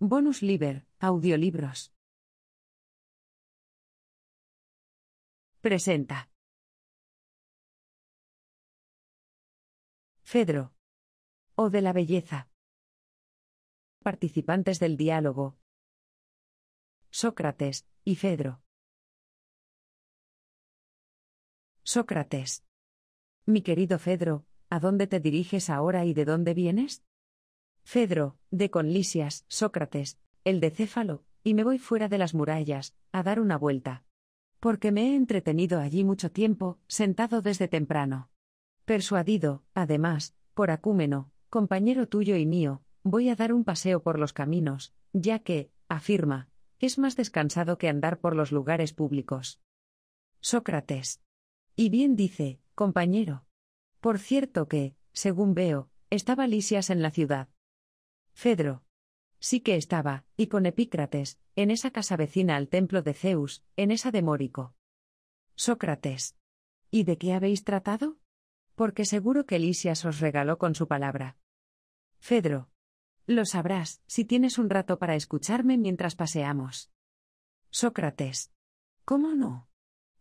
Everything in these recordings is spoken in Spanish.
Bonus Liber, audiolibros. Presenta. Fedro. O de la belleza. Participantes del diálogo. Sócrates y Fedro. Sócrates. Mi querido Fedro, ¿a dónde te diriges ahora y de dónde vienes? Fedro, de con Lisias, Sócrates, el de Céfalo, y me voy fuera de las murallas, a dar una vuelta. Porque me he entretenido allí mucho tiempo, sentado desde temprano. Persuadido, además, por Acúmeno, compañero tuyo y mío, voy a dar un paseo por los caminos, ya que, afirma, es más descansado que andar por los lugares públicos. Sócrates. Y bien dice, compañero. Por cierto que, según veo, estaba Lisias en la ciudad. Fedro. Sí que estaba, y con Epícrates, en esa casa vecina al templo de Zeus, en esa de Mórico. Sócrates. ¿Y de qué habéis tratado? Porque seguro que Elisias os regaló con su palabra. Fedro. Lo sabrás, si tienes un rato para escucharme mientras paseamos. Sócrates. ¿Cómo no?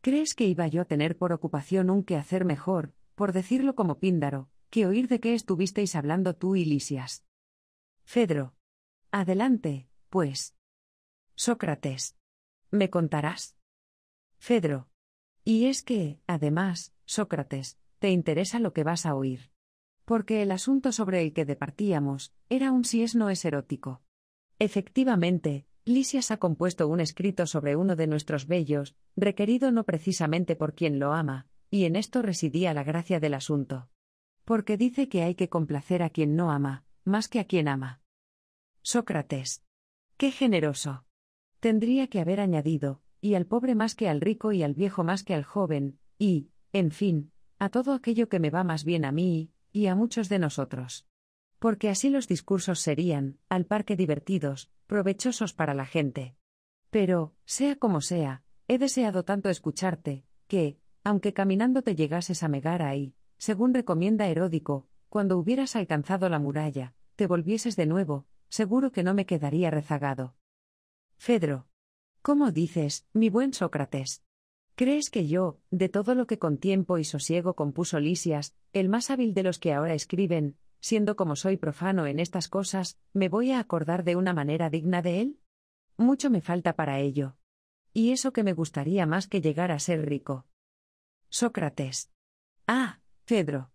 ¿Crees que iba yo a tener por ocupación un quehacer mejor, por decirlo como píndaro, que oír de qué estuvisteis hablando tú y Fedro. Adelante, pues. Sócrates. ¿Me contarás? Fedro. Y es que, además, Sócrates, te interesa lo que vas a oír. Porque el asunto sobre el que departíamos era un si es no es erótico. Efectivamente, Lisias ha compuesto un escrito sobre uno de nuestros bellos, requerido no precisamente por quien lo ama, y en esto residía la gracia del asunto. Porque dice que hay que complacer a quien no ama, más que a quien ama. Sócrates. Qué generoso. Tendría que haber añadido, y al pobre más que al rico y al viejo más que al joven, y, en fin, a todo aquello que me va más bien a mí, y a muchos de nosotros. Porque así los discursos serían, al par que divertidos, provechosos para la gente. Pero, sea como sea, he deseado tanto escucharte, que, aunque caminando te llegases a Megara y, según recomienda Heródico, cuando hubieras alcanzado la muralla, te volvieses de nuevo, seguro que no me quedaría rezagado. Fedro. ¿Cómo dices, mi buen Sócrates? ¿Crees que yo, de todo lo que con tiempo y sosiego compuso Lisias, el más hábil de los que ahora escriben, siendo como soy profano en estas cosas, me voy a acordar de una manera digna de él? Mucho me falta para ello. Y eso que me gustaría más que llegar a ser rico. Sócrates. Ah, Fedro.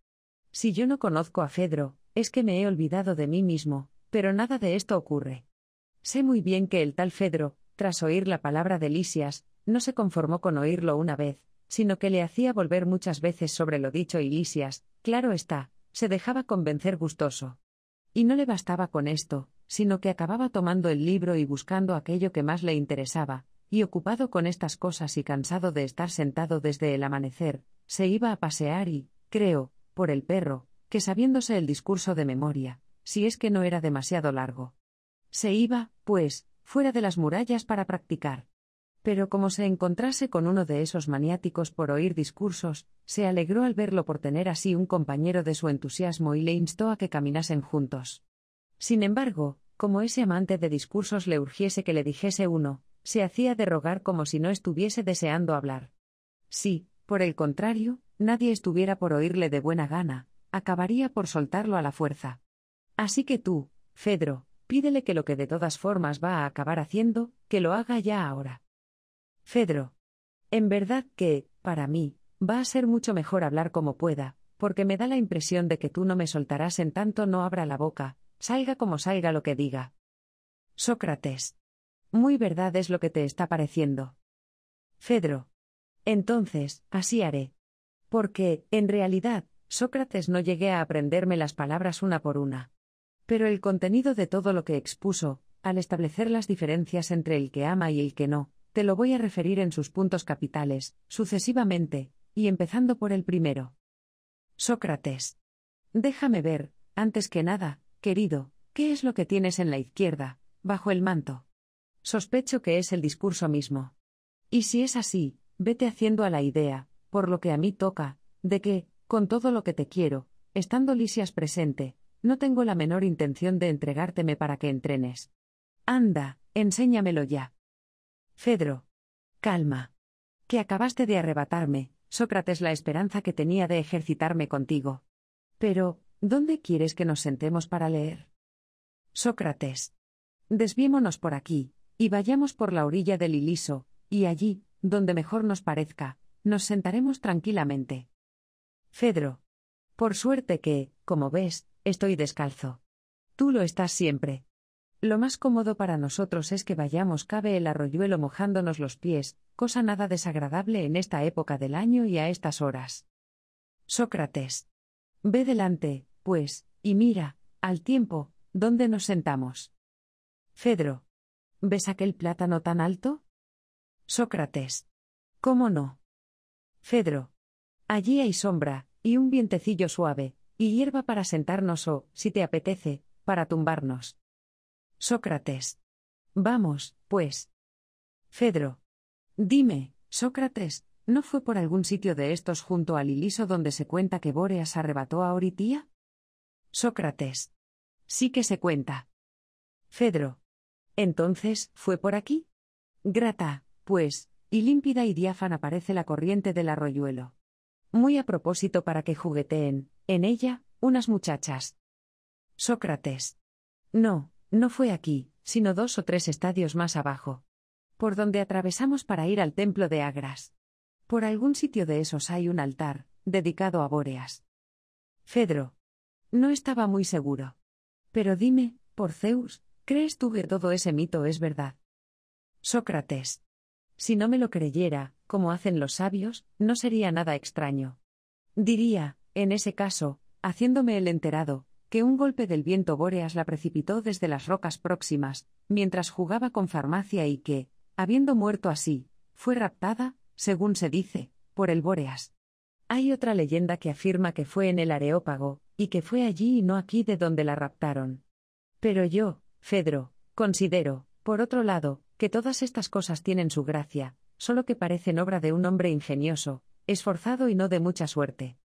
Si yo no conozco a Fedro, es que me he olvidado de mí mismo, pero nada de esto ocurre. Sé muy bien que el tal Fedro, tras oír la palabra de Lisias, no se conformó con oírlo una vez, sino que le hacía volver muchas veces sobre lo dicho y Lisias, claro está, se dejaba convencer gustoso. Y no le bastaba con esto, sino que acababa tomando el libro y buscando aquello que más le interesaba, y ocupado con estas cosas y cansado de estar sentado desde el amanecer, se iba a pasear y, creo, por el perro, que sabiéndose el discurso de memoria, si es que no era demasiado largo. Se iba, pues, fuera de las murallas para practicar. Pero como se encontrase con uno de esos maniáticos por oír discursos, se alegró al verlo por tener así un compañero de su entusiasmo y le instó a que caminasen juntos. Sin embargo, como ese amante de discursos le urgiese que le dijese uno, se hacía de rogar como si no estuviese deseando hablar. Si, por el contrario, nadie estuviera por oírle de buena gana, acabaría por soltarlo a la fuerza. Así que tú, Fedro, pídele que lo que de todas formas va a acabar haciendo, que lo haga ya ahora. Fedro. En verdad que, para mí, va a ser mucho mejor hablar como pueda, porque me da la impresión de que tú no me soltarás en tanto no abra la boca, salga como salga lo que diga. Sócrates. Muy verdad es lo que te está pareciendo. Fedro. Entonces, así haré. Porque, en realidad, Sócrates no llegué a aprenderme las palabras una por una. Pero el contenido de todo lo que expuso, al establecer las diferencias entre el que ama y el que no, te lo voy a referir en sus puntos capitales, sucesivamente, y empezando por el primero. Sócrates. Déjame ver, antes que nada, querido, ¿qué es lo que tienes en la izquierda, bajo el manto? Sospecho que es el discurso mismo. Y si es así, vete haciendo a la idea, por lo que a mí toca, de que, con todo lo que te quiero, estando Lisias presente, no tengo la menor intención de entregárteme para que entrenes. Anda, enséñamelo ya. Fedro. Calma. Que acabaste de arrebatarme, Sócrates, la esperanza que tenía de ejercitarme contigo. Pero, ¿dónde quieres que nos sentemos para leer? Sócrates. Desviémonos por aquí, y vayamos por la orilla del Iliso, y allí, donde mejor nos parezca, nos sentaremos tranquilamente. Fedro. Por suerte que, como ves, estoy descalzo. Tú lo estás siempre. Lo más cómodo para nosotros es que vayamos cabe el arroyuelo mojándonos los pies, cosa nada desagradable en esta época del año y a estas horas. Sócrates. Ve delante, pues, y mira, al tiempo, dónde nos sentamos. Fedro. ¿Ves aquel plátano tan alto? Sócrates. ¿Cómo no? Fedro. Allí hay sombra, y un vientecillo suave, y hierba para sentarnos o, si te apetece, para tumbarnos. Sócrates. Vamos, pues. Fedro. Dime, Sócrates, ¿no fue por algún sitio de estos junto al Iliso donde se cuenta que Bóreas arrebató a Oritía? Sócrates. Sí que se cuenta. Fedro. Entonces, ¿fue por aquí? Grata, pues, y límpida y diáfana parece la corriente del arroyuelo muy a propósito para que jugueteen, en ella, unas muchachas. Sócrates. No, no fue aquí, sino dos o tres estadios más abajo. Por donde atravesamos para ir al templo de Agras. Por algún sitio de esos hay un altar, dedicado a Bóreas. Fedro. No estaba muy seguro. Pero dime, por Zeus, ¿crees tú que todo ese mito es verdad? Sócrates. Si no me lo creyera, como hacen los sabios, no sería nada extraño. Diría, en ese caso, haciéndome el enterado, que un golpe del viento bóreas la precipitó desde las rocas próximas, mientras jugaba con farmacia y que, habiendo muerto así, fue raptada, según se dice, por el bóreas. Hay otra leyenda que afirma que fue en el Areópago, y que fue allí y no aquí de donde la raptaron. Pero yo, Fedro, considero, por otro lado, que todas estas cosas tienen su gracia, solo que parecen obra de un hombre ingenioso, esforzado y no de mucha suerte.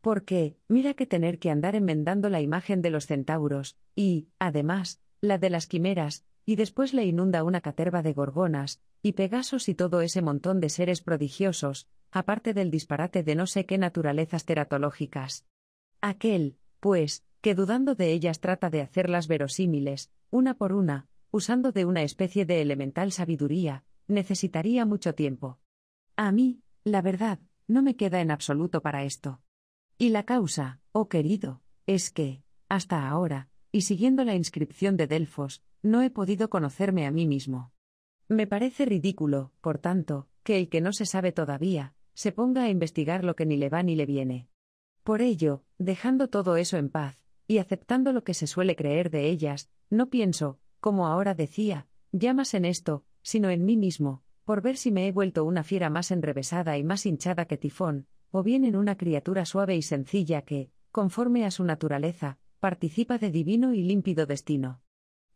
Porque, mira que tener que andar enmendando la imagen de los centauros, y, además, la de las quimeras, y después le inunda una caterva de gorgonas, y pegasos y todo ese montón de seres prodigiosos, aparte del disparate de no sé qué naturalezas teratológicas. Aquel, pues, que dudando de ellas trata de hacerlas verosímiles, una por una, usando de una especie de elemental sabiduría, necesitaría mucho tiempo. A mí, la verdad, no me queda en absoluto para esto. Y la causa, oh querido, es que, hasta ahora, y siguiendo la inscripción de Delfos, no he podido conocerme a mí mismo. Me parece ridículo, por tanto, que el que no se sabe todavía, se ponga a investigar lo que ni le va ni le viene. Por ello, dejando todo eso en paz, y aceptando lo que se suele creer de ellas, no pienso, como ahora decía, llamas en esto, sino en mí mismo, por ver si me he vuelto una fiera más enrevesada y más hinchada que tifón, o bien en una criatura suave y sencilla que, conforme a su naturaleza, participa de divino y límpido destino.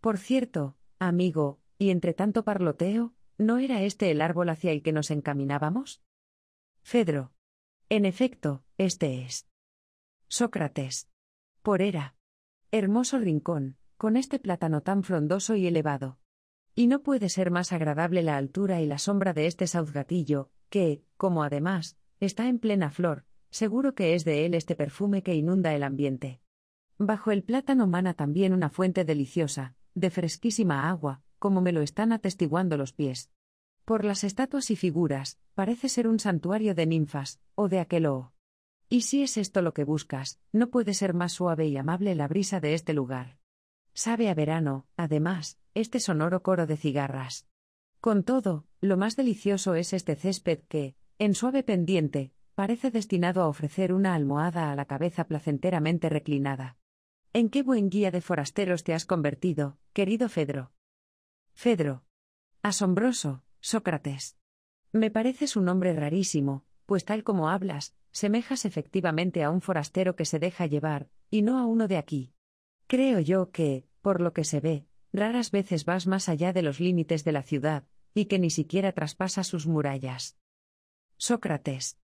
Por cierto, amigo, y entre tanto parloteo, ¿no era este el árbol hacia el que nos encaminábamos? Fedro. En efecto, este es. Sócrates. Por era. Hermoso rincón, con este plátano tan frondoso y elevado. Y no puede ser más agradable la altura y la sombra de este sauzgatillo, que, como además, está en plena flor, seguro que es de él este perfume que inunda el ambiente. Bajo el plátano mana también una fuente deliciosa, de fresquísima agua, como me lo están atestiguando los pies. Por las estatuas y figuras, parece ser un santuario de ninfas, o de aqueloo. Y si es esto lo que buscas, no puede ser más suave y amable la brisa de este lugar. Sabe a verano, además, este sonoro coro de cigarras. Con todo, lo más delicioso es este césped que, en suave pendiente, parece destinado a ofrecer una almohada a la cabeza placenteramente reclinada. ¿En qué buen guía de forasteros te has convertido, querido Fedro? Fedro. Asombroso, Sócrates. Me pareces un hombre rarísimo, pues tal como hablas, semejas efectivamente a un forastero que se deja llevar, y no a uno de aquí. Creo yo que, por lo que se ve, raras veces vas más allá de los límites de la ciudad, y que ni siquiera traspasa sus murallas. Sócrates.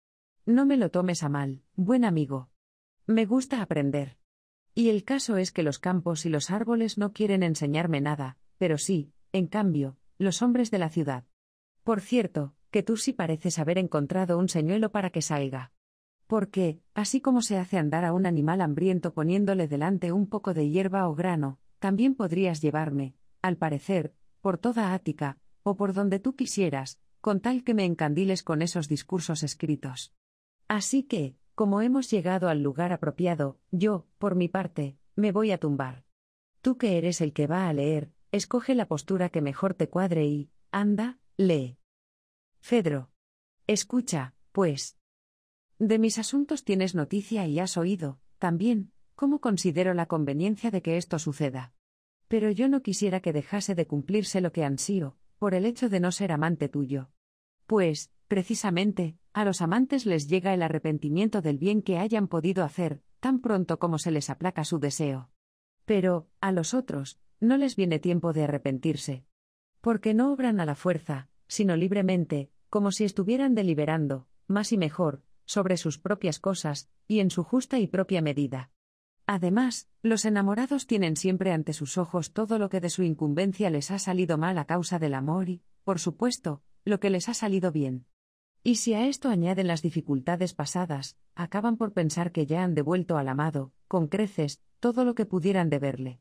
No me lo tomes a mal, buen amigo. Me gusta aprender. Y el caso es que los campos y los árboles no quieren enseñarme nada, pero sí, en cambio, los hombres de la ciudad. Por cierto, que tú sí pareces haber encontrado un señuelo para que salga. Porque, así como se hace andar a un animal hambriento poniéndole delante un poco de hierba o grano, también podrías llevarme, al parecer, por toda Ática, o por donde tú quisieras, con tal que me encandiles con esos discursos escritos. Así que, como hemos llegado al lugar apropiado, yo, por mi parte, me voy a tumbar. Tú que eres el que va a leer, escoge la postura que mejor te cuadre y, anda, lee. Fedro. Escucha, pues. De mis asuntos tienes noticia y has oído, también, cómo considero la conveniencia de que esto suceda. Pero yo no quisiera que dejase de cumplirse lo que ansío, por el hecho de no ser amante tuyo. Pues, precisamente, a los amantes les llega el arrepentimiento del bien que hayan podido hacer, tan pronto como se les aplaca su deseo. Pero, a los otros, no les viene tiempo de arrepentirse. Porque no obran a la fuerza, sino libremente, como si estuvieran deliberando, más y mejor, sobre sus propias cosas, y en su justa y propia medida. Además, los enamorados tienen siempre ante sus ojos todo lo que de su incumbencia les ha salido mal a causa del amor y, por supuesto, lo que les ha salido bien. Y si a esto añaden las dificultades pasadas, acaban por pensar que ya han devuelto al amado, con creces, todo lo que pudieran deberle.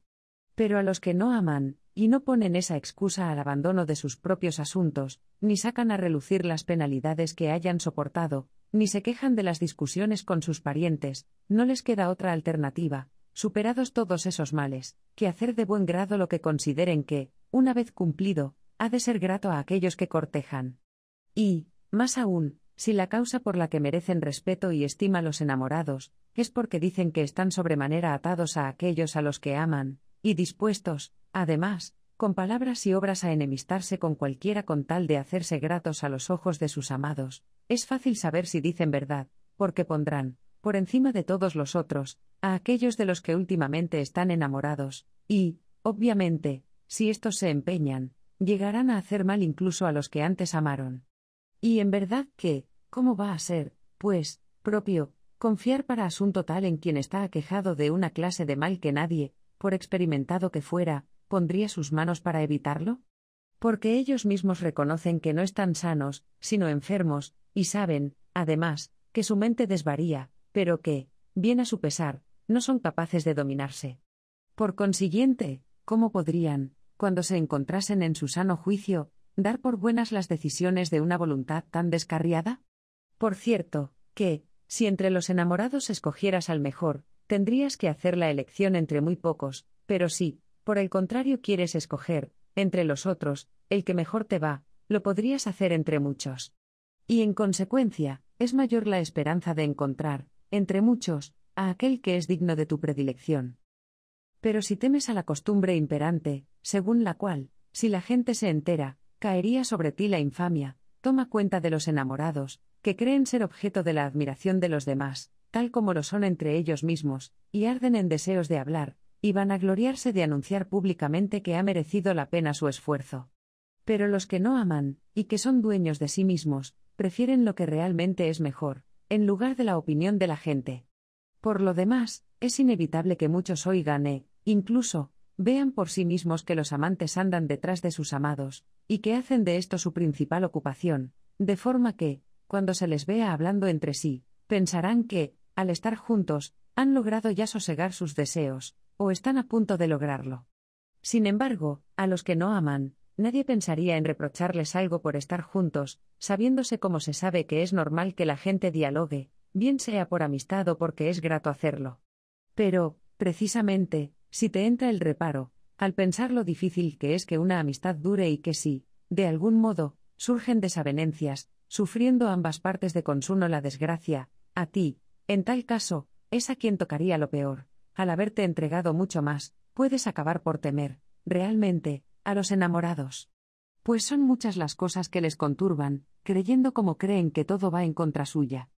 Pero a los que no aman, y no ponen esa excusa al abandono de sus propios asuntos, ni sacan a relucir las penalidades que hayan soportado, ni se quejan de las discusiones con sus parientes, no les queda otra alternativa, superados todos esos males, que hacer de buen grado lo que consideren que, una vez cumplido, ha de ser grato a aquellos que cortejan. Y, más aún, si la causa por la que merecen respeto y estima los enamorados, es porque dicen que están sobremanera atados a aquellos a los que aman, y dispuestos, además, con palabras y obras a enemistarse con cualquiera con tal de hacerse gratos a los ojos de sus amados, es fácil saber si dicen verdad, porque pondrán, por encima de todos los otros, a aquellos de los que últimamente están enamorados, y, obviamente, si estos se empeñan, llegarán a hacer mal incluso a los que antes amaron. Y en verdad que, ¿cómo va a ser, pues, propio, confiar para asunto tal en quien está aquejado de una clase de mal que nadie, por experimentado que fuera, ¿pondría sus manos para evitarlo? Porque ellos mismos reconocen que no están sanos, sino enfermos, y saben, además, que su mente desvaría, pero que, bien a su pesar, no son capaces de dominarse. Por consiguiente, ¿cómo podrían, cuando se encontrasen en su sano juicio, dar por buenas las decisiones de una voluntad tan descarriada? Por cierto, que, si entre los enamorados escogieras al mejor, tendrías que hacer la elección entre muy pocos, pero sí por el contrario quieres escoger, entre los otros, el que mejor te va, lo podrías hacer entre muchos. Y en consecuencia, es mayor la esperanza de encontrar, entre muchos, a aquel que es digno de tu predilección. Pero si temes a la costumbre imperante, según la cual, si la gente se entera, caería sobre ti la infamia, toma cuenta de los enamorados, que creen ser objeto de la admiración de los demás, tal como lo son entre ellos mismos, y arden en deseos de hablar, y van a gloriarse de anunciar públicamente que ha merecido la pena su esfuerzo. Pero los que no aman, y que son dueños de sí mismos, prefieren lo que realmente es mejor, en lugar de la opinión de la gente. Por lo demás, es inevitable que muchos oigan e, incluso, vean por sí mismos que los amantes andan detrás de sus amados, y que hacen de esto su principal ocupación, de forma que, cuando se les vea hablando entre sí, pensarán que, al estar juntos, han logrado ya sosegar sus deseos, o están a punto de lograrlo. Sin embargo, a los que no aman, nadie pensaría en reprocharles algo por estar juntos, sabiéndose cómo se sabe que es normal que la gente dialogue, bien sea por amistad o porque es grato hacerlo. Pero, precisamente, si te entra el reparo, al pensar lo difícil que es que una amistad dure y que si, de algún modo, surgen desavenencias, sufriendo ambas partes de consuno la desgracia, a ti, en tal caso, es a quien tocaría lo peor al haberte entregado mucho más, puedes acabar por temer, realmente, a los enamorados. Pues son muchas las cosas que les conturban, creyendo como creen que todo va en contra suya.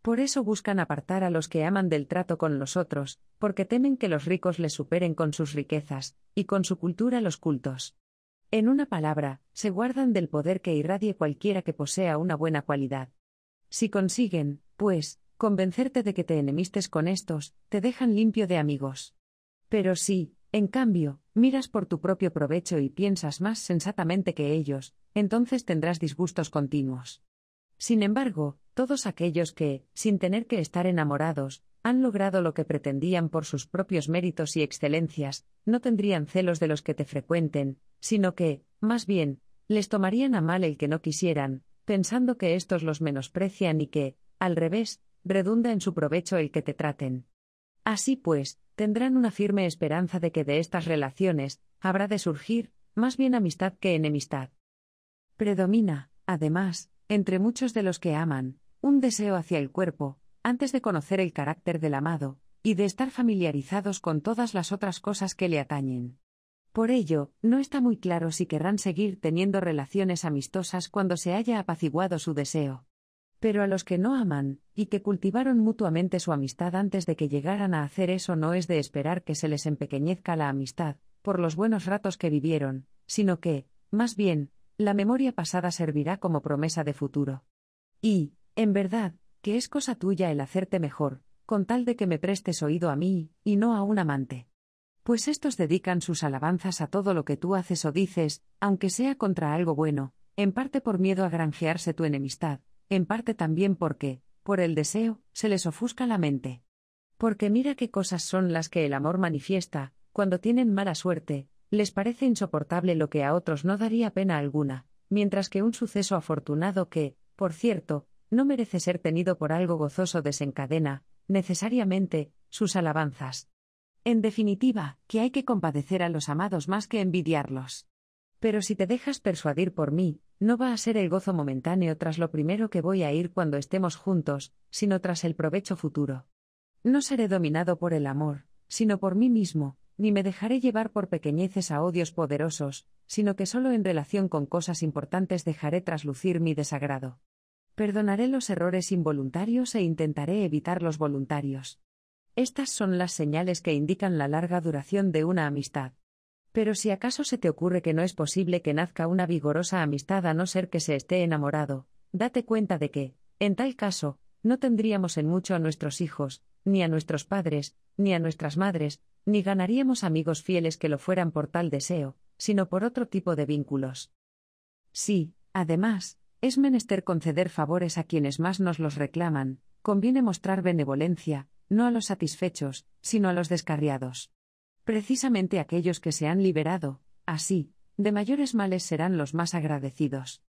Por eso buscan apartar a los que aman del trato con los otros, porque temen que los ricos les superen con sus riquezas, y con su cultura los cultos. En una palabra, se guardan del poder que irradie cualquiera que posea una buena cualidad. Si consiguen, pues, convencerte de que te enemistes con estos, te dejan limpio de amigos. Pero si, en cambio, miras por tu propio provecho y piensas más sensatamente que ellos, entonces tendrás disgustos continuos. Sin embargo, todos aquellos que, sin tener que estar enamorados, han logrado lo que pretendían por sus propios méritos y excelencias, no tendrían celos de los que te frecuenten, sino que, más bien, les tomarían a mal el que no quisieran, pensando que estos los menosprecian y que, al revés, redunda en su provecho el que te traten. Así pues, tendrán una firme esperanza de que de estas relaciones habrá de surgir, más bien amistad que enemistad. Predomina, además, entre muchos de los que aman, un deseo hacia el cuerpo, antes de conocer el carácter del amado, y de estar familiarizados con todas las otras cosas que le atañen. Por ello, no está muy claro si querrán seguir teniendo relaciones amistosas cuando se haya apaciguado su deseo. Pero a los que no aman, y que cultivaron mutuamente su amistad antes de que llegaran a hacer eso, no es de esperar que se les empequeñezca la amistad, por los buenos ratos que vivieron, sino que, más bien, la memoria pasada servirá como promesa de futuro. Y, en verdad, que es cosa tuya el hacerte mejor, con tal de que me prestes oído a mí, y no a un amante. Pues estos dedican sus alabanzas a todo lo que tú haces o dices, aunque sea contra algo bueno, en parte por miedo a granjearse tu enemistad, en parte también porque, por el deseo, se les ofusca la mente. Porque mira qué cosas son las que el amor manifiesta, cuando tienen mala suerte, les parece insoportable lo que a otros no daría pena alguna, mientras que un suceso afortunado que, por cierto, no merece ser tenido por algo gozoso desencadena, necesariamente, sus alabanzas. En definitiva, que hay que compadecer a los amados más que envidiarlos. Pero si te dejas persuadir por mí, no va a ser el gozo momentáneo tras lo primero que voy a ir cuando estemos juntos, sino tras el provecho futuro. No seré dominado por el amor, sino por mí mismo, ni me dejaré llevar por pequeñeces a odios poderosos, sino que solo en relación con cosas importantes dejaré traslucir mi desagrado. Perdonaré los errores involuntarios e intentaré evitar los voluntarios. Estas son las señales que indican la larga duración de una amistad. Pero si acaso se te ocurre que no es posible que nazca una vigorosa amistad a no ser que se esté enamorado, date cuenta de que, en tal caso, no tendríamos en mucho a nuestros hijos, ni a nuestros padres, ni a nuestras madres, ni ganaríamos amigos fieles que lo fueran por tal deseo, sino por otro tipo de vínculos. Sí, además, es menester conceder favores a quienes más nos los reclaman, conviene mostrar benevolencia, no a los satisfechos, sino a los descarriados. Precisamente aquellos que se han liberado, así, de mayores males serán los más agradecidos.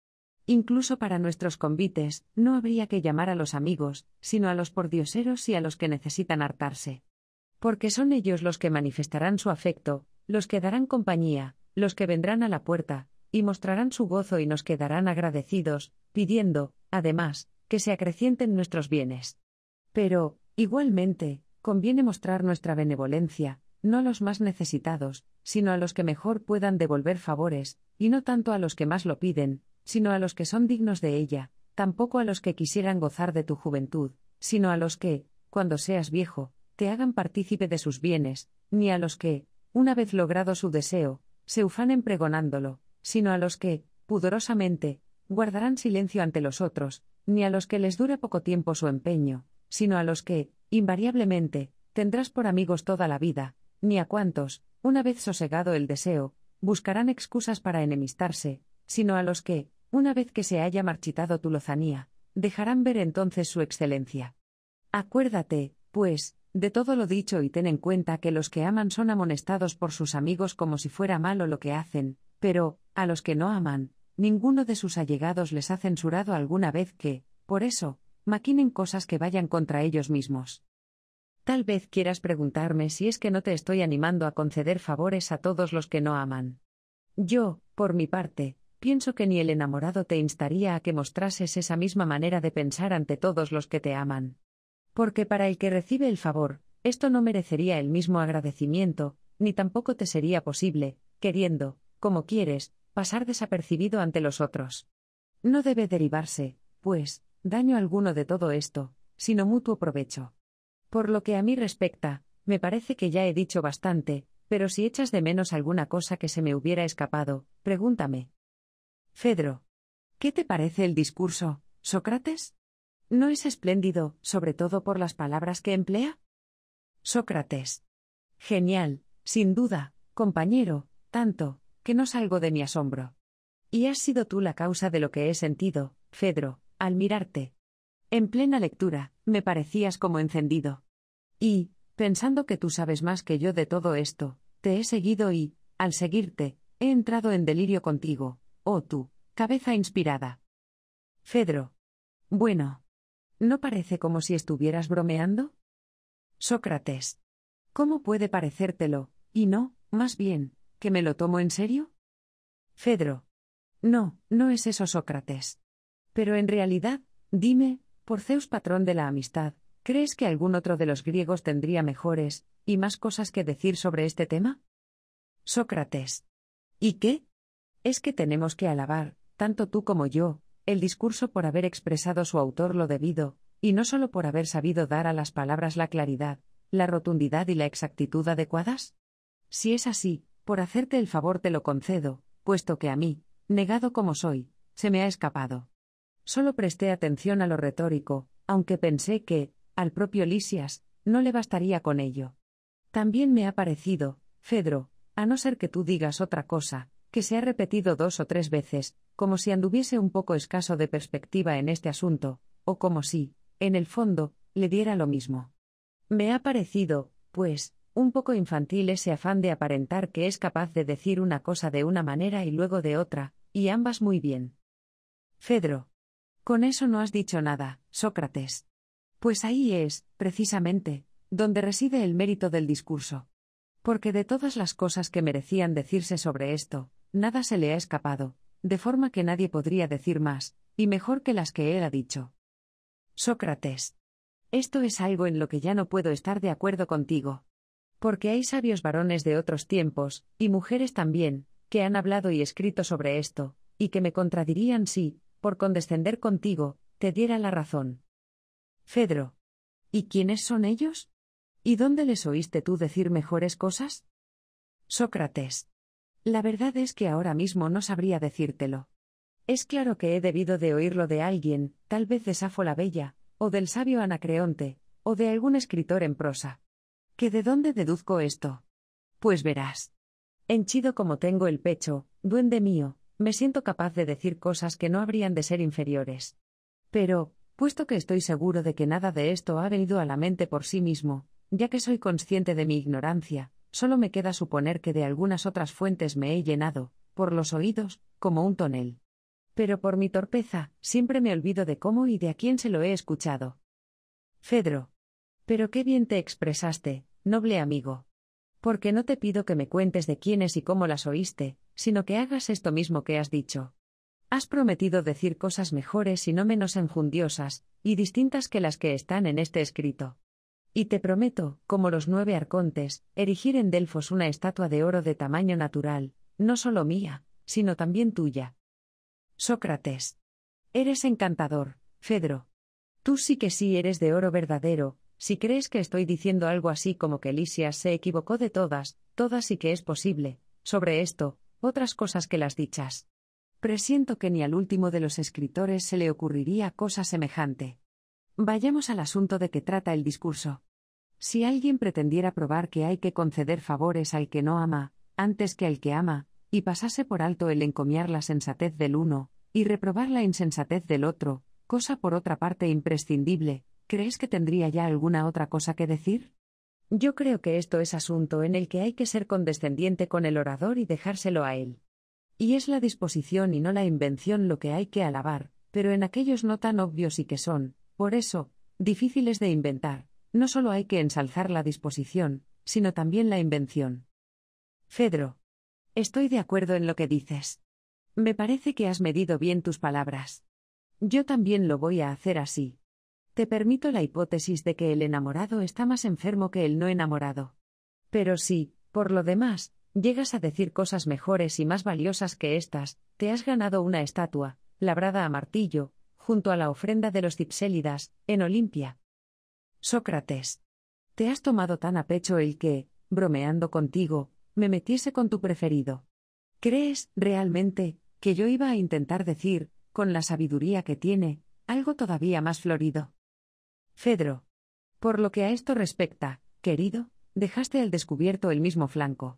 Incluso para nuestros convites, no habría que llamar a los amigos, sino a los pordioseros y a los que necesitan hartarse. Porque son ellos los que manifestarán su afecto, los que darán compañía, los que vendrán a la puerta, y mostrarán su gozo y nos quedarán agradecidos, pidiendo, además, que se acrecienten nuestros bienes. Pero, igualmente, conviene mostrar nuestra benevolencia, no los más necesitados, sino a los que mejor puedan devolver favores, y no tanto a los que más lo piden, sino a los que son dignos de ella, tampoco a los que quisieran gozar de tu juventud, sino a los que, cuando seas viejo, te hagan partícipe de sus bienes, ni a los que, una vez logrado su deseo, se ufanen pregonándolo, sino a los que, pudorosamente, guardarán silencio ante los otros, ni a los que les dure poco tiempo su empeño, sino a los que, invariablemente, tendrás por amigos toda la vida, ni a cuantos, una vez sosegado el deseo, buscarán excusas para enemistarse, sino a los que, una vez que se haya marchitado tu lozanía, dejarán ver entonces su excelencia. Acuérdate, pues, de todo lo dicho y ten en cuenta que los que aman son amonestados por sus amigos como si fuera malo lo que hacen, pero, a los que no aman, ninguno de sus allegados les ha censurado alguna vez que, por eso, maquinen cosas que vayan contra ellos mismos. Tal vez quieras preguntarme si es que no te estoy animando a conceder favores a todos los que no aman. Yo, por mi parte, pienso que ni el enamorado te instaría a que mostrases esa misma manera de pensar ante todos los que te aman. Porque para el que recibe el favor, esto no merecería el mismo agradecimiento, ni tampoco te sería posible, queriendo, como quieres, pasar desapercibido ante los otros. No debe derivarse, pues, daño alguno de todo esto, sino mutuo provecho. Por lo que a mí respecta, me parece que ya he dicho bastante, pero si echas de menos alguna cosa que se me hubiera escapado, pregúntame. Fedro. ¿Qué te parece el discurso, Sócrates? ¿No es espléndido, sobre todo por las palabras que emplea? Sócrates. Genial, sin duda, compañero, tanto, que no salgo de mi asombro. Y has sido tú la causa de lo que he sentido, Fedro, al mirarte. En plena lectura, me parecías como encendido. Y, pensando que tú sabes más que yo de todo esto, te he seguido y, al seguirte, he entrado en delirio contigo, oh tú, cabeza inspirada. Fedro. Bueno. ¿No parece como si estuvieras bromeando? Sócrates. ¿Cómo puede parecértelo, y no, más bien, que me lo tomo en serio? Fedro. No, no es eso, Sócrates. Pero en realidad, dime, por Zeus patrón de la amistad, ¿crees que algún otro de los griegos tendría mejores y más cosas que decir sobre este tema? Sócrates. ¿Y qué? Es que tenemos que alabar, tanto tú como yo, el discurso por haber expresado su autor lo debido, y no solo por haber sabido dar a las palabras la claridad, la rotundidad y la exactitud adecuadas? Si es así, por hacerte el favor te lo concedo, puesto que a mí, negado como soy, se me ha escapado. Solo presté atención a lo retórico, aunque pensé que, al propio Lisias, no le bastaría con ello. También me ha parecido, Fedro, a no ser que tú digas otra cosa, que se ha repetido dos o tres veces, como si anduviese un poco escaso de perspectiva en este asunto, o como si, en el fondo, le diera lo mismo. Me ha parecido, pues, un poco infantil ese afán de aparentar que es capaz de decir una cosa de una manera y luego de otra, y ambas muy bien. Fedro, con eso no has dicho nada, Sócrates. Pues ahí es, precisamente, donde reside el mérito del discurso. Porque de todas las cosas que merecían decirse sobre esto, nada se le ha escapado, de forma que nadie podría decir más, y mejor que las que él ha dicho. Sócrates. Esto es algo en lo que ya no puedo estar de acuerdo contigo. Porque hay sabios varones de otros tiempos, y mujeres también, que han hablado y escrito sobre esto, y que me contradirían si, por condescender contigo, te diera la razón. Fedro. ¿Y quiénes son ellos? ¿Y dónde les oíste tú decir mejores cosas? Sócrates. La verdad es que ahora mismo no sabría decírtelo. Es claro que he debido de oírlo de alguien, tal vez de Sáfola Bella, o del sabio Anacreonte, o de algún escritor en prosa. ¿Que de dónde deduzco esto? Pues verás. Henchido como tengo el pecho, duende mío, me siento capaz de decir cosas que no habrían de ser inferiores. Pero, puesto que estoy seguro de que nada de esto ha venido a la mente por sí mismo, ya que soy consciente de mi ignorancia, solo me queda suponer que de algunas otras fuentes me he llenado, por los oídos, como un tonel. Pero por mi torpeza, siempre me olvido de cómo y de a quién se lo he escuchado. Fedro. Pero qué bien te expresaste, noble amigo. Porque no te pido que me cuentes de quiénes y cómo las oíste, sino que hagas esto mismo que has dicho. Has prometido decir cosas mejores y no menos enjundiosas, y distintas que las que están en este escrito. Y te prometo, como los nueve arcontes, erigir en Delfos una estatua de oro de tamaño natural, no solo mía, sino también tuya. Sócrates. Eres encantador, Fedro. Tú sí que sí eres de oro verdadero, si crees que estoy diciendo algo así como que Lisias se equivocó de todas, todas y que es posible, sobre esto, otras cosas que las dichas. Presiento que ni al último de los escritores se le ocurriría cosa semejante. Vayamos al asunto de que trata el discurso. Si alguien pretendiera probar que hay que conceder favores al que no ama, antes que al que ama, y pasase por alto el encomiar la sensatez del uno, y reprobar la insensatez del otro, cosa por otra parte imprescindible, ¿crees que tendría ya alguna otra cosa que decir? Yo creo que esto es asunto en el que hay que ser condescendiente con el orador y dejárselo a él. Y es la disposición y no la invención lo que hay que alabar, pero en aquellos no tan obvios y que son, por eso, difíciles de inventar, no solo hay que ensalzar la disposición, sino también la invención. Fedro. Estoy de acuerdo en lo que dices. Me parece que has medido bien tus palabras. Yo también lo voy a hacer así. Te permito la hipótesis de que el enamorado está más enfermo que el no enamorado. Pero si, por lo demás, llegas a decir cosas mejores y más valiosas que estas, te has ganado una estatua, labrada a martillo, junto a la ofrenda de los cipsélidas en Olimpia. Sócrates. Te has tomado tan a pecho el que, bromeando contigo, me metiese con tu preferido. ¿Crees, realmente, que yo iba a intentar decir, con la sabiduría que tiene, algo todavía más florido? «Fedro. Por lo que a esto respecta, querido, dejaste al descubierto el mismo flanco.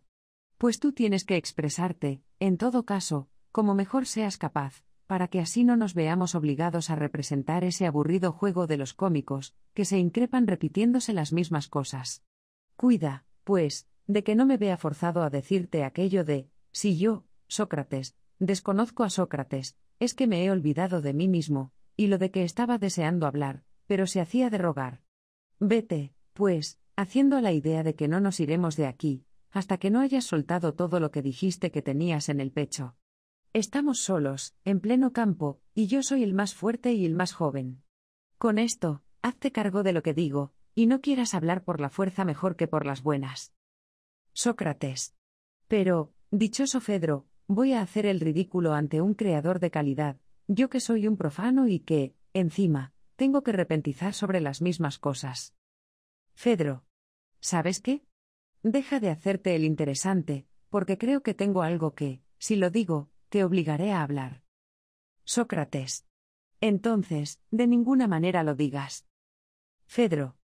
Pues tú tienes que expresarte, en todo caso, como mejor seas capaz, para que así no nos veamos obligados a representar ese aburrido juego de los cómicos, que se increpan repitiéndose las mismas cosas. Cuida, pues, de que no me vea forzado a decirte aquello de, si yo, Sócrates, desconozco a Sócrates, es que me he olvidado de mí mismo, y lo de que estaba deseando hablar, pero se hacía de rogar. Vete, pues, haciendo la idea de que no nos iremos de aquí, hasta que no hayas soltado todo lo que dijiste que tenías en el pecho. Estamos solos, en pleno campo, y yo soy el más fuerte y el más joven. Con esto, hazte cargo de lo que digo, y no quieras hablar por la fuerza mejor que por las buenas. Sócrates. Pero, dichoso Fedro, voy a hacer el ridículo ante un creador de calidad, yo que soy un profano y que, encima, tengo que repentizar sobre las mismas cosas. Fedro. ¿Sabes qué? Deja de hacerte el interesante, porque creo que tengo algo que, si lo digo, te obligaré a hablar. Sócrates. Entonces, de ninguna manera lo digas. Fedro.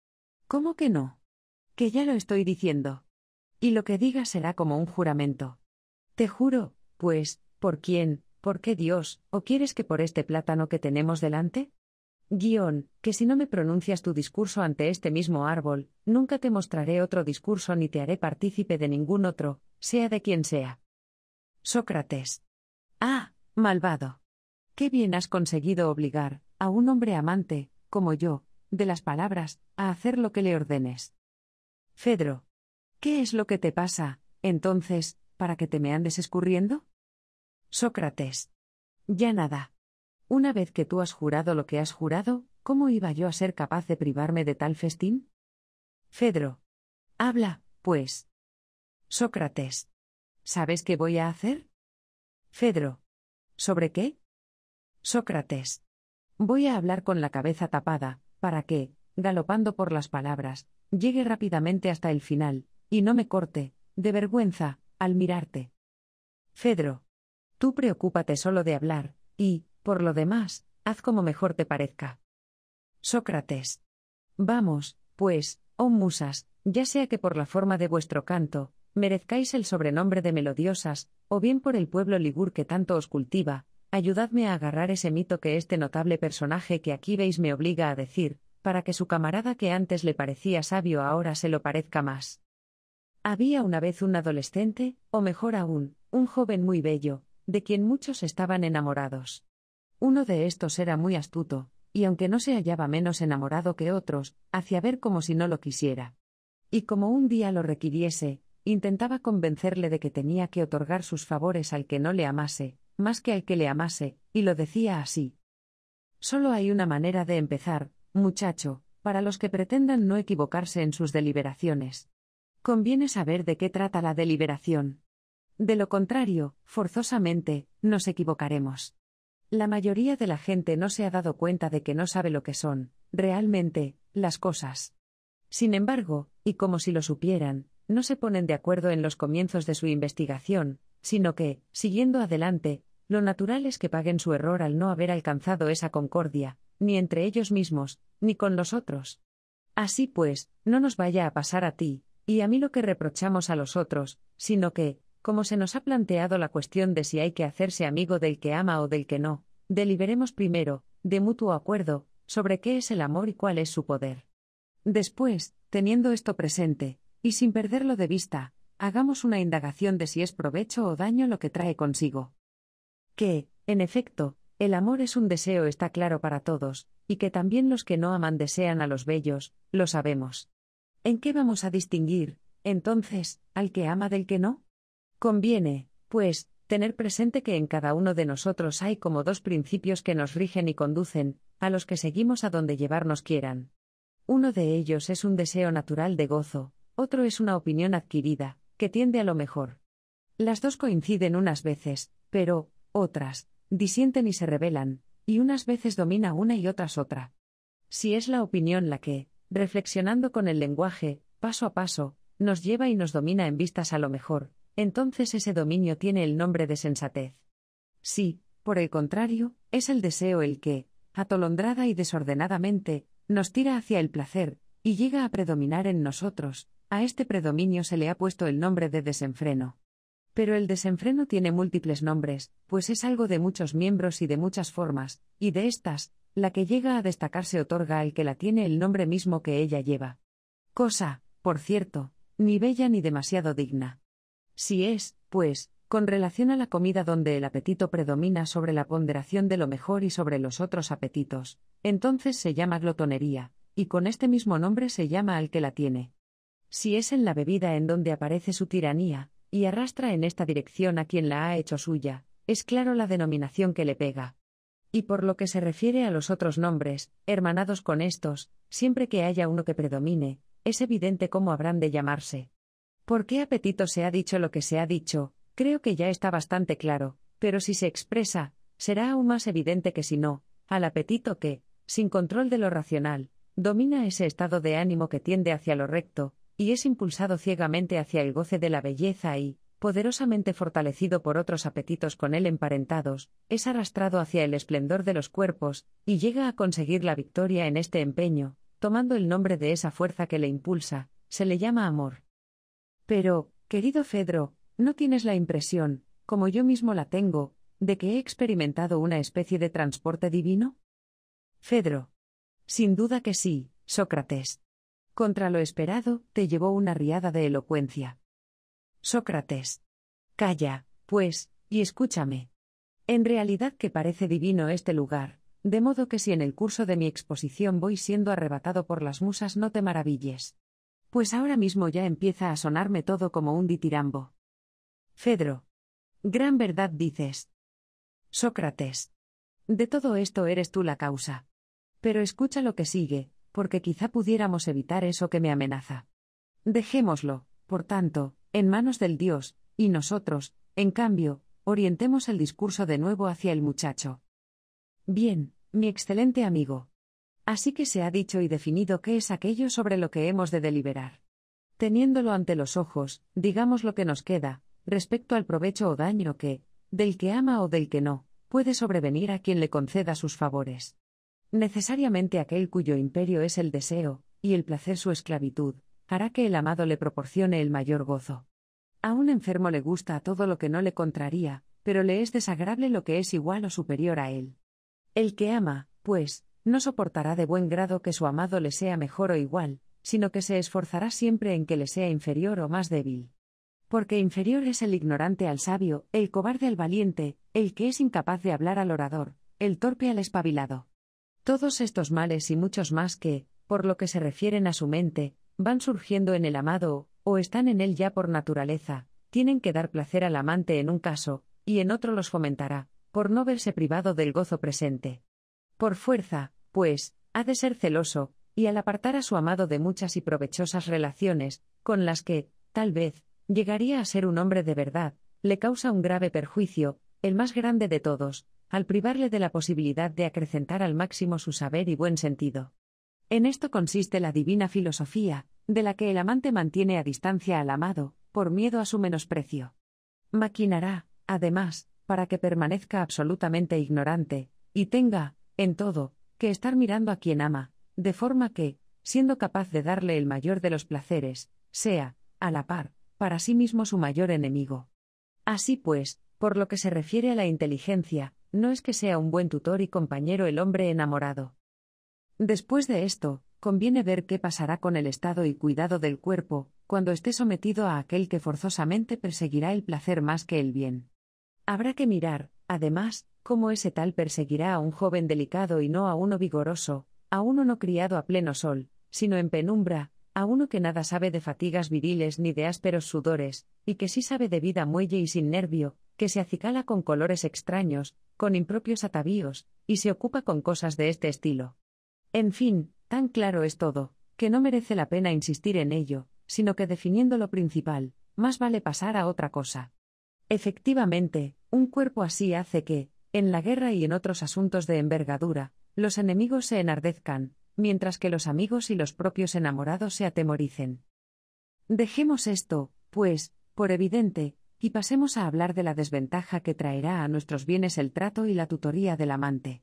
¿Cómo que no? Que ya lo estoy diciendo. Y lo que digas será como un juramento. Te juro, pues, ¿por quién, por qué Dios, o quieres que por este plátano que tenemos delante? Guión, que si no me pronuncias tu discurso ante este mismo árbol, nunca te mostraré otro discurso ni te haré partícipe de ningún otro, sea de quien sea. Sócrates. Ah, malvado. Qué bien has conseguido obligar, a un hombre amante, como yo, de las palabras, a hacer lo que le ordenes. Fedro. ¿Qué es lo que te pasa, entonces, para que te me andes escurriendo? Sócrates. Ya nada. Una vez que tú has jurado lo que has jurado, ¿cómo iba yo a ser capaz de privarme de tal festín? Fedro. Habla, pues. Sócrates. ¿Sabes qué voy a hacer? Fedro. ¿Sobre qué? Sócrates. Voy a hablar con la cabeza tapada, para que, galopando por las palabras, llegue rápidamente hasta el final, y no me corte, de vergüenza, al mirarte. Fedro. Tú preocúpate solo de hablar, y, por lo demás, haz como mejor te parezca. Sócrates. Vamos, pues, oh musas, ya sea que por la forma de vuestro canto, merezcáis el sobrenombre de melodiosas, o bien por el pueblo ligur que tanto os cultiva, ayudadme a agarrar ese mito que este notable personaje que aquí veis me obliga a decir, para que su camarada que antes le parecía sabio ahora se lo parezca más. Había una vez un adolescente, o mejor aún, un joven muy bello, de quien muchos estaban enamorados. Uno de estos era muy astuto, y aunque no se hallaba menos enamorado que otros, hacía ver como si no lo quisiera. Y como un día lo requiriese, intentaba convencerle de que tenía que otorgar sus favores al que no le amase, más que al que le amase, y lo decía así. Solo hay una manera de empezar, muchacho, para los que pretendan no equivocarse en sus deliberaciones. Conviene saber de qué trata la deliberación. De lo contrario, forzosamente, nos equivocaremos. La mayoría de la gente no se ha dado cuenta de que no sabe lo que son, realmente, las cosas. Sin embargo, y como si lo supieran, no se ponen de acuerdo en los comienzos de su investigación, sino que, siguiendo adelante, lo natural es que paguen su error al no haber alcanzado esa concordia, ni entre ellos mismos, ni con los otros. Así pues, no nos vaya a pasar a ti, y a mí lo que reprochamos a los otros, sino que, como se nos ha planteado la cuestión de si hay que hacerse amigo del que ama o del que no, deliberemos primero, de mutuo acuerdo, sobre qué es el amor y cuál es su poder. Después, teniendo esto presente, y sin perderlo de vista, hagamos una indagación de si es provecho o daño lo que trae consigo. Que, en efecto, el amor es un deseo está claro para todos, y que también los que no aman desean a los bellos, lo sabemos. ¿En qué vamos a distinguir, entonces, al que ama del que no? Conviene, pues, tener presente que en cada uno de nosotros hay como dos principios que nos rigen y conducen, a los que seguimos a donde llevarnos quieran. Uno de ellos es un deseo natural de gozo, otro es una opinión adquirida, que tiende a lo mejor. Las dos coinciden unas veces, pero, otras, disienten y se rebelan, y unas veces domina una y otras otra. Si es la opinión la que, reflexionando con el lenguaje, paso a paso, nos lleva y nos domina en vistas a lo mejor, entonces ese dominio tiene el nombre de sensatez. Sí, por el contrario, es el deseo el que, atolondrada y desordenadamente, nos tira hacia el placer, y llega a predominar en nosotros, a este predominio se le ha puesto el nombre de desenfreno. Pero el desenfreno tiene múltiples nombres, pues es algo de muchos miembros y de muchas formas, y de estas, la que llega a destacarse otorga al que la tiene el nombre mismo que ella lleva. Cosa, por cierto, ni bella ni demasiado digna. Si es, pues, con relación a la comida donde el apetito predomina sobre la ponderación de lo mejor y sobre los otros apetitos, entonces se llama glotonería, y con este mismo nombre se llama al que la tiene. Si es en la bebida en donde aparece su tiranía, y arrastra en esta dirección a quien la ha hecho suya, es claro la denominación que le pega. Y por lo que se refiere a los otros nombres, hermanados con estos, siempre que haya uno que predomine, es evidente cómo habrán de llamarse. ¿Por qué apetito se ha dicho lo que se ha dicho? Creo que ya está bastante claro, pero si se expresa, será aún más evidente que si no, al apetito que, sin control de lo racional, domina ese estado de ánimo que tiende hacia lo recto, y es impulsado ciegamente hacia el goce de la belleza y, poderosamente fortalecido por otros apetitos con él emparentados, es arrastrado hacia el esplendor de los cuerpos, y llega a conseguir la victoria en este empeño, tomando el nombre de esa fuerza que le impulsa, se le llama amor. Pero, querido Fedro, ¿no tienes la impresión, como yo mismo la tengo, de que he experimentado una especie de transporte divino? Fedro. Sin duda que sí, Sócrates. Contra lo esperado, te llevó una riada de elocuencia. Sócrates. Calla, pues, y escúchame. En realidad que parece divino este lugar, de modo que si en el curso de mi exposición voy siendo arrebatado por las musas no te maravilles pues ahora mismo ya empieza a sonarme todo como un ditirambo. Fedro. Gran verdad dices. Sócrates. De todo esto eres tú la causa. Pero escucha lo que sigue, porque quizá pudiéramos evitar eso que me amenaza. Dejémoslo, por tanto, en manos del Dios, y nosotros, en cambio, orientemos el discurso de nuevo hacia el muchacho. Bien, mi excelente amigo. Así que se ha dicho y definido qué es aquello sobre lo que hemos de deliberar. Teniéndolo ante los ojos, digamos lo que nos queda, respecto al provecho o daño que, del que ama o del que no, puede sobrevenir a quien le conceda sus favores. Necesariamente aquel cuyo imperio es el deseo, y el placer su esclavitud, hará que el amado le proporcione el mayor gozo. A un enfermo le gusta todo lo que no le contraría, pero le es desagrable lo que es igual o superior a él. El que ama, pues, no soportará de buen grado que su amado le sea mejor o igual, sino que se esforzará siempre en que le sea inferior o más débil. Porque inferior es el ignorante al sabio, el cobarde al valiente, el que es incapaz de hablar al orador, el torpe al espabilado. Todos estos males y muchos más que, por lo que se refieren a su mente, van surgiendo en el amado, o están en él ya por naturaleza, tienen que dar placer al amante en un caso, y en otro los fomentará, por no verse privado del gozo presente. Por fuerza, pues, ha de ser celoso, y al apartar a su amado de muchas y provechosas relaciones, con las que, tal vez, llegaría a ser un hombre de verdad, le causa un grave perjuicio, el más grande de todos, al privarle de la posibilidad de acrecentar al máximo su saber y buen sentido. En esto consiste la divina filosofía, de la que el amante mantiene a distancia al amado, por miedo a su menosprecio. Maquinará, además, para que permanezca absolutamente ignorante, y tenga, en todo, que estar mirando a quien ama, de forma que, siendo capaz de darle el mayor de los placeres, sea, a la par, para sí mismo su mayor enemigo. Así pues, por lo que se refiere a la inteligencia, no es que sea un buen tutor y compañero el hombre enamorado. Después de esto, conviene ver qué pasará con el estado y cuidado del cuerpo, cuando esté sometido a aquel que forzosamente perseguirá el placer más que el bien. Habrá que mirar, además, ¿Cómo ese tal perseguirá a un joven delicado y no a uno vigoroso, a uno no criado a pleno sol, sino en penumbra, a uno que nada sabe de fatigas viriles ni de ásperos sudores, y que sí sabe de vida muelle y sin nervio, que se acicala con colores extraños, con impropios atavíos, y se ocupa con cosas de este estilo? En fin, tan claro es todo, que no merece la pena insistir en ello, sino que definiendo lo principal, más vale pasar a otra cosa. Efectivamente, un cuerpo así hace que, en la guerra y en otros asuntos de envergadura, los enemigos se enardezcan, mientras que los amigos y los propios enamorados se atemoricen. Dejemos esto, pues, por evidente, y pasemos a hablar de la desventaja que traerá a nuestros bienes el trato y la tutoría del amante.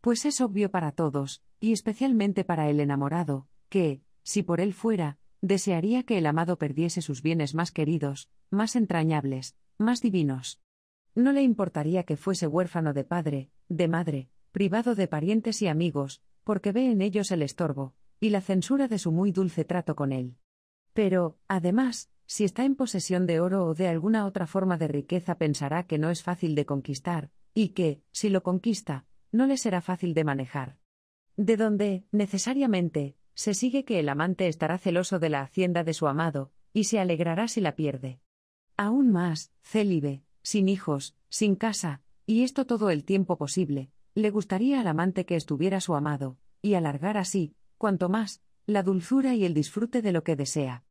Pues es obvio para todos, y especialmente para el enamorado, que, si por él fuera, desearía que el amado perdiese sus bienes más queridos, más entrañables, más divinos. No le importaría que fuese huérfano de padre, de madre, privado de parientes y amigos, porque ve en ellos el estorbo, y la censura de su muy dulce trato con él. Pero, además, si está en posesión de oro o de alguna otra forma de riqueza pensará que no es fácil de conquistar, y que, si lo conquista, no le será fácil de manejar. De donde, necesariamente, se sigue que el amante estará celoso de la hacienda de su amado, y se alegrará si la pierde. Aún más, célibe, sin hijos, sin casa, y esto todo el tiempo posible, le gustaría al amante que estuviera su amado, y alargar así, cuanto más, la dulzura y el disfrute de lo que desea.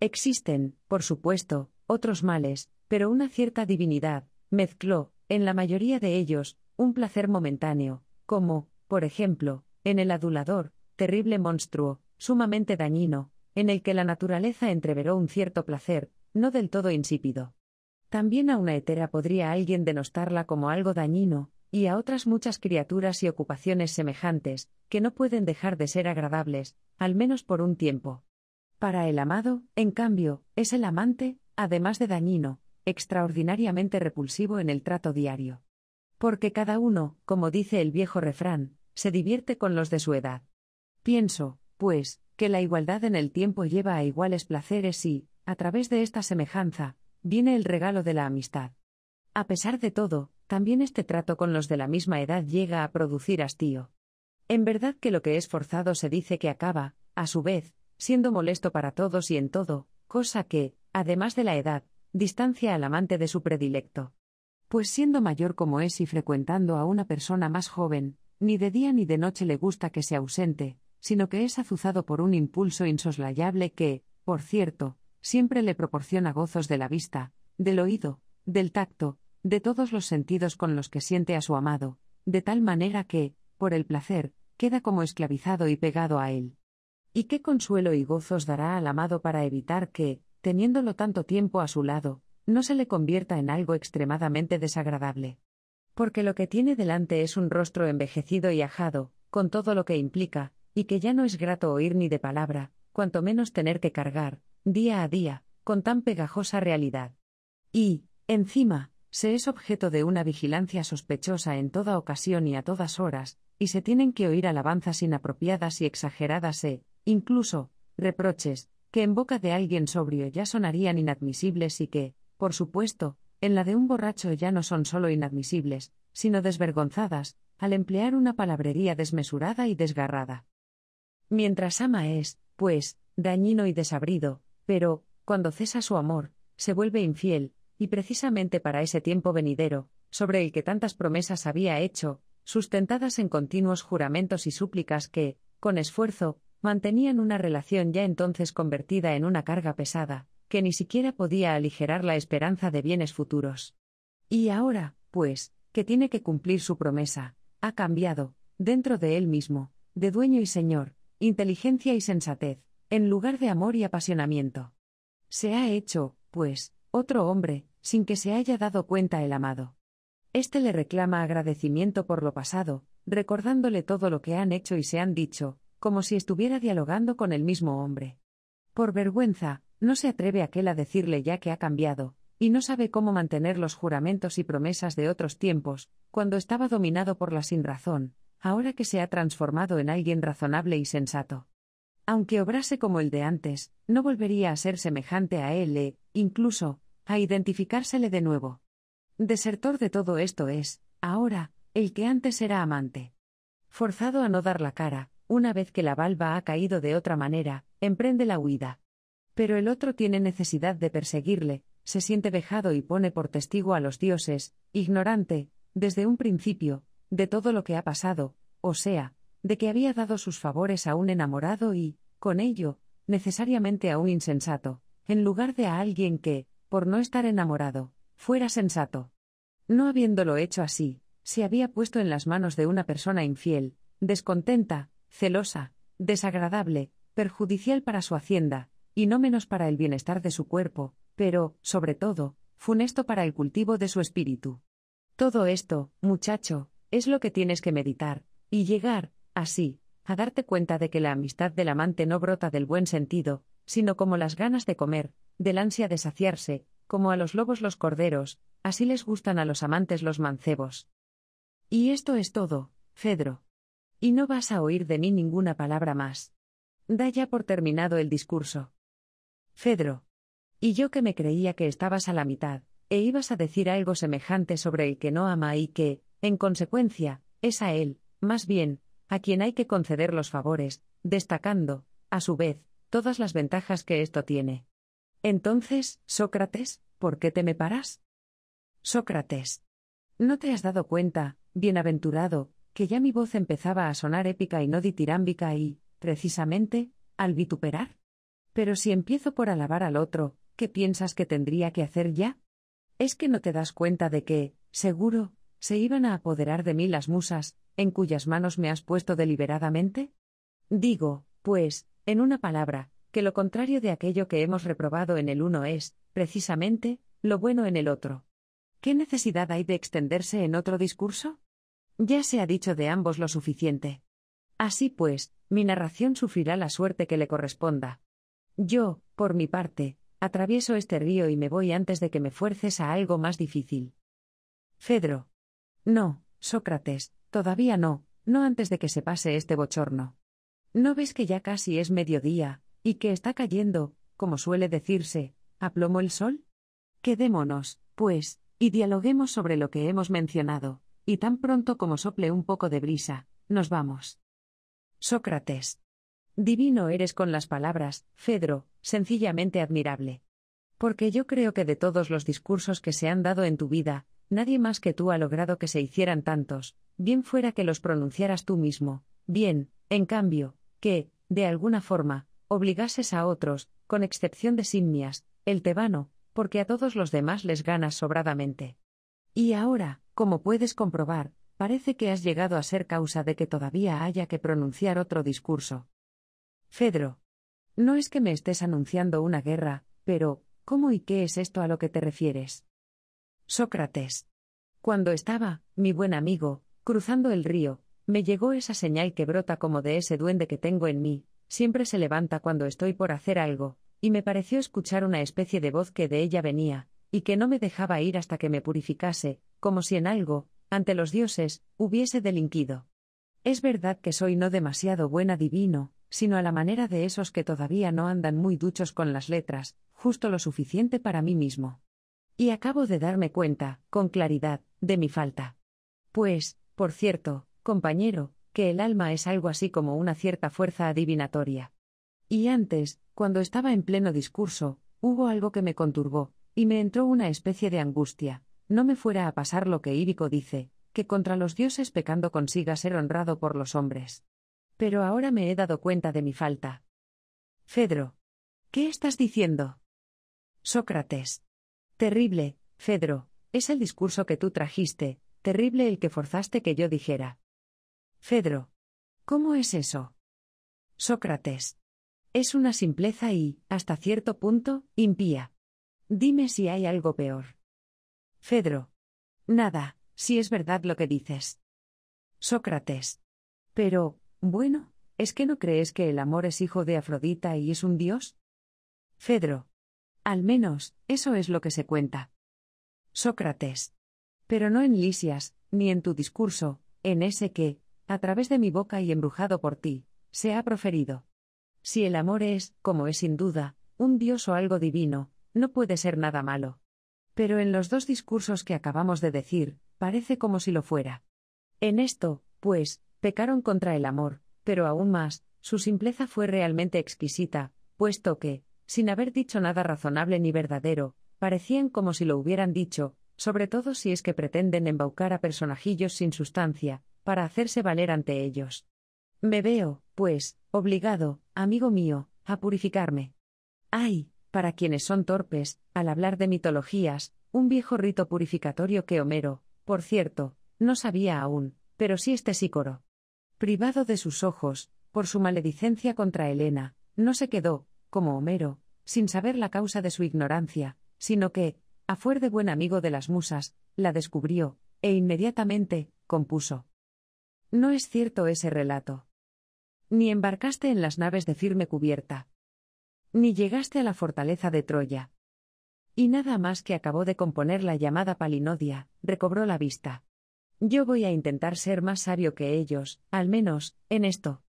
Existen, por supuesto, otros males, pero una cierta divinidad, mezcló, en la mayoría de ellos, un placer momentáneo, como, por ejemplo, en el adulador, terrible monstruo, sumamente dañino, en el que la naturaleza entreveró un cierto placer, no del todo insípido. También a una hetera podría alguien denostarla como algo dañino, y a otras muchas criaturas y ocupaciones semejantes, que no pueden dejar de ser agradables, al menos por un tiempo. Para el amado, en cambio, es el amante, además de dañino, extraordinariamente repulsivo en el trato diario. Porque cada uno, como dice el viejo refrán, se divierte con los de su edad. Pienso, pues, que la igualdad en el tiempo lleva a iguales placeres y, a través de esta semejanza, viene el regalo de la amistad. A pesar de todo, también este trato con los de la misma edad llega a producir hastío. En verdad que lo que es forzado se dice que acaba, a su vez, siendo molesto para todos y en todo, cosa que, además de la edad, distancia al amante de su predilecto. Pues siendo mayor como es y frecuentando a una persona más joven, ni de día ni de noche le gusta que se ausente, sino que es azuzado por un impulso insoslayable que, por cierto, siempre le proporciona gozos de la vista, del oído, del tacto, de todos los sentidos con los que siente a su amado, de tal manera que, por el placer, queda como esclavizado y pegado a él. ¿Y qué consuelo y gozos dará al amado para evitar que, teniéndolo tanto tiempo a su lado, no se le convierta en algo extremadamente desagradable? Porque lo que tiene delante es un rostro envejecido y ajado, con todo lo que implica, y que ya no es grato oír ni de palabra, cuanto menos tener que cargar, día a día, con tan pegajosa realidad. Y, encima, se es objeto de una vigilancia sospechosa en toda ocasión y a todas horas, y se tienen que oír alabanzas inapropiadas y exageradas e, incluso, reproches, que en boca de alguien sobrio ya sonarían inadmisibles y que, por supuesto, en la de un borracho ya no son solo inadmisibles, sino desvergonzadas, al emplear una palabrería desmesurada y desgarrada. Mientras ama es, pues, dañino y desabrido, pero, cuando cesa su amor, se vuelve infiel, y precisamente para ese tiempo venidero, sobre el que tantas promesas había hecho, sustentadas en continuos juramentos y súplicas que, con esfuerzo, mantenían una relación ya entonces convertida en una carga pesada, que ni siquiera podía aligerar la esperanza de bienes futuros. Y ahora, pues, que tiene que cumplir su promesa, ha cambiado, dentro de él mismo, de dueño y señor, inteligencia y sensatez, en lugar de amor y apasionamiento. Se ha hecho, pues, otro hombre, sin que se haya dado cuenta el amado. Este le reclama agradecimiento por lo pasado, recordándole todo lo que han hecho y se han dicho, como si estuviera dialogando con el mismo hombre. Por vergüenza, no se atreve aquel a decirle ya que ha cambiado, y no sabe cómo mantener los juramentos y promesas de otros tiempos, cuando estaba dominado por la sinrazón, ahora que se ha transformado en alguien razonable y sensato. Aunque obrase como el de antes, no volvería a ser semejante a él, e, incluso, a identificársele de nuevo. Desertor de todo esto es, ahora, el que antes era amante. Forzado a no dar la cara, una vez que la balba ha caído de otra manera, emprende la huida. Pero el otro tiene necesidad de perseguirle, se siente vejado y pone por testigo a los dioses, ignorante, desde un principio, de todo lo que ha pasado, o sea, de que había dado sus favores a un enamorado y, con ello, necesariamente a un insensato, en lugar de a alguien que, por no estar enamorado, fuera sensato. No habiéndolo hecho así, se había puesto en las manos de una persona infiel, descontenta, celosa, desagradable, perjudicial para su hacienda, y no menos para el bienestar de su cuerpo, pero, sobre todo, funesto para el cultivo de su espíritu. Todo esto, muchacho, es lo que tienes que meditar, y llegar, Así, a darte cuenta de que la amistad del amante no brota del buen sentido, sino como las ganas de comer, del ansia de saciarse, como a los lobos los corderos, así les gustan a los amantes los mancebos. Y esto es todo, Fedro. Y no vas a oír de mí ninguna palabra más. Da ya por terminado el discurso. Fedro. Y yo que me creía que estabas a la mitad, e ibas a decir algo semejante sobre el que no ama y que, en consecuencia, es a él, más bien, a quien hay que conceder los favores, destacando, a su vez, todas las ventajas que esto tiene. Entonces, Sócrates, ¿por qué te me paras? Sócrates. ¿No te has dado cuenta, bienaventurado, que ya mi voz empezaba a sonar épica y no ditirámbica y, precisamente, al vituperar? Pero si empiezo por alabar al otro, ¿qué piensas que tendría que hacer ya? ¿Es que no te das cuenta de que, seguro, se iban a apoderar de mí las musas, en cuyas manos me has puesto deliberadamente? Digo, pues, en una palabra, que lo contrario de aquello que hemos reprobado en el uno es, precisamente, lo bueno en el otro. ¿Qué necesidad hay de extenderse en otro discurso? Ya se ha dicho de ambos lo suficiente. Así pues, mi narración sufrirá la suerte que le corresponda. Yo, por mi parte, atravieso este río y me voy antes de que me fuerces a algo más difícil. Fedro. No, Sócrates, Todavía no, no antes de que se pase este bochorno. ¿No ves que ya casi es mediodía, y que está cayendo, como suele decirse, a plomo el sol? Quedémonos, pues, y dialoguemos sobre lo que hemos mencionado, y tan pronto como sople un poco de brisa, nos vamos. Sócrates. Divino eres con las palabras, Fedro, sencillamente admirable. Porque yo creo que de todos los discursos que se han dado en tu vida, Nadie más que tú ha logrado que se hicieran tantos, bien fuera que los pronunciaras tú mismo, bien, en cambio, que, de alguna forma, obligases a otros, con excepción de Simmias, el tebano, porque a todos los demás les ganas sobradamente. Y ahora, como puedes comprobar, parece que has llegado a ser causa de que todavía haya que pronunciar otro discurso. Fedro. No es que me estés anunciando una guerra, pero, ¿cómo y qué es esto a lo que te refieres? Sócrates. Cuando estaba, mi buen amigo, cruzando el río, me llegó esa señal que brota como de ese duende que tengo en mí, siempre se levanta cuando estoy por hacer algo, y me pareció escuchar una especie de voz que de ella venía, y que no me dejaba ir hasta que me purificase, como si en algo, ante los dioses, hubiese delinquido. Es verdad que soy no demasiado buen adivino, sino a la manera de esos que todavía no andan muy duchos con las letras, justo lo suficiente para mí mismo. Y acabo de darme cuenta, con claridad, de mi falta. Pues, por cierto, compañero, que el alma es algo así como una cierta fuerza adivinatoria. Y antes, cuando estaba en pleno discurso, hubo algo que me conturbó, y me entró una especie de angustia, no me fuera a pasar lo que Írico dice, que contra los dioses pecando consiga ser honrado por los hombres. Pero ahora me he dado cuenta de mi falta. Fedro. ¿Qué estás diciendo? Sócrates. Terrible, Fedro, es el discurso que tú trajiste, terrible el que forzaste que yo dijera. Fedro. ¿Cómo es eso? Sócrates. Es una simpleza y, hasta cierto punto, impía. Dime si hay algo peor. Fedro. Nada, si es verdad lo que dices. Sócrates. Pero, bueno, ¿es que no crees que el amor es hijo de Afrodita y es un dios? Fedro. Al menos, eso es lo que se cuenta. Sócrates. Pero no en Lisias, ni en tu discurso, en ese que, a través de mi boca y embrujado por ti, se ha proferido. Si el amor es, como es sin duda, un dios o algo divino, no puede ser nada malo. Pero en los dos discursos que acabamos de decir, parece como si lo fuera. En esto, pues, pecaron contra el amor, pero aún más, su simpleza fue realmente exquisita, puesto que, sin haber dicho nada razonable ni verdadero, parecían como si lo hubieran dicho, sobre todo si es que pretenden embaucar a personajillos sin sustancia, para hacerse valer ante ellos. Me veo, pues, obligado, amigo mío, a purificarme. Ay, para quienes son torpes, al hablar de mitologías, un viejo rito purificatorio que Homero, por cierto, no sabía aún, pero sí este sícoro. Privado de sus ojos, por su maledicencia contra Helena, no se quedó, como Homero, sin saber la causa de su ignorancia, sino que, a fuer de buen amigo de las musas, la descubrió, e inmediatamente, compuso. No es cierto ese relato. Ni embarcaste en las naves de firme cubierta. Ni llegaste a la fortaleza de Troya. Y nada más que acabó de componer la llamada Palinodia, recobró la vista. Yo voy a intentar ser más sabio que ellos, al menos, en esto.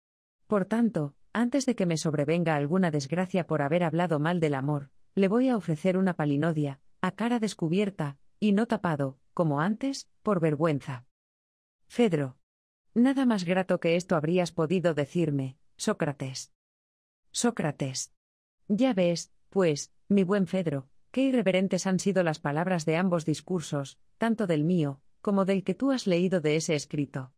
Por tanto, antes de que me sobrevenga alguna desgracia por haber hablado mal del amor, le voy a ofrecer una palinodia, a cara descubierta, y no tapado, como antes, por vergüenza. Fedro. Nada más grato que esto habrías podido decirme, Sócrates. Sócrates. Ya ves, pues, mi buen Fedro, qué irreverentes han sido las palabras de ambos discursos, tanto del mío, como del que tú has leído de ese escrito.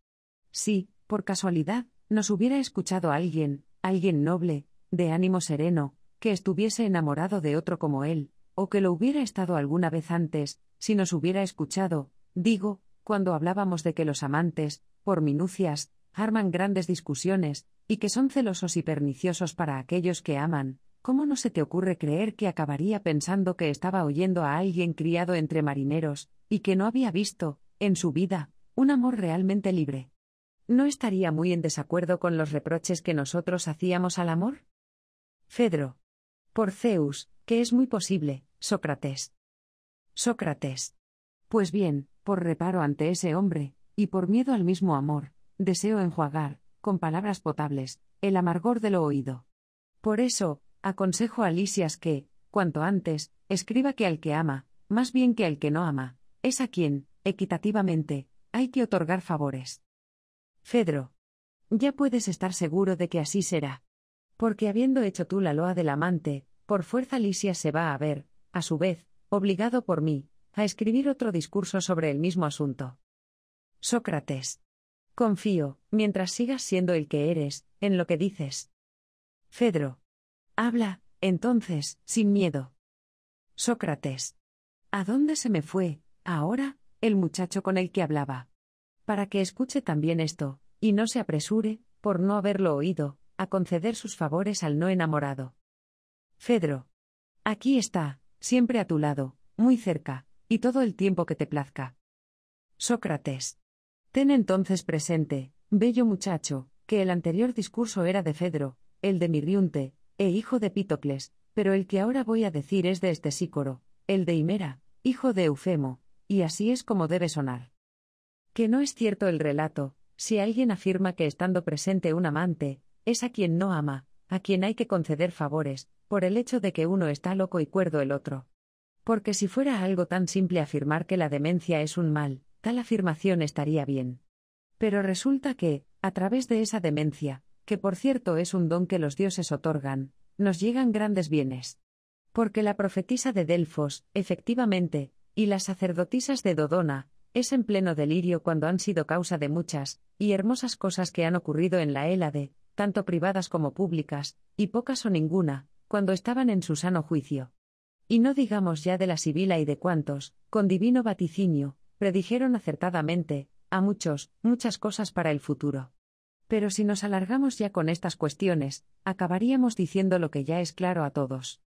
Sí, por casualidad, nos hubiera escuchado alguien, alguien noble, de ánimo sereno, que estuviese enamorado de otro como él, o que lo hubiera estado alguna vez antes, si nos hubiera escuchado, digo, cuando hablábamos de que los amantes, por minucias, arman grandes discusiones, y que son celosos y perniciosos para aquellos que aman, ¿cómo no se te ocurre creer que acabaría pensando que estaba oyendo a alguien criado entre marineros, y que no había visto, en su vida, un amor realmente libre? ¿No estaría muy en desacuerdo con los reproches que nosotros hacíamos al amor? Fedro. Por Zeus, que es muy posible, Sócrates. Sócrates. Pues bien, por reparo ante ese hombre, y por miedo al mismo amor, deseo enjuagar, con palabras potables, el amargor de lo oído. Por eso, aconsejo a Lisias que, cuanto antes, escriba que al que ama, más bien que al que no ama, es a quien, equitativamente, hay que otorgar favores. Fedro. Ya puedes estar seguro de que así será. Porque habiendo hecho tú la loa del amante, por fuerza Lisia se va a ver, a su vez, obligado por mí, a escribir otro discurso sobre el mismo asunto. Sócrates. Confío, mientras sigas siendo el que eres, en lo que dices. Fedro. Habla, entonces, sin miedo. Sócrates. ¿A dónde se me fue, ahora, el muchacho con el que hablaba? para que escuche también esto, y no se apresure, por no haberlo oído, a conceder sus favores al no enamorado. Fedro. Aquí está, siempre a tu lado, muy cerca, y todo el tiempo que te plazca. Sócrates. Ten entonces presente, bello muchacho, que el anterior discurso era de Fedro, el de Mirriunte, e hijo de Pitocles, pero el que ahora voy a decir es de sícoro, el de Himera, hijo de Eufemo, y así es como debe sonar. Que no es cierto el relato, si alguien afirma que estando presente un amante, es a quien no ama, a quien hay que conceder favores, por el hecho de que uno está loco y cuerdo el otro. Porque si fuera algo tan simple afirmar que la demencia es un mal, tal afirmación estaría bien. Pero resulta que, a través de esa demencia, que por cierto es un don que los dioses otorgan, nos llegan grandes bienes. Porque la profetisa de Delfos, efectivamente, y las sacerdotisas de Dodona, es en pleno delirio cuando han sido causa de muchas, y hermosas cosas que han ocurrido en la Hélade, tanto privadas como públicas, y pocas o ninguna, cuando estaban en su sano juicio. Y no digamos ya de la Sibila y de cuantos, con divino vaticinio, predijeron acertadamente, a muchos, muchas cosas para el futuro. Pero si nos alargamos ya con estas cuestiones, acabaríamos diciendo lo que ya es claro a todos.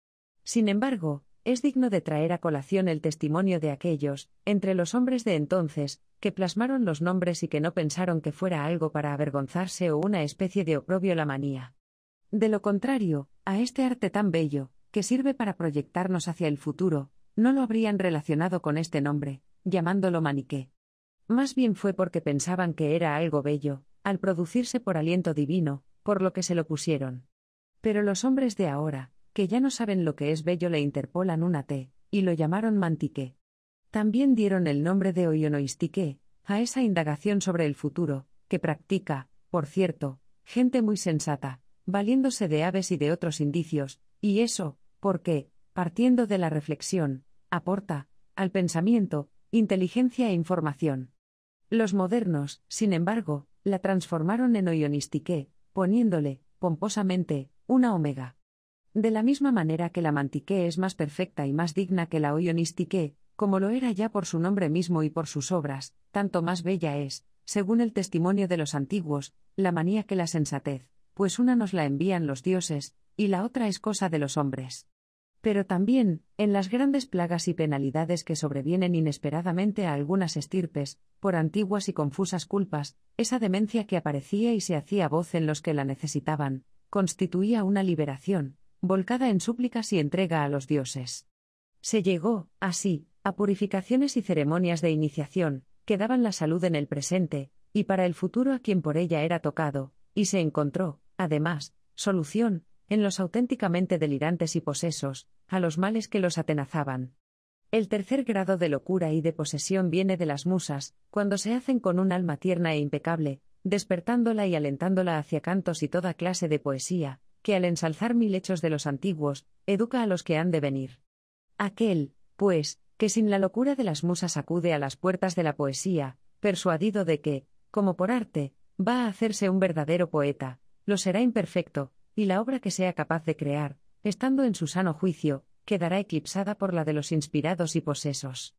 Sin embargo, es digno de traer a colación el testimonio de aquellos, entre los hombres de entonces, que plasmaron los nombres y que no pensaron que fuera algo para avergonzarse o una especie de oprobio la manía. De lo contrario, a este arte tan bello, que sirve para proyectarnos hacia el futuro, no lo habrían relacionado con este nombre, llamándolo maniqué. Más bien fue porque pensaban que era algo bello, al producirse por aliento divino, por lo que se lo pusieron. Pero los hombres de ahora, que ya no saben lo que es bello le interpolan una T, y lo llamaron mantique. También dieron el nombre de oionoistique, a esa indagación sobre el futuro, que practica, por cierto, gente muy sensata, valiéndose de aves y de otros indicios, y eso, porque, partiendo de la reflexión, aporta, al pensamiento, inteligencia e información. Los modernos, sin embargo, la transformaron en oionistique, poniéndole, pomposamente, una omega. De la misma manera que la Mantique es más perfecta y más digna que la oionistique, como lo era ya por su nombre mismo y por sus obras, tanto más bella es, según el testimonio de los antiguos, la manía que la sensatez, pues una nos la envían los dioses, y la otra es cosa de los hombres. Pero también, en las grandes plagas y penalidades que sobrevienen inesperadamente a algunas estirpes, por antiguas y confusas culpas, esa demencia que aparecía y se hacía voz en los que la necesitaban, constituía una liberación, volcada en súplicas y entrega a los dioses. Se llegó, así, a purificaciones y ceremonias de iniciación, que daban la salud en el presente, y para el futuro a quien por ella era tocado, y se encontró, además, solución, en los auténticamente delirantes y posesos, a los males que los atenazaban. El tercer grado de locura y de posesión viene de las musas, cuando se hacen con un alma tierna e impecable, despertándola y alentándola hacia cantos y toda clase de poesía, que al ensalzar mil hechos de los antiguos, educa a los que han de venir. Aquel, pues, que sin la locura de las musas acude a las puertas de la poesía, persuadido de que, como por arte, va a hacerse un verdadero poeta, lo será imperfecto, y la obra que sea capaz de crear, estando en su sano juicio, quedará eclipsada por la de los inspirados y posesos.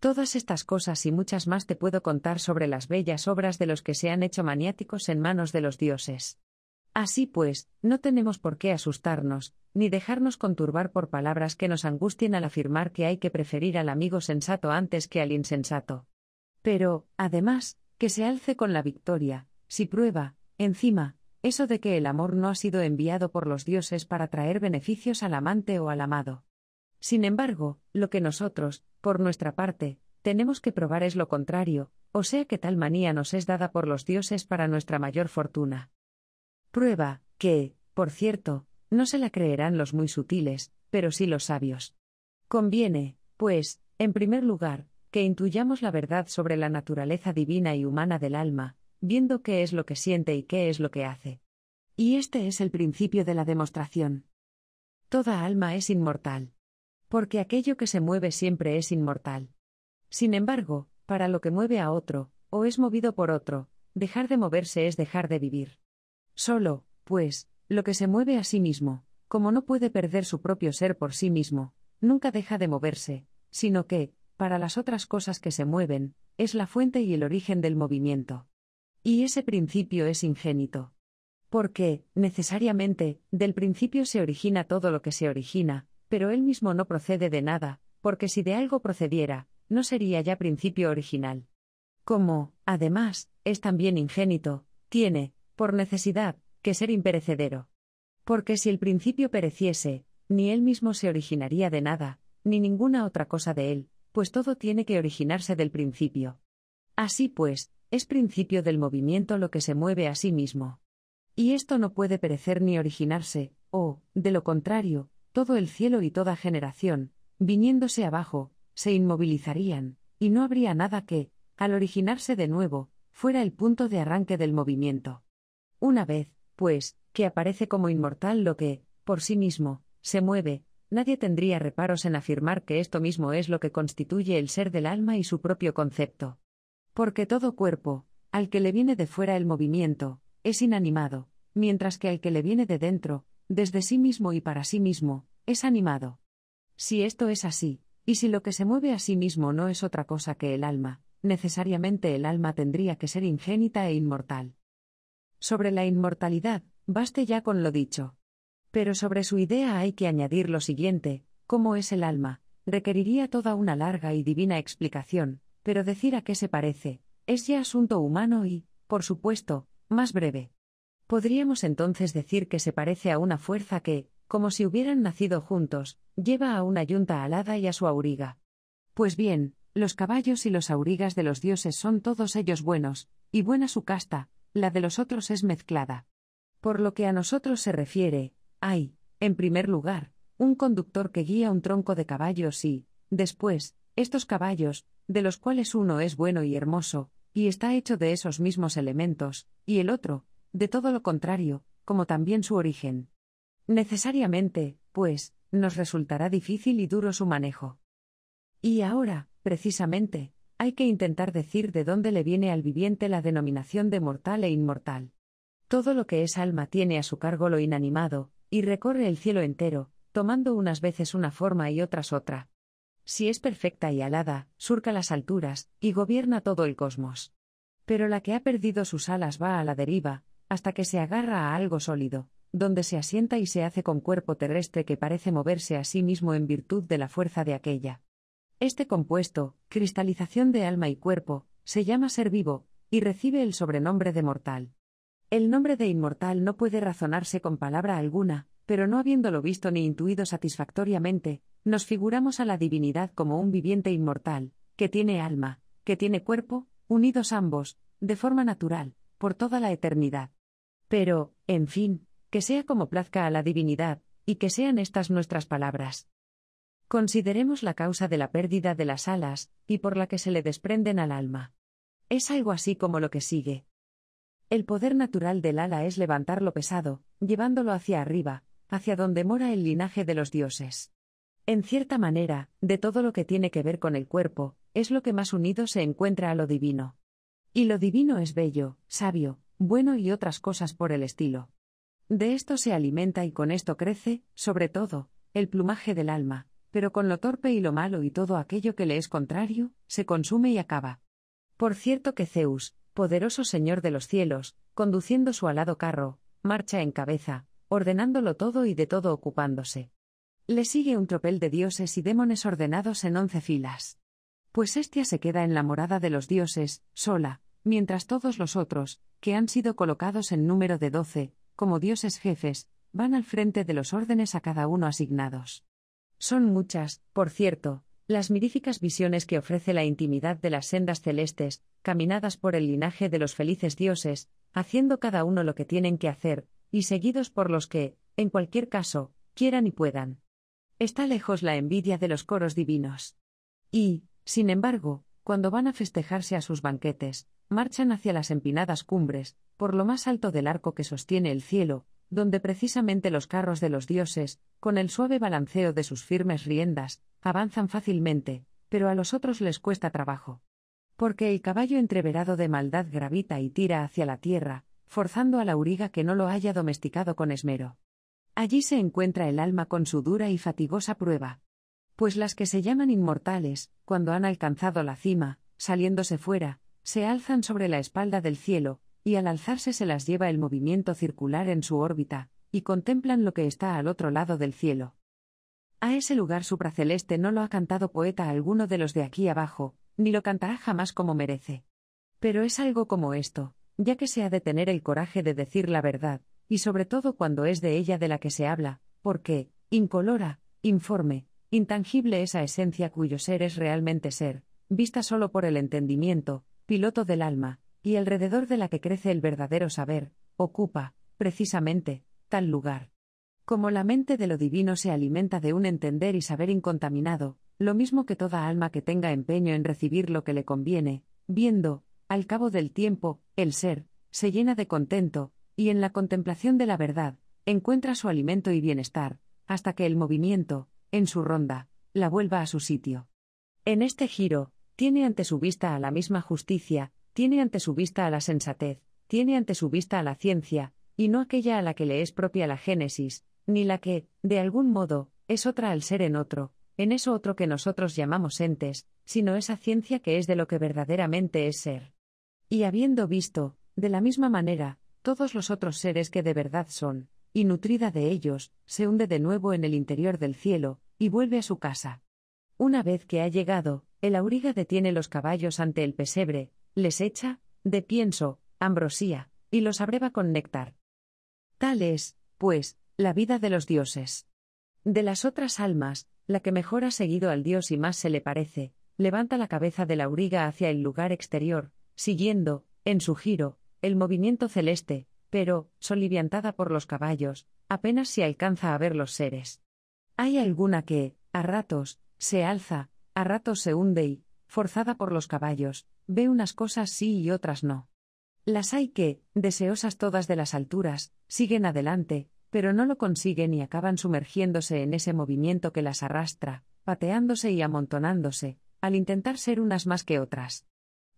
Todas estas cosas y muchas más te puedo contar sobre las bellas obras de los que se han hecho maniáticos en manos de los dioses. Así pues, no tenemos por qué asustarnos, ni dejarnos conturbar por palabras que nos angustien al afirmar que hay que preferir al amigo sensato antes que al insensato. Pero, además, que se alce con la victoria, si prueba, encima, eso de que el amor no ha sido enviado por los dioses para traer beneficios al amante o al amado. Sin embargo, lo que nosotros, por nuestra parte, tenemos que probar es lo contrario, o sea que tal manía nos es dada por los dioses para nuestra mayor fortuna. Prueba, que, por cierto, no se la creerán los muy sutiles, pero sí los sabios. Conviene, pues, en primer lugar, que intuyamos la verdad sobre la naturaleza divina y humana del alma, viendo qué es lo que siente y qué es lo que hace. Y este es el principio de la demostración. Toda alma es inmortal. Porque aquello que se mueve siempre es inmortal. Sin embargo, para lo que mueve a otro, o es movido por otro, dejar de moverse es dejar de vivir. Solo, pues, lo que se mueve a sí mismo, como no puede perder su propio ser por sí mismo, nunca deja de moverse, sino que, para las otras cosas que se mueven, es la fuente y el origen del movimiento. Y ese principio es ingénito. Porque, necesariamente, del principio se origina todo lo que se origina, pero él mismo no procede de nada, porque si de algo procediera, no sería ya principio original. Como, además, es también ingénito, tiene, por necesidad, que ser imperecedero. Porque si el principio pereciese, ni él mismo se originaría de nada, ni ninguna otra cosa de él, pues todo tiene que originarse del principio. Así pues, es principio del movimiento lo que se mueve a sí mismo. Y esto no puede perecer ni originarse, o, de lo contrario, todo el cielo y toda generación, viniéndose abajo, se inmovilizarían, y no habría nada que, al originarse de nuevo, fuera el punto de arranque del movimiento. Una vez, pues, que aparece como inmortal lo que, por sí mismo, se mueve, nadie tendría reparos en afirmar que esto mismo es lo que constituye el ser del alma y su propio concepto. Porque todo cuerpo, al que le viene de fuera el movimiento, es inanimado, mientras que al que le viene de dentro, desde sí mismo y para sí mismo, es animado. Si esto es así, y si lo que se mueve a sí mismo no es otra cosa que el alma, necesariamente el alma tendría que ser ingénita e inmortal. Sobre la inmortalidad, baste ya con lo dicho. Pero sobre su idea hay que añadir lo siguiente, ¿cómo es el alma? Requeriría toda una larga y divina explicación, pero decir a qué se parece, es ya asunto humano y, por supuesto, más breve. Podríamos entonces decir que se parece a una fuerza que, como si hubieran nacido juntos, lleva a una yunta alada y a su auriga. Pues bien, los caballos y los aurigas de los dioses son todos ellos buenos, y buena su casta, la de los otros es mezclada. Por lo que a nosotros se refiere, hay, en primer lugar, un conductor que guía un tronco de caballos y, después, estos caballos, de los cuales uno es bueno y hermoso, y está hecho de esos mismos elementos, y el otro, de todo lo contrario, como también su origen. Necesariamente, pues, nos resultará difícil y duro su manejo. Y ahora, precisamente, hay que intentar decir de dónde le viene al viviente la denominación de mortal e inmortal. Todo lo que es alma tiene a su cargo lo inanimado, y recorre el cielo entero, tomando unas veces una forma y otras otra. Si es perfecta y alada, surca las alturas, y gobierna todo el cosmos. Pero la que ha perdido sus alas va a la deriva, hasta que se agarra a algo sólido, donde se asienta y se hace con cuerpo terrestre que parece moverse a sí mismo en virtud de la fuerza de aquella. Este compuesto, cristalización de alma y cuerpo, se llama ser vivo, y recibe el sobrenombre de mortal. El nombre de inmortal no puede razonarse con palabra alguna, pero no habiéndolo visto ni intuido satisfactoriamente, nos figuramos a la divinidad como un viviente inmortal, que tiene alma, que tiene cuerpo, unidos ambos, de forma natural, por toda la eternidad. Pero, en fin, que sea como plazca a la divinidad, y que sean estas nuestras palabras. Consideremos la causa de la pérdida de las alas, y por la que se le desprenden al alma. Es algo así como lo que sigue. El poder natural del ala es levantar lo pesado, llevándolo hacia arriba, hacia donde mora el linaje de los dioses. En cierta manera, de todo lo que tiene que ver con el cuerpo, es lo que más unido se encuentra a lo divino. Y lo divino es bello, sabio, bueno y otras cosas por el estilo. De esto se alimenta y con esto crece, sobre todo, el plumaje del alma, pero con lo torpe y lo malo y todo aquello que le es contrario, se consume y acaba. Por cierto que Zeus, poderoso Señor de los cielos, conduciendo su alado carro, marcha en cabeza, ordenándolo todo y de todo ocupándose. Le sigue un tropel de dioses y démones ordenados en once filas. Pues Hestia se queda en la morada de los dioses, sola, mientras todos los otros, que han sido colocados en número de doce, como dioses jefes, van al frente de los órdenes a cada uno asignados. Son muchas, por cierto, las miríficas visiones que ofrece la intimidad de las sendas celestes, caminadas por el linaje de los felices dioses, haciendo cada uno lo que tienen que hacer, y seguidos por los que, en cualquier caso, quieran y puedan. Está lejos la envidia de los coros divinos. Y, sin embargo, cuando van a festejarse a sus banquetes, marchan hacia las empinadas cumbres, por lo más alto del arco que sostiene el cielo, donde precisamente los carros de los dioses, con el suave balanceo de sus firmes riendas, avanzan fácilmente, pero a los otros les cuesta trabajo. Porque el caballo entreverado de maldad gravita y tira hacia la tierra, forzando a la auriga que no lo haya domesticado con esmero. Allí se encuentra el alma con su dura y fatigosa prueba. Pues las que se llaman inmortales, cuando han alcanzado la cima, saliéndose fuera, se alzan sobre la espalda del cielo, y al alzarse se las lleva el movimiento circular en su órbita, y contemplan lo que está al otro lado del cielo. A ese lugar supraceleste no lo ha cantado poeta alguno de los de aquí abajo, ni lo cantará jamás como merece. Pero es algo como esto, ya que se ha de tener el coraje de decir la verdad, y sobre todo cuando es de ella de la que se habla, porque, incolora, informe, intangible esa esencia cuyo ser es realmente ser, vista solo por el entendimiento, piloto del alma, y alrededor de la que crece el verdadero saber, ocupa, precisamente, tal lugar. Como la mente de lo divino se alimenta de un entender y saber incontaminado, lo mismo que toda alma que tenga empeño en recibir lo que le conviene, viendo, al cabo del tiempo, el ser, se llena de contento, y en la contemplación de la verdad, encuentra su alimento y bienestar, hasta que el movimiento, en su ronda, la vuelva a su sitio. En este giro, tiene ante su vista a la misma justicia, tiene ante su vista a la sensatez, tiene ante su vista a la ciencia, y no aquella a la que le es propia la génesis, ni la que, de algún modo, es otra al ser en otro, en eso otro que nosotros llamamos entes, sino esa ciencia que es de lo que verdaderamente es ser. Y habiendo visto, de la misma manera, todos los otros seres que de verdad son, y nutrida de ellos, se hunde de nuevo en el interior del cielo, y vuelve a su casa. Una vez que ha llegado, el auriga detiene los caballos ante el pesebre, les echa, de pienso, ambrosía, y los abreva con néctar. Tal es, pues, la vida de los dioses. De las otras almas, la que mejor ha seguido al dios y más se le parece, levanta la cabeza de la auriga hacia el lugar exterior, siguiendo, en su giro, el movimiento celeste, pero, soliviantada por los caballos, apenas se alcanza a ver los seres. Hay alguna que, a ratos, se alza, a ratos se hunde y, forzada por los caballos, ve unas cosas sí y otras no. Las hay que, deseosas todas de las alturas, siguen adelante, pero no lo consiguen y acaban sumergiéndose en ese movimiento que las arrastra, pateándose y amontonándose, al intentar ser unas más que otras.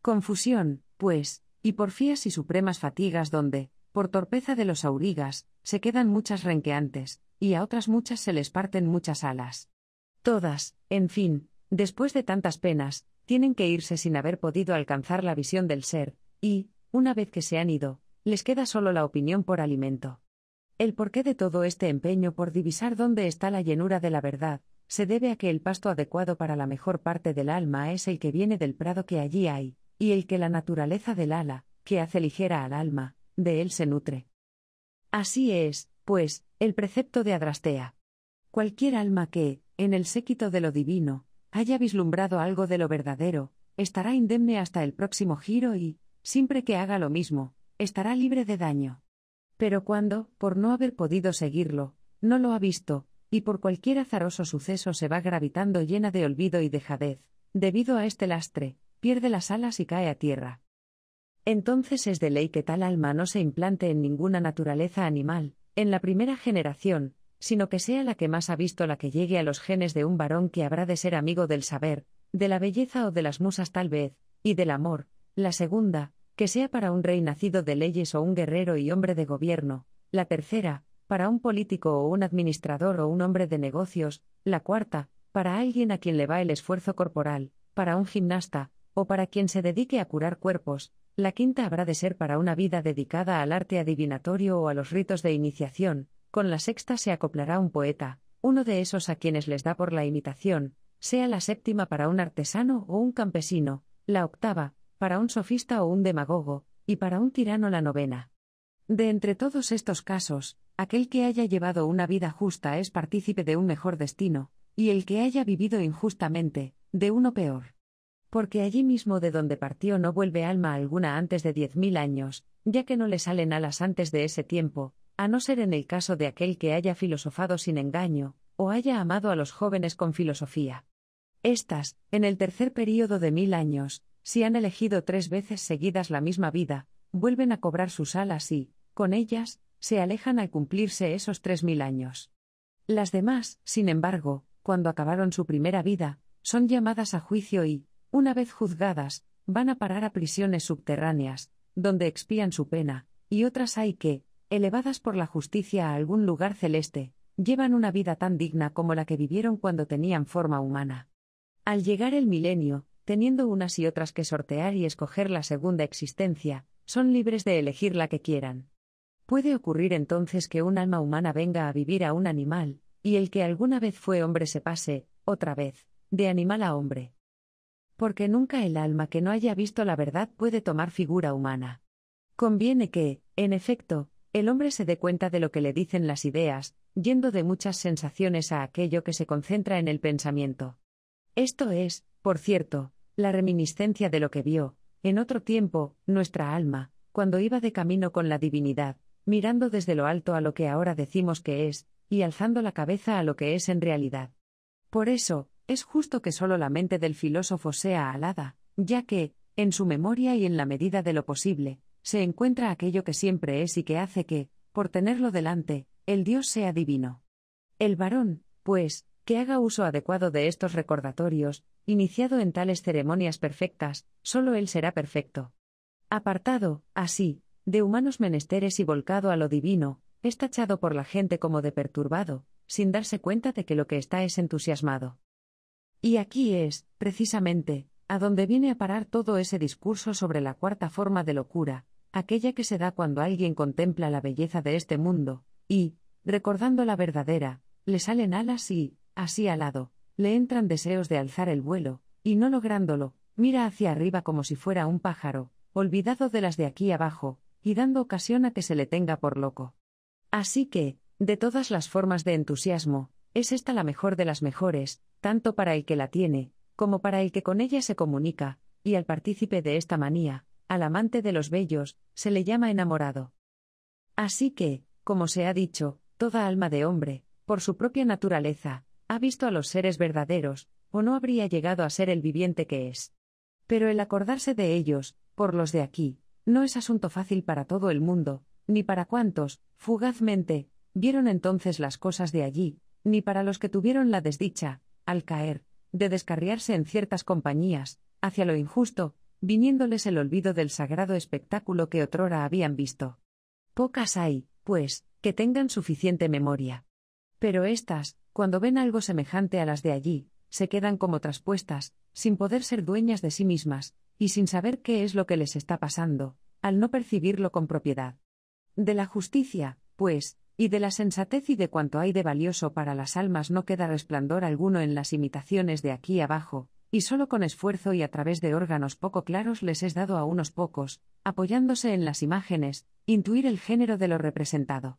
Confusión, pues, y porfías y supremas fatigas donde, por torpeza de los aurigas, se quedan muchas renqueantes, y a otras muchas se les parten muchas alas. Todas, en fin, después de tantas penas, tienen que irse sin haber podido alcanzar la visión del ser, y, una vez que se han ido, les queda solo la opinión por alimento. El porqué de todo este empeño por divisar dónde está la llenura de la verdad, se debe a que el pasto adecuado para la mejor parte del alma es el que viene del prado que allí hay, y el que la naturaleza del ala, que hace ligera al alma, de él se nutre. Así es, pues, el precepto de Adrastea. Cualquier alma que, en el séquito de lo divino, haya vislumbrado algo de lo verdadero, estará indemne hasta el próximo giro y, siempre que haga lo mismo, estará libre de daño. Pero cuando, por no haber podido seguirlo, no lo ha visto, y por cualquier azaroso suceso se va gravitando llena de olvido y dejadez, debido a este lastre, pierde las alas y cae a tierra. Entonces es de ley que tal alma no se implante en ninguna naturaleza animal, en la primera generación, sino que sea la que más ha visto la que llegue a los genes de un varón que habrá de ser amigo del saber, de la belleza o de las musas tal vez, y del amor, la segunda, que sea para un rey nacido de leyes o un guerrero y hombre de gobierno, la tercera, para un político o un administrador o un hombre de negocios, la cuarta, para alguien a quien le va el esfuerzo corporal, para un gimnasta, o para quien se dedique a curar cuerpos, la quinta habrá de ser para una vida dedicada al arte adivinatorio o a los ritos de iniciación, con la sexta se acoplará un poeta, uno de esos a quienes les da por la imitación, sea la séptima para un artesano o un campesino, la octava, para un sofista o un demagogo, y para un tirano la novena. De entre todos estos casos, aquel que haya llevado una vida justa es partícipe de un mejor destino, y el que haya vivido injustamente, de uno peor. Porque allí mismo de donde partió no vuelve alma alguna antes de diez mil años, ya que no le salen alas antes de ese tiempo, a no ser en el caso de aquel que haya filosofado sin engaño, o haya amado a los jóvenes con filosofía. Estas, en el tercer período de mil años, si han elegido tres veces seguidas la misma vida, vuelven a cobrar sus alas y, con ellas, se alejan al cumplirse esos tres mil años. Las demás, sin embargo, cuando acabaron su primera vida, son llamadas a juicio y, una vez juzgadas, van a parar a prisiones subterráneas, donde expían su pena, y otras hay que, elevadas por la justicia a algún lugar celeste, llevan una vida tan digna como la que vivieron cuando tenían forma humana. Al llegar el milenio, teniendo unas y otras que sortear y escoger la segunda existencia, son libres de elegir la que quieran. Puede ocurrir entonces que un alma humana venga a vivir a un animal, y el que alguna vez fue hombre se pase, otra vez, de animal a hombre. Porque nunca el alma que no haya visto la verdad puede tomar figura humana. Conviene que, en efecto, el hombre se dé cuenta de lo que le dicen las ideas, yendo de muchas sensaciones a aquello que se concentra en el pensamiento. Esto es, por cierto, la reminiscencia de lo que vio, en otro tiempo, nuestra alma, cuando iba de camino con la divinidad, mirando desde lo alto a lo que ahora decimos que es, y alzando la cabeza a lo que es en realidad. Por eso, es justo que solo la mente del filósofo sea alada, ya que, en su memoria y en la medida de lo posible, se encuentra aquello que siempre es y que hace que, por tenerlo delante, el Dios sea divino. El varón, pues, que haga uso adecuado de estos recordatorios, iniciado en tales ceremonias perfectas, solo él será perfecto. Apartado, así, de humanos menesteres y volcado a lo divino, es tachado por la gente como de perturbado, sin darse cuenta de que lo que está es entusiasmado. Y aquí es, precisamente, a donde viene a parar todo ese discurso sobre la cuarta forma de locura, aquella que se da cuando alguien contempla la belleza de este mundo, y, recordando la verdadera, le salen alas y, así al lado le entran deseos de alzar el vuelo, y no lográndolo, mira hacia arriba como si fuera un pájaro, olvidado de las de aquí abajo, y dando ocasión a que se le tenga por loco. Así que, de todas las formas de entusiasmo, es esta la mejor de las mejores, tanto para el que la tiene, como para el que con ella se comunica, y al partícipe de esta manía, al amante de los bellos, se le llama enamorado. Así que, como se ha dicho, toda alma de hombre, por su propia naturaleza, ha visto a los seres verdaderos, o no habría llegado a ser el viviente que es. Pero el acordarse de ellos, por los de aquí, no es asunto fácil para todo el mundo, ni para cuantos, fugazmente, vieron entonces las cosas de allí, ni para los que tuvieron la desdicha, al caer, de descarriarse en ciertas compañías, hacia lo injusto, viniéndoles el olvido del sagrado espectáculo que otrora habían visto. Pocas hay, pues, que tengan suficiente memoria. Pero éstas, cuando ven algo semejante a las de allí, se quedan como traspuestas, sin poder ser dueñas de sí mismas, y sin saber qué es lo que les está pasando, al no percibirlo con propiedad. De la justicia, pues, y de la sensatez y de cuanto hay de valioso para las almas no queda resplandor alguno en las imitaciones de aquí abajo, y solo con esfuerzo y a través de órganos poco claros les es dado a unos pocos, apoyándose en las imágenes, intuir el género de lo representado.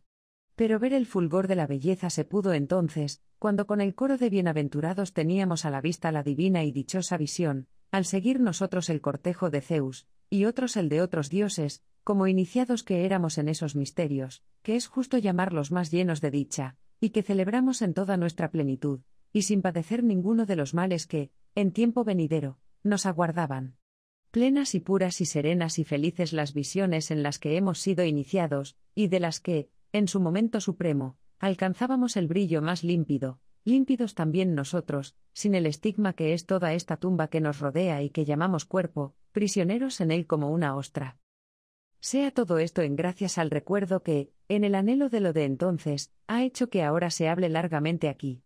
Pero ver el fulgor de la belleza se pudo entonces, cuando con el coro de bienaventurados teníamos a la vista la divina y dichosa visión, al seguir nosotros el cortejo de Zeus, y otros el de otros dioses, como iniciados que éramos en esos misterios, que es justo llamarlos más llenos de dicha, y que celebramos en toda nuestra plenitud, y sin padecer ninguno de los males que, en tiempo venidero, nos aguardaban. Plenas y puras y serenas y felices las visiones en las que hemos sido iniciados, y de las que, en su momento supremo, alcanzábamos el brillo más límpido, límpidos también nosotros, sin el estigma que es toda esta tumba que nos rodea y que llamamos cuerpo, prisioneros en él como una ostra. Sea todo esto en gracias al recuerdo que, en el anhelo de lo de entonces, ha hecho que ahora se hable largamente aquí.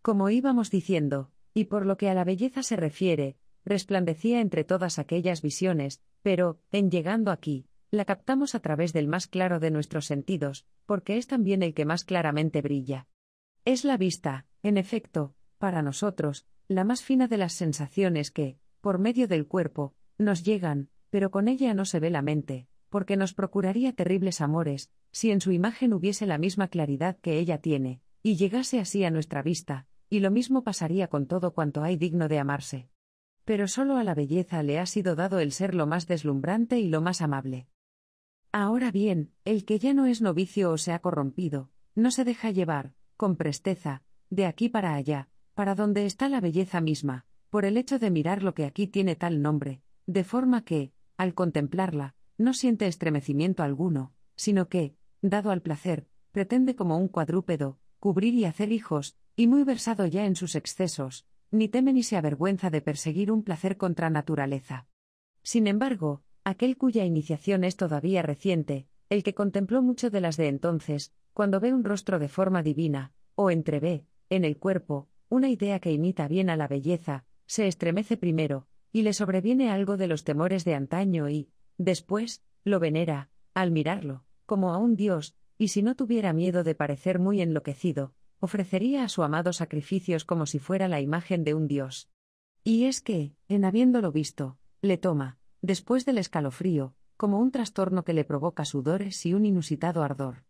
Como íbamos diciendo, y por lo que a la belleza se refiere, resplandecía entre todas aquellas visiones, pero, en llegando aquí, la captamos a través del más claro de nuestros sentidos, porque es también el que más claramente brilla. Es la vista, en efecto, para nosotros, la más fina de las sensaciones que, por medio del cuerpo, nos llegan, pero con ella no se ve la mente, porque nos procuraría terribles amores, si en su imagen hubiese la misma claridad que ella tiene, y llegase así a nuestra vista, y lo mismo pasaría con todo cuanto hay digno de amarse. Pero solo a la belleza le ha sido dado el ser lo más deslumbrante y lo más amable. Ahora bien, el que ya no es novicio o se ha corrompido, no se deja llevar, con presteza, de aquí para allá, para donde está la belleza misma, por el hecho de mirar lo que aquí tiene tal nombre, de forma que, al contemplarla, no siente estremecimiento alguno, sino que, dado al placer, pretende como un cuadrúpedo, cubrir y hacer hijos, y muy versado ya en sus excesos, ni teme ni se avergüenza de perseguir un placer contra naturaleza. Sin embargo, aquel cuya iniciación es todavía reciente, el que contempló mucho de las de entonces, cuando ve un rostro de forma divina, o entrevé, en el cuerpo, una idea que imita bien a la belleza, se estremece primero, y le sobreviene algo de los temores de antaño y, después, lo venera, al mirarlo, como a un dios, y si no tuviera miedo de parecer muy enloquecido, ofrecería a su amado sacrificios como si fuera la imagen de un dios. Y es que, en habiéndolo visto, le toma, después del escalofrío, como un trastorno que le provoca sudores y un inusitado ardor.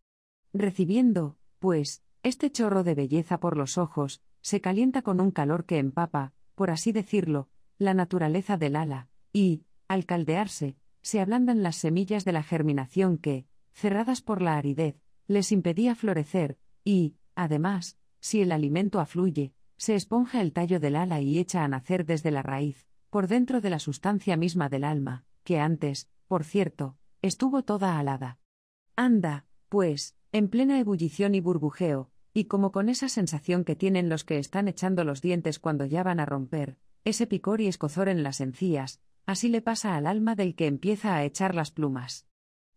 Recibiendo, pues, este chorro de belleza por los ojos, se calienta con un calor que empapa, por así decirlo, la naturaleza del ala, y, al caldearse, se ablandan las semillas de la germinación que, cerradas por la aridez, les impedía florecer, y, Además, si el alimento afluye, se esponja el tallo del ala y echa a nacer desde la raíz, por dentro de la sustancia misma del alma, que antes, por cierto, estuvo toda alada. Anda, pues, en plena ebullición y burbujeo, y como con esa sensación que tienen los que están echando los dientes cuando ya van a romper, ese picor y escozor en las encías, así le pasa al alma del que empieza a echar las plumas.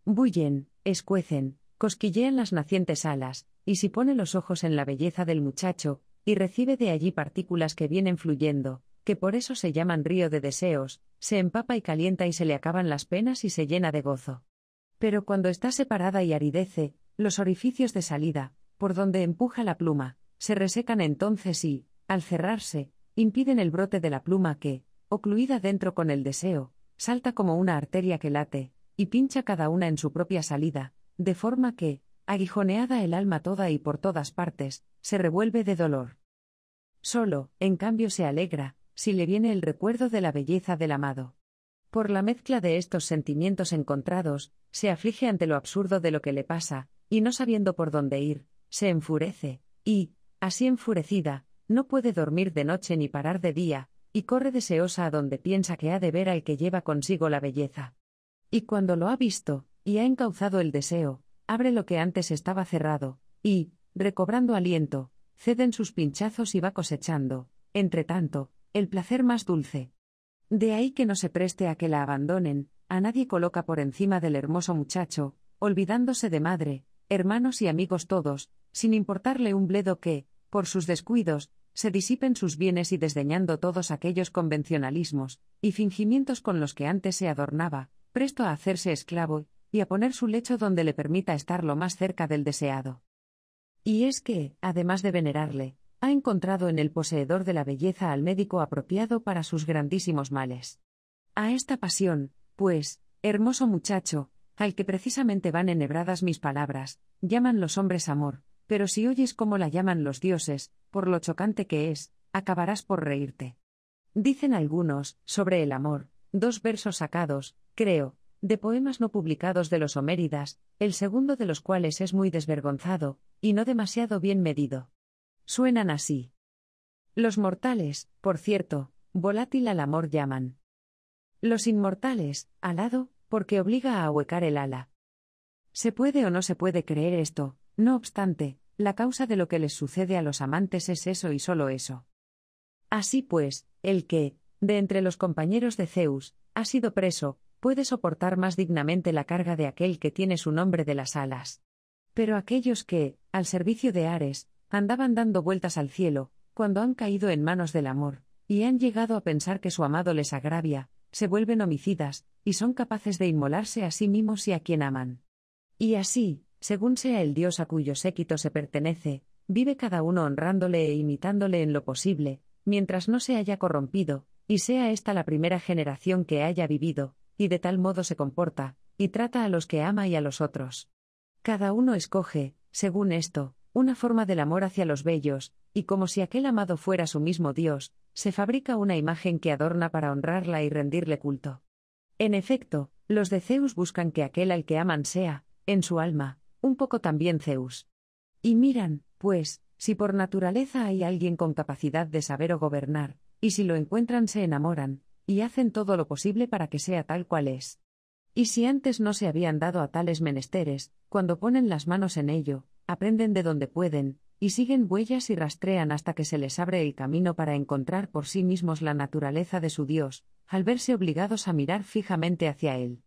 Bullen, escuecen, cosquillean las nacientes alas, y si pone los ojos en la belleza del muchacho, y recibe de allí partículas que vienen fluyendo, que por eso se llaman río de deseos, se empapa y calienta y se le acaban las penas y se llena de gozo. Pero cuando está separada y aridece, los orificios de salida, por donde empuja la pluma, se resecan entonces y, al cerrarse, impiden el brote de la pluma que, ocluida dentro con el deseo, salta como una arteria que late, y pincha cada una en su propia salida, de forma que, aguijoneada el alma toda y por todas partes, se revuelve de dolor. Solo, en cambio, se alegra, si le viene el recuerdo de la belleza del amado. Por la mezcla de estos sentimientos encontrados, se aflige ante lo absurdo de lo que le pasa, y no sabiendo por dónde ir, se enfurece, y, así enfurecida, no puede dormir de noche ni parar de día, y corre deseosa a donde piensa que ha de ver al que lleva consigo la belleza. Y cuando lo ha visto, y ha encauzado el deseo, abre lo que antes estaba cerrado, y, recobrando aliento, ceden sus pinchazos y va cosechando, entre tanto, el placer más dulce. De ahí que no se preste a que la abandonen, a nadie coloca por encima del hermoso muchacho, olvidándose de madre, hermanos y amigos todos, sin importarle un bledo que, por sus descuidos, se disipen sus bienes y desdeñando todos aquellos convencionalismos y fingimientos con los que antes se adornaba, presto a hacerse esclavo y a poner su lecho donde le permita estar lo más cerca del deseado. Y es que, además de venerarle, ha encontrado en el poseedor de la belleza al médico apropiado para sus grandísimos males. A esta pasión, pues, hermoso muchacho, al que precisamente van enhebradas mis palabras, llaman los hombres amor, pero si oyes cómo la llaman los dioses, por lo chocante que es, acabarás por reírte. Dicen algunos, sobre el amor, dos versos sacados, creo, de poemas no publicados de los Homéridas, el segundo de los cuales es muy desvergonzado, y no demasiado bien medido. Suenan así. Los mortales, por cierto, volátil al amor llaman. Los inmortales, alado, porque obliga a ahuecar el ala. Se puede o no se puede creer esto, no obstante, la causa de lo que les sucede a los amantes es eso y solo eso. Así pues, el que, de entre los compañeros de Zeus, ha sido preso, puede soportar más dignamente la carga de aquel que tiene su nombre de las alas. Pero aquellos que, al servicio de Ares, andaban dando vueltas al cielo, cuando han caído en manos del amor, y han llegado a pensar que su amado les agravia, se vuelven homicidas, y son capaces de inmolarse a sí mismos y a quien aman. Y así, según sea el Dios a cuyo séquito se pertenece, vive cada uno honrándole e imitándole en lo posible, mientras no se haya corrompido, y sea esta la primera generación que haya vivido, y de tal modo se comporta, y trata a los que ama y a los otros. Cada uno escoge, según esto, una forma del amor hacia los bellos, y como si aquel amado fuera su mismo Dios, se fabrica una imagen que adorna para honrarla y rendirle culto. En efecto, los de Zeus buscan que aquel al que aman sea, en su alma, un poco también Zeus. Y miran, pues, si por naturaleza hay alguien con capacidad de saber o gobernar, y si lo encuentran se enamoran, y hacen todo lo posible para que sea tal cual es. Y si antes no se habían dado a tales menesteres, cuando ponen las manos en ello, aprenden de donde pueden, y siguen huellas y rastrean hasta que se les abre el camino para encontrar por sí mismos la naturaleza de su Dios, al verse obligados a mirar fijamente hacia Él.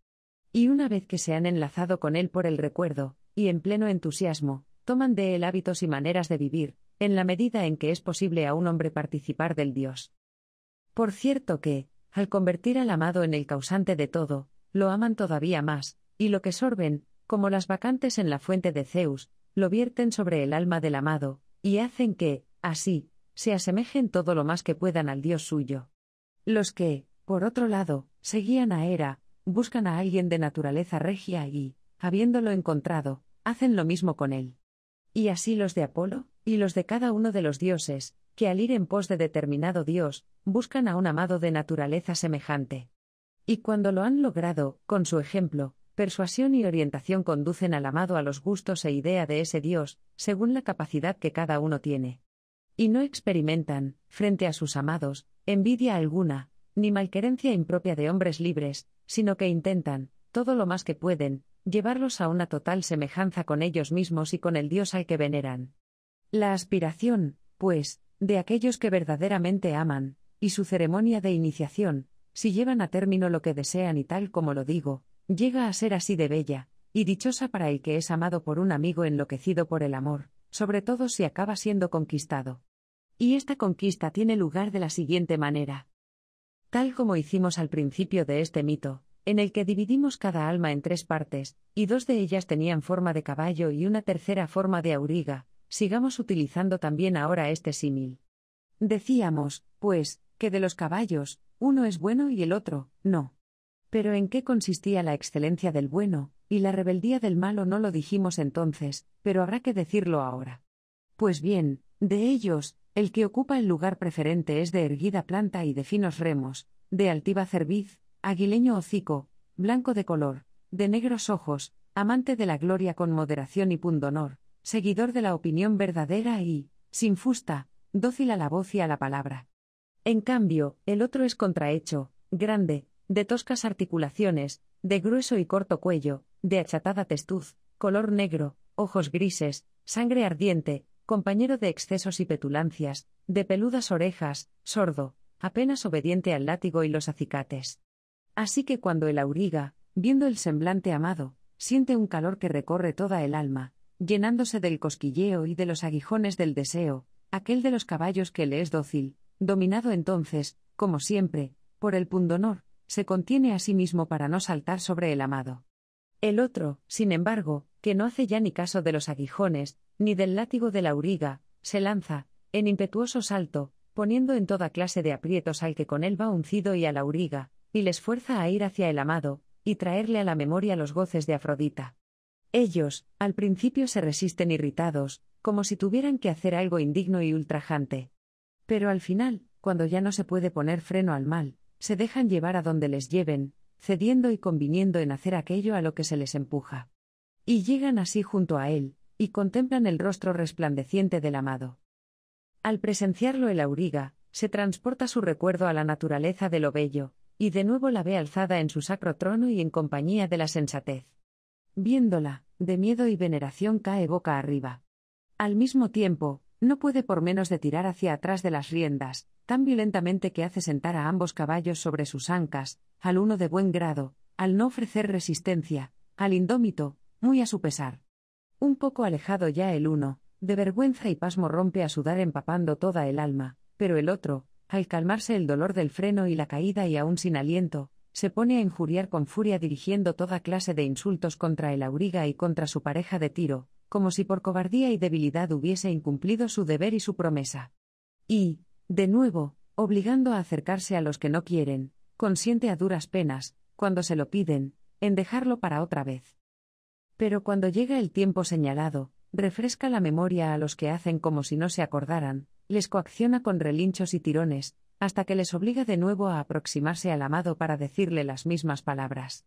Y una vez que se han enlazado con Él por el recuerdo, y en pleno entusiasmo, toman de Él hábitos y maneras de vivir, en la medida en que es posible a un hombre participar del Dios. Por cierto que, al convertir al amado en el causante de todo, lo aman todavía más, y lo que sorben, como las vacantes en la fuente de Zeus, lo vierten sobre el alma del amado, y hacen que, así, se asemejen todo lo más que puedan al Dios suyo. Los que, por otro lado, seguían a Hera, buscan a alguien de naturaleza regia y, habiéndolo encontrado, hacen lo mismo con él. Y así los de Apolo, y los de cada uno de los dioses, que al ir en pos de determinado Dios, buscan a un amado de naturaleza semejante. Y cuando lo han logrado, con su ejemplo, persuasión y orientación conducen al amado a los gustos e idea de ese Dios, según la capacidad que cada uno tiene. Y no experimentan, frente a sus amados, envidia alguna, ni malquerencia impropia de hombres libres, sino que intentan, todo lo más que pueden, llevarlos a una total semejanza con ellos mismos y con el Dios al que veneran. La aspiración, pues, de aquellos que verdaderamente aman, y su ceremonia de iniciación, si llevan a término lo que desean y tal como lo digo, llega a ser así de bella, y dichosa para el que es amado por un amigo enloquecido por el amor, sobre todo si acaba siendo conquistado. Y esta conquista tiene lugar de la siguiente manera. Tal como hicimos al principio de este mito, en el que dividimos cada alma en tres partes, y dos de ellas tenían forma de caballo y una tercera forma de auriga, sigamos utilizando también ahora este símil. Decíamos, pues, que de los caballos, uno es bueno y el otro, no. Pero ¿en qué consistía la excelencia del bueno, y la rebeldía del malo no lo dijimos entonces, pero habrá que decirlo ahora? Pues bien, de ellos, el que ocupa el lugar preferente es de erguida planta y de finos remos, de altiva cerviz, aguileño hocico, blanco de color, de negros ojos, amante de la gloria con moderación y pundonor, seguidor de la opinión verdadera y, sin fusta, dócil a la voz y a la palabra. En cambio, el otro es contrahecho, grande, de toscas articulaciones, de grueso y corto cuello, de achatada testuz, color negro, ojos grises, sangre ardiente, compañero de excesos y petulancias, de peludas orejas, sordo, apenas obediente al látigo y los acicates. Así que cuando el auriga, viendo el semblante amado, siente un calor que recorre toda el alma, llenándose del cosquilleo y de los aguijones del deseo, aquel de los caballos que le es dócil, dominado entonces, como siempre, por el pundonor, se contiene a sí mismo para no saltar sobre el amado. El otro, sin embargo, que no hace ya ni caso de los aguijones, ni del látigo de la auriga, se lanza, en impetuoso salto, poniendo en toda clase de aprietos al que con él va uncido y a la auriga, y les fuerza a ir hacia el amado, y traerle a la memoria los goces de Afrodita. Ellos, al principio se resisten irritados, como si tuvieran que hacer algo indigno y ultrajante. Pero al final, cuando ya no se puede poner freno al mal, se dejan llevar a donde les lleven, cediendo y conviniendo en hacer aquello a lo que se les empuja. Y llegan así junto a él, y contemplan el rostro resplandeciente del amado. Al presenciarlo el auriga, se transporta su recuerdo a la naturaleza de lo bello, y de nuevo la ve alzada en su sacro trono y en compañía de la sensatez. Viéndola, de miedo y veneración cae boca arriba. Al mismo tiempo, no puede por menos de tirar hacia atrás de las riendas, tan violentamente que hace sentar a ambos caballos sobre sus ancas, al uno de buen grado, al no ofrecer resistencia, al indómito, muy a su pesar. Un poco alejado ya el uno, de vergüenza y pasmo rompe a sudar empapando toda el alma, pero el otro, al calmarse el dolor del freno y la caída y aún sin aliento, se pone a injuriar con furia dirigiendo toda clase de insultos contra el auriga y contra su pareja de tiro, como si por cobardía y debilidad hubiese incumplido su deber y su promesa. Y, de nuevo, obligando a acercarse a los que no quieren, consiente a duras penas, cuando se lo piden, en dejarlo para otra vez. Pero cuando llega el tiempo señalado, refresca la memoria a los que hacen como si no se acordaran, les coacciona con relinchos y tirones, hasta que les obliga de nuevo a aproximarse al amado para decirle las mismas palabras.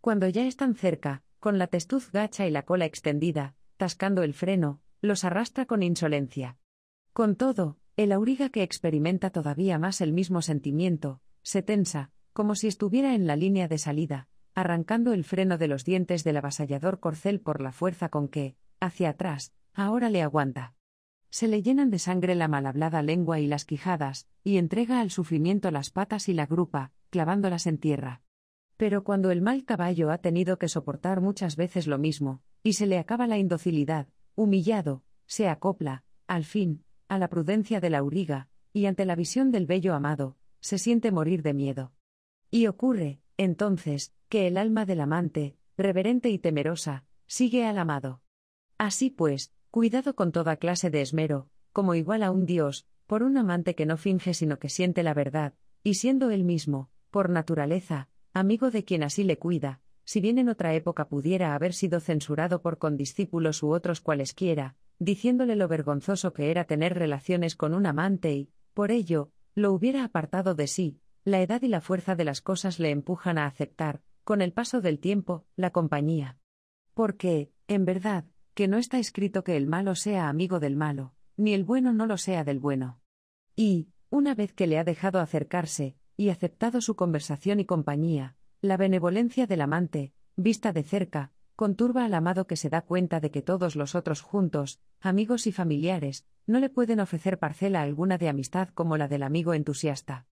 Cuando ya están cerca, con la testuz gacha y la cola extendida, tascando el freno, los arrastra con insolencia. Con todo, el auriga que experimenta todavía más el mismo sentimiento, se tensa, como si estuviera en la línea de salida, arrancando el freno de los dientes del avasallador corcel por la fuerza con que, hacia atrás, ahora le aguanta se le llenan de sangre la malhablada lengua y las quijadas, y entrega al sufrimiento las patas y la grupa, clavándolas en tierra. Pero cuando el mal caballo ha tenido que soportar muchas veces lo mismo, y se le acaba la indocilidad, humillado, se acopla, al fin, a la prudencia de la auriga, y ante la visión del bello amado, se siente morir de miedo. Y ocurre, entonces, que el alma del amante, reverente y temerosa, sigue al amado. Así pues, Cuidado con toda clase de esmero, como igual a un Dios, por un amante que no finge sino que siente la verdad, y siendo él mismo, por naturaleza, amigo de quien así le cuida, si bien en otra época pudiera haber sido censurado por condiscípulos u otros cualesquiera, diciéndole lo vergonzoso que era tener relaciones con un amante y, por ello, lo hubiera apartado de sí, la edad y la fuerza de las cosas le empujan a aceptar, con el paso del tiempo, la compañía. Porque, en verdad, que no está escrito que el malo sea amigo del malo, ni el bueno no lo sea del bueno. Y, una vez que le ha dejado acercarse, y aceptado su conversación y compañía, la benevolencia del amante, vista de cerca, conturba al amado que se da cuenta de que todos los otros juntos, amigos y familiares, no le pueden ofrecer parcela alguna de amistad como la del amigo entusiasta.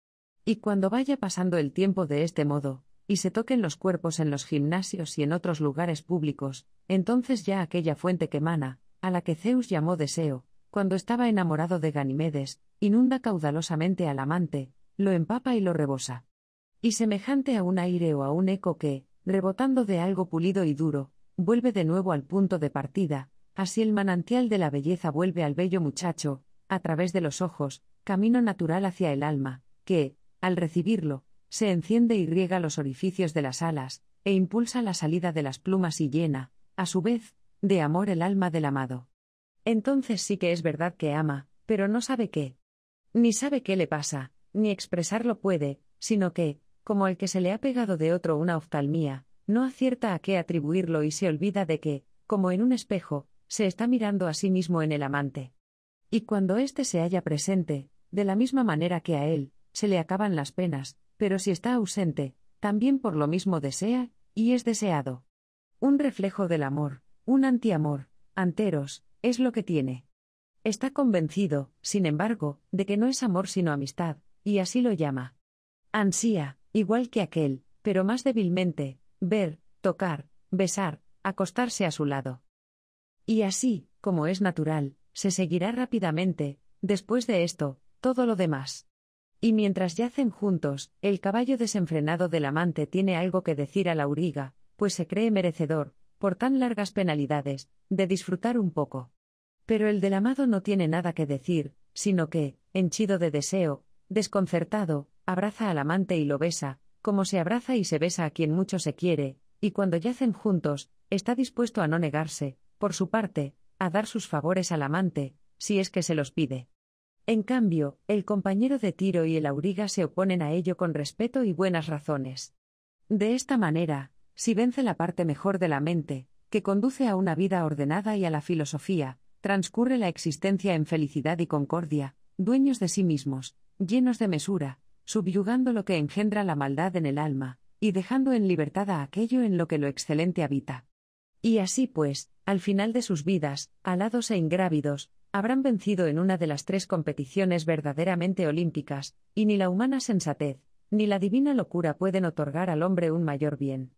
Y cuando vaya pasando el tiempo de este modo, y se toquen los cuerpos en los gimnasios y en otros lugares públicos, entonces ya aquella fuente que mana, a la que Zeus llamó deseo, cuando estaba enamorado de Ganimedes, inunda caudalosamente al amante, lo empapa y lo rebosa. Y semejante a un aire o a un eco que, rebotando de algo pulido y duro, vuelve de nuevo al punto de partida, así el manantial de la belleza vuelve al bello muchacho, a través de los ojos, camino natural hacia el alma, que, al recibirlo, se enciende y riega los orificios de las alas, e impulsa la salida de las plumas y llena, a su vez, de amor el alma del amado. Entonces sí que es verdad que ama, pero no sabe qué. Ni sabe qué le pasa, ni expresarlo puede, sino que, como el que se le ha pegado de otro una oftalmía, no acierta a qué atribuirlo y se olvida de que, como en un espejo, se está mirando a sí mismo en el amante. Y cuando éste se halla presente, de la misma manera que a él, se le acaban las penas, pero si está ausente, también por lo mismo desea, y es deseado. Un reflejo del amor, un antiamor, anteros, es lo que tiene. Está convencido, sin embargo, de que no es amor sino amistad, y así lo llama. Ansía, igual que aquel, pero más débilmente, ver, tocar, besar, acostarse a su lado. Y así, como es natural, se seguirá rápidamente, después de esto, todo lo demás. Y mientras yacen juntos, el caballo desenfrenado del amante tiene algo que decir a la auriga, pues se cree merecedor, por tan largas penalidades, de disfrutar un poco. Pero el del amado no tiene nada que decir, sino que, henchido de deseo, desconcertado, abraza al amante y lo besa, como se abraza y se besa a quien mucho se quiere, y cuando yacen juntos, está dispuesto a no negarse, por su parte, a dar sus favores al amante, si es que se los pide. En cambio, el compañero de tiro y el auriga se oponen a ello con respeto y buenas razones. De esta manera, si vence la parte mejor de la mente, que conduce a una vida ordenada y a la filosofía, transcurre la existencia en felicidad y concordia, dueños de sí mismos, llenos de mesura, subyugando lo que engendra la maldad en el alma, y dejando en libertad a aquello en lo que lo excelente habita. Y así pues, al final de sus vidas, alados e ingrávidos, habrán vencido en una de las tres competiciones verdaderamente olímpicas, y ni la humana sensatez, ni la divina locura pueden otorgar al hombre un mayor bien.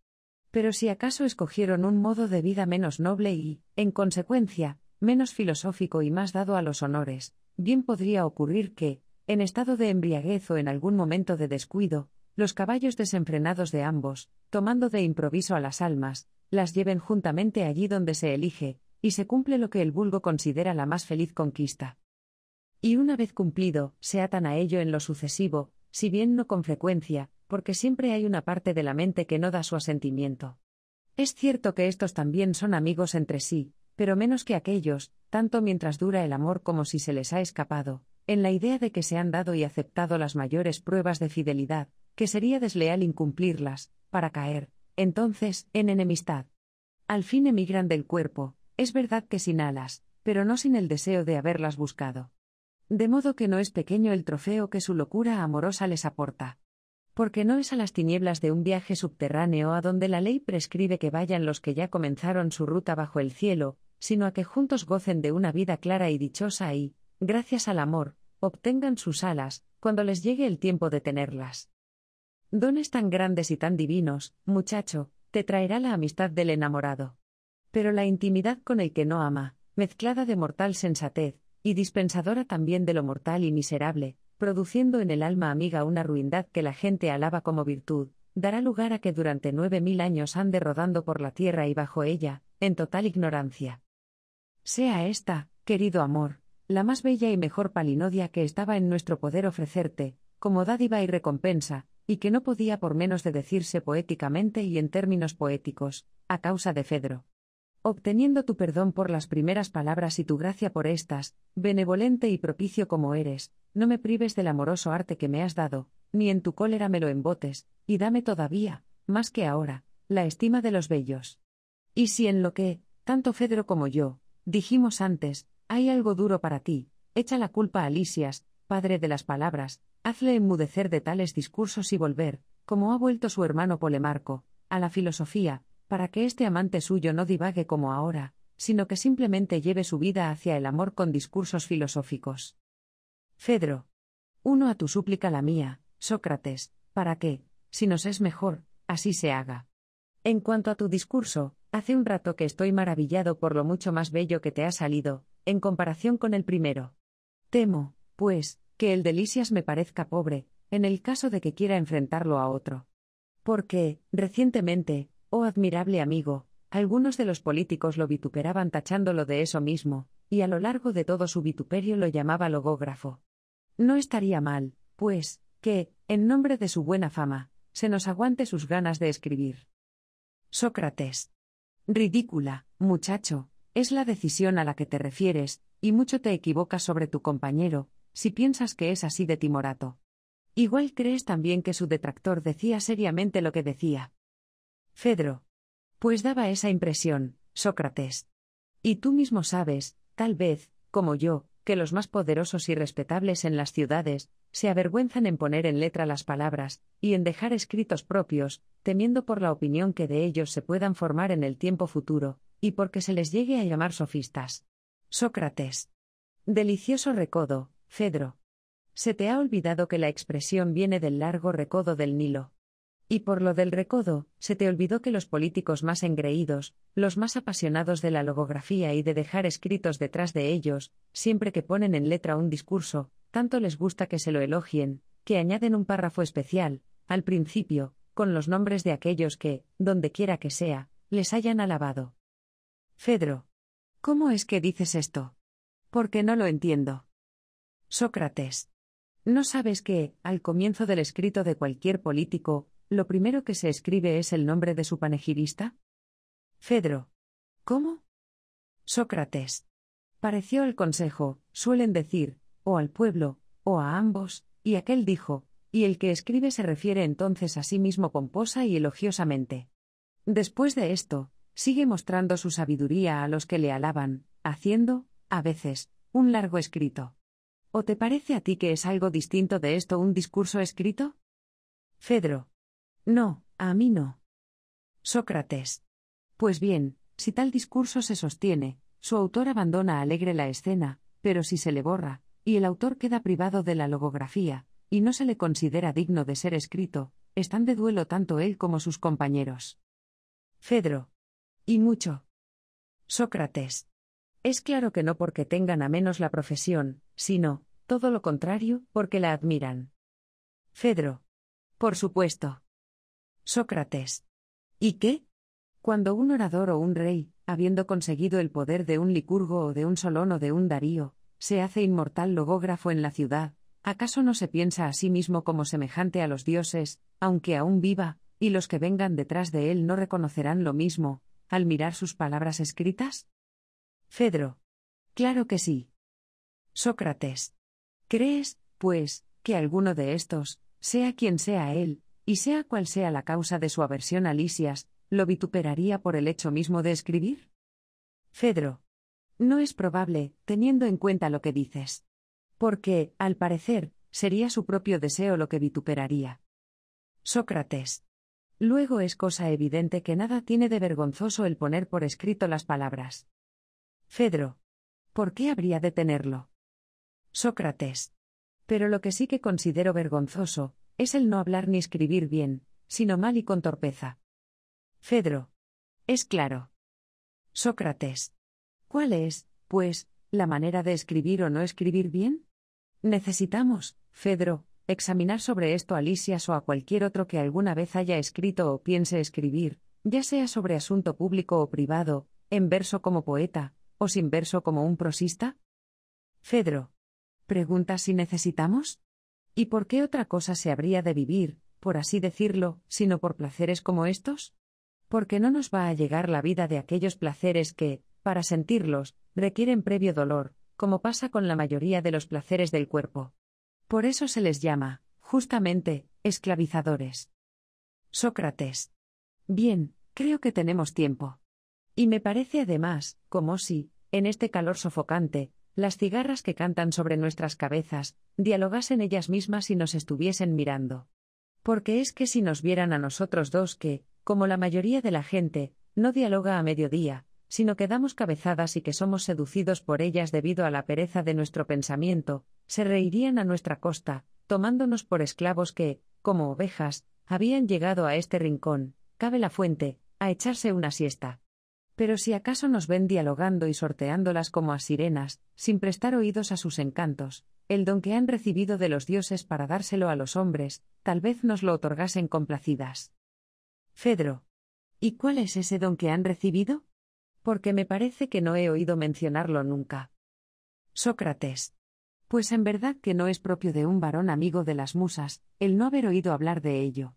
Pero si acaso escogieron un modo de vida menos noble y, en consecuencia, menos filosófico y más dado a los honores, bien podría ocurrir que, en estado de embriaguez o en algún momento de descuido, los caballos desenfrenados de ambos, tomando de improviso a las almas, las lleven juntamente allí donde se elige, y se cumple lo que el vulgo considera la más feliz conquista. Y una vez cumplido, se atan a ello en lo sucesivo, si bien no con frecuencia, porque siempre hay una parte de la mente que no da su asentimiento. Es cierto que estos también son amigos entre sí, pero menos que aquellos, tanto mientras dura el amor como si se les ha escapado, en la idea de que se han dado y aceptado las mayores pruebas de fidelidad, que sería desleal incumplirlas, para caer, entonces, en enemistad. Al fin emigran del cuerpo, es verdad que sin alas, pero no sin el deseo de haberlas buscado. De modo que no es pequeño el trofeo que su locura amorosa les aporta. Porque no es a las tinieblas de un viaje subterráneo a donde la ley prescribe que vayan los que ya comenzaron su ruta bajo el cielo, sino a que juntos gocen de una vida clara y dichosa y, gracias al amor, obtengan sus alas, cuando les llegue el tiempo de tenerlas. Dones tan grandes y tan divinos, muchacho, te traerá la amistad del enamorado. Pero la intimidad con el que no ama, mezclada de mortal sensatez, y dispensadora también de lo mortal y miserable, produciendo en el alma amiga una ruindad que la gente alaba como virtud, dará lugar a que durante nueve mil años ande rodando por la tierra y bajo ella, en total ignorancia. Sea esta, querido amor, la más bella y mejor palinodia que estaba en nuestro poder ofrecerte, como dádiva y recompensa, y que no podía por menos de decirse poéticamente y en términos poéticos, a causa de Fedro obteniendo tu perdón por las primeras palabras y tu gracia por estas, benevolente y propicio como eres, no me prives del amoroso arte que me has dado, ni en tu cólera me lo embotes, y dame todavía, más que ahora, la estima de los bellos. Y si en lo que, tanto Fedro como yo, dijimos antes, hay algo duro para ti, echa la culpa a Lisias, padre de las palabras, hazle enmudecer de tales discursos y volver, como ha vuelto su hermano Polemarco, a la filosofía, para que este amante suyo no divague como ahora, sino que simplemente lleve su vida hacia el amor con discursos filosóficos. Fedro. Uno a tu súplica la mía, Sócrates, para que, si nos es mejor, así se haga. En cuanto a tu discurso, hace un rato que estoy maravillado por lo mucho más bello que te ha salido, en comparación con el primero. Temo, pues, que el delicias me parezca pobre, en el caso de que quiera enfrentarlo a otro. Porque, recientemente, Oh admirable amigo, algunos de los políticos lo vituperaban tachándolo de eso mismo, y a lo largo de todo su vituperio lo llamaba logógrafo. No estaría mal, pues, que, en nombre de su buena fama, se nos aguante sus ganas de escribir. Sócrates. Ridícula, muchacho, es la decisión a la que te refieres, y mucho te equivocas sobre tu compañero, si piensas que es así de timorato. Igual crees también que su detractor decía seriamente lo que decía. Fedro. Pues daba esa impresión, Sócrates. Y tú mismo sabes, tal vez, como yo, que los más poderosos y respetables en las ciudades, se avergüenzan en poner en letra las palabras, y en dejar escritos propios, temiendo por la opinión que de ellos se puedan formar en el tiempo futuro, y porque se les llegue a llamar sofistas. Sócrates. Delicioso recodo, Fedro. Se te ha olvidado que la expresión viene del largo recodo del Nilo. Y por lo del recodo, se te olvidó que los políticos más engreídos, los más apasionados de la logografía y de dejar escritos detrás de ellos, siempre que ponen en letra un discurso, tanto les gusta que se lo elogien, que añaden un párrafo especial, al principio, con los nombres de aquellos que, donde quiera que sea, les hayan alabado. Fedro. ¿Cómo es que dices esto? Porque no lo entiendo. Sócrates. ¿No sabes que, al comienzo del escrito de cualquier político, lo primero que se escribe es el nombre de su panegirista. Fedro. ¿Cómo? Sócrates. Pareció al consejo, suelen decir, o al pueblo, o a ambos, y aquel dijo, y el que escribe se refiere entonces a sí mismo pomposa y elogiosamente. Después de esto, sigue mostrando su sabiduría a los que le alaban, haciendo, a veces, un largo escrito. ¿O te parece a ti que es algo distinto de esto un discurso escrito? Fedro, no, a mí no. Sócrates. Pues bien, si tal discurso se sostiene, su autor abandona alegre la escena, pero si se le borra, y el autor queda privado de la logografía, y no se le considera digno de ser escrito, están de duelo tanto él como sus compañeros. Fedro. Y mucho. Sócrates. Es claro que no porque tengan a menos la profesión, sino, todo lo contrario, porque la admiran. Fedro. Por supuesto. Sócrates. ¿Y qué? Cuando un orador o un rey, habiendo conseguido el poder de un licurgo o de un solón o de un darío, se hace inmortal logógrafo en la ciudad, ¿acaso no se piensa a sí mismo como semejante a los dioses, aunque aún viva, y los que vengan detrás de él no reconocerán lo mismo, al mirar sus palabras escritas? Fedro. Claro que sí. Sócrates. ¿Crees, pues, que alguno de estos, sea quien sea él, y sea cual sea la causa de su aversión a Lisias, lo vituperaría por el hecho mismo de escribir? Fedro. No es probable, teniendo en cuenta lo que dices. Porque, al parecer, sería su propio deseo lo que vituperaría. Sócrates. Luego es cosa evidente que nada tiene de vergonzoso el poner por escrito las palabras. Fedro. ¿Por qué habría de tenerlo? Sócrates. Pero lo que sí que considero vergonzoso, es el no hablar ni escribir bien, sino mal y con torpeza. Fedro. Es claro. Sócrates. ¿Cuál es, pues, la manera de escribir o no escribir bien? Necesitamos, Fedro, examinar sobre esto a Lisias o a cualquier otro que alguna vez haya escrito o piense escribir, ya sea sobre asunto público o privado, en verso como poeta, o sin verso como un prosista. Fedro. ¿Pregunta si necesitamos? ¿Y por qué otra cosa se habría de vivir, por así decirlo, sino por placeres como estos? Porque no nos va a llegar la vida de aquellos placeres que, para sentirlos, requieren previo dolor, como pasa con la mayoría de los placeres del cuerpo. Por eso se les llama, justamente, esclavizadores. Sócrates. Bien, creo que tenemos tiempo. Y me parece además, como si, en este calor sofocante, las cigarras que cantan sobre nuestras cabezas, dialogasen ellas mismas y nos estuviesen mirando. Porque es que si nos vieran a nosotros dos que, como la mayoría de la gente, no dialoga a mediodía, sino que damos cabezadas y que somos seducidos por ellas debido a la pereza de nuestro pensamiento, se reirían a nuestra costa, tomándonos por esclavos que, como ovejas, habían llegado a este rincón, cabe la fuente, a echarse una siesta. Pero si acaso nos ven dialogando y sorteándolas como a sirenas, sin prestar oídos a sus encantos, el don que han recibido de los dioses para dárselo a los hombres, tal vez nos lo otorgasen complacidas. Fedro. ¿Y cuál es ese don que han recibido? Porque me parece que no he oído mencionarlo nunca. Sócrates. Pues en verdad que no es propio de un varón amigo de las musas, el no haber oído hablar de ello.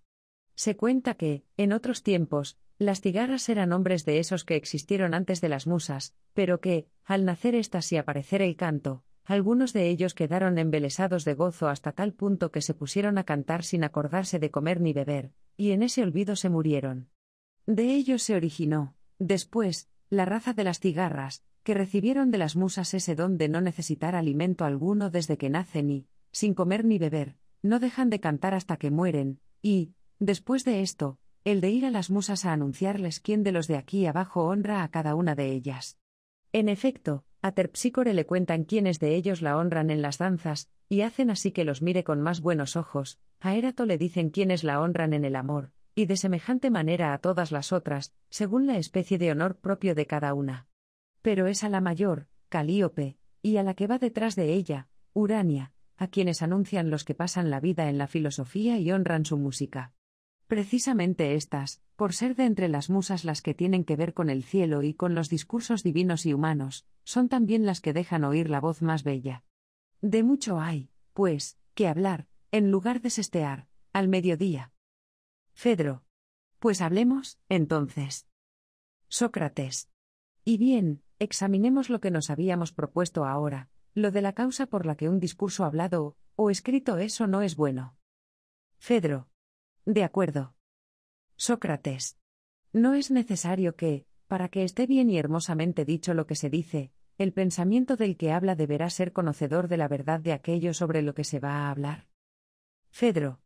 Se cuenta que, en otros tiempos, las cigarras eran hombres de esos que existieron antes de las musas, pero que, al nacer estas y aparecer el canto, algunos de ellos quedaron embelesados de gozo hasta tal punto que se pusieron a cantar sin acordarse de comer ni beber, y en ese olvido se murieron. De ellos se originó, después, la raza de las cigarras, que recibieron de las musas ese don de no necesitar alimento alguno desde que nacen y, sin comer ni beber, no dejan de cantar hasta que mueren, y, después de esto, el de ir a las musas a anunciarles quién de los de aquí abajo honra a cada una de ellas. En efecto, a Terpsícore le cuentan quiénes de ellos la honran en las danzas, y hacen así que los mire con más buenos ojos, a Érato le dicen quiénes la honran en el amor, y de semejante manera a todas las otras, según la especie de honor propio de cada una. Pero es a la mayor, Calíope, y a la que va detrás de ella, Urania, a quienes anuncian los que pasan la vida en la filosofía y honran su música. Precisamente estas, por ser de entre las musas las que tienen que ver con el cielo y con los discursos divinos y humanos, son también las que dejan oír la voz más bella. De mucho hay, pues, que hablar, en lugar de sestear, al mediodía. Fedro. Pues hablemos, entonces. Sócrates. Y bien, examinemos lo que nos habíamos propuesto ahora, lo de la causa por la que un discurso hablado o escrito eso no es bueno. Fedro. De acuerdo. Sócrates. No es necesario que, para que esté bien y hermosamente dicho lo que se dice, el pensamiento del que habla deberá ser conocedor de la verdad de aquello sobre lo que se va a hablar. Fedro.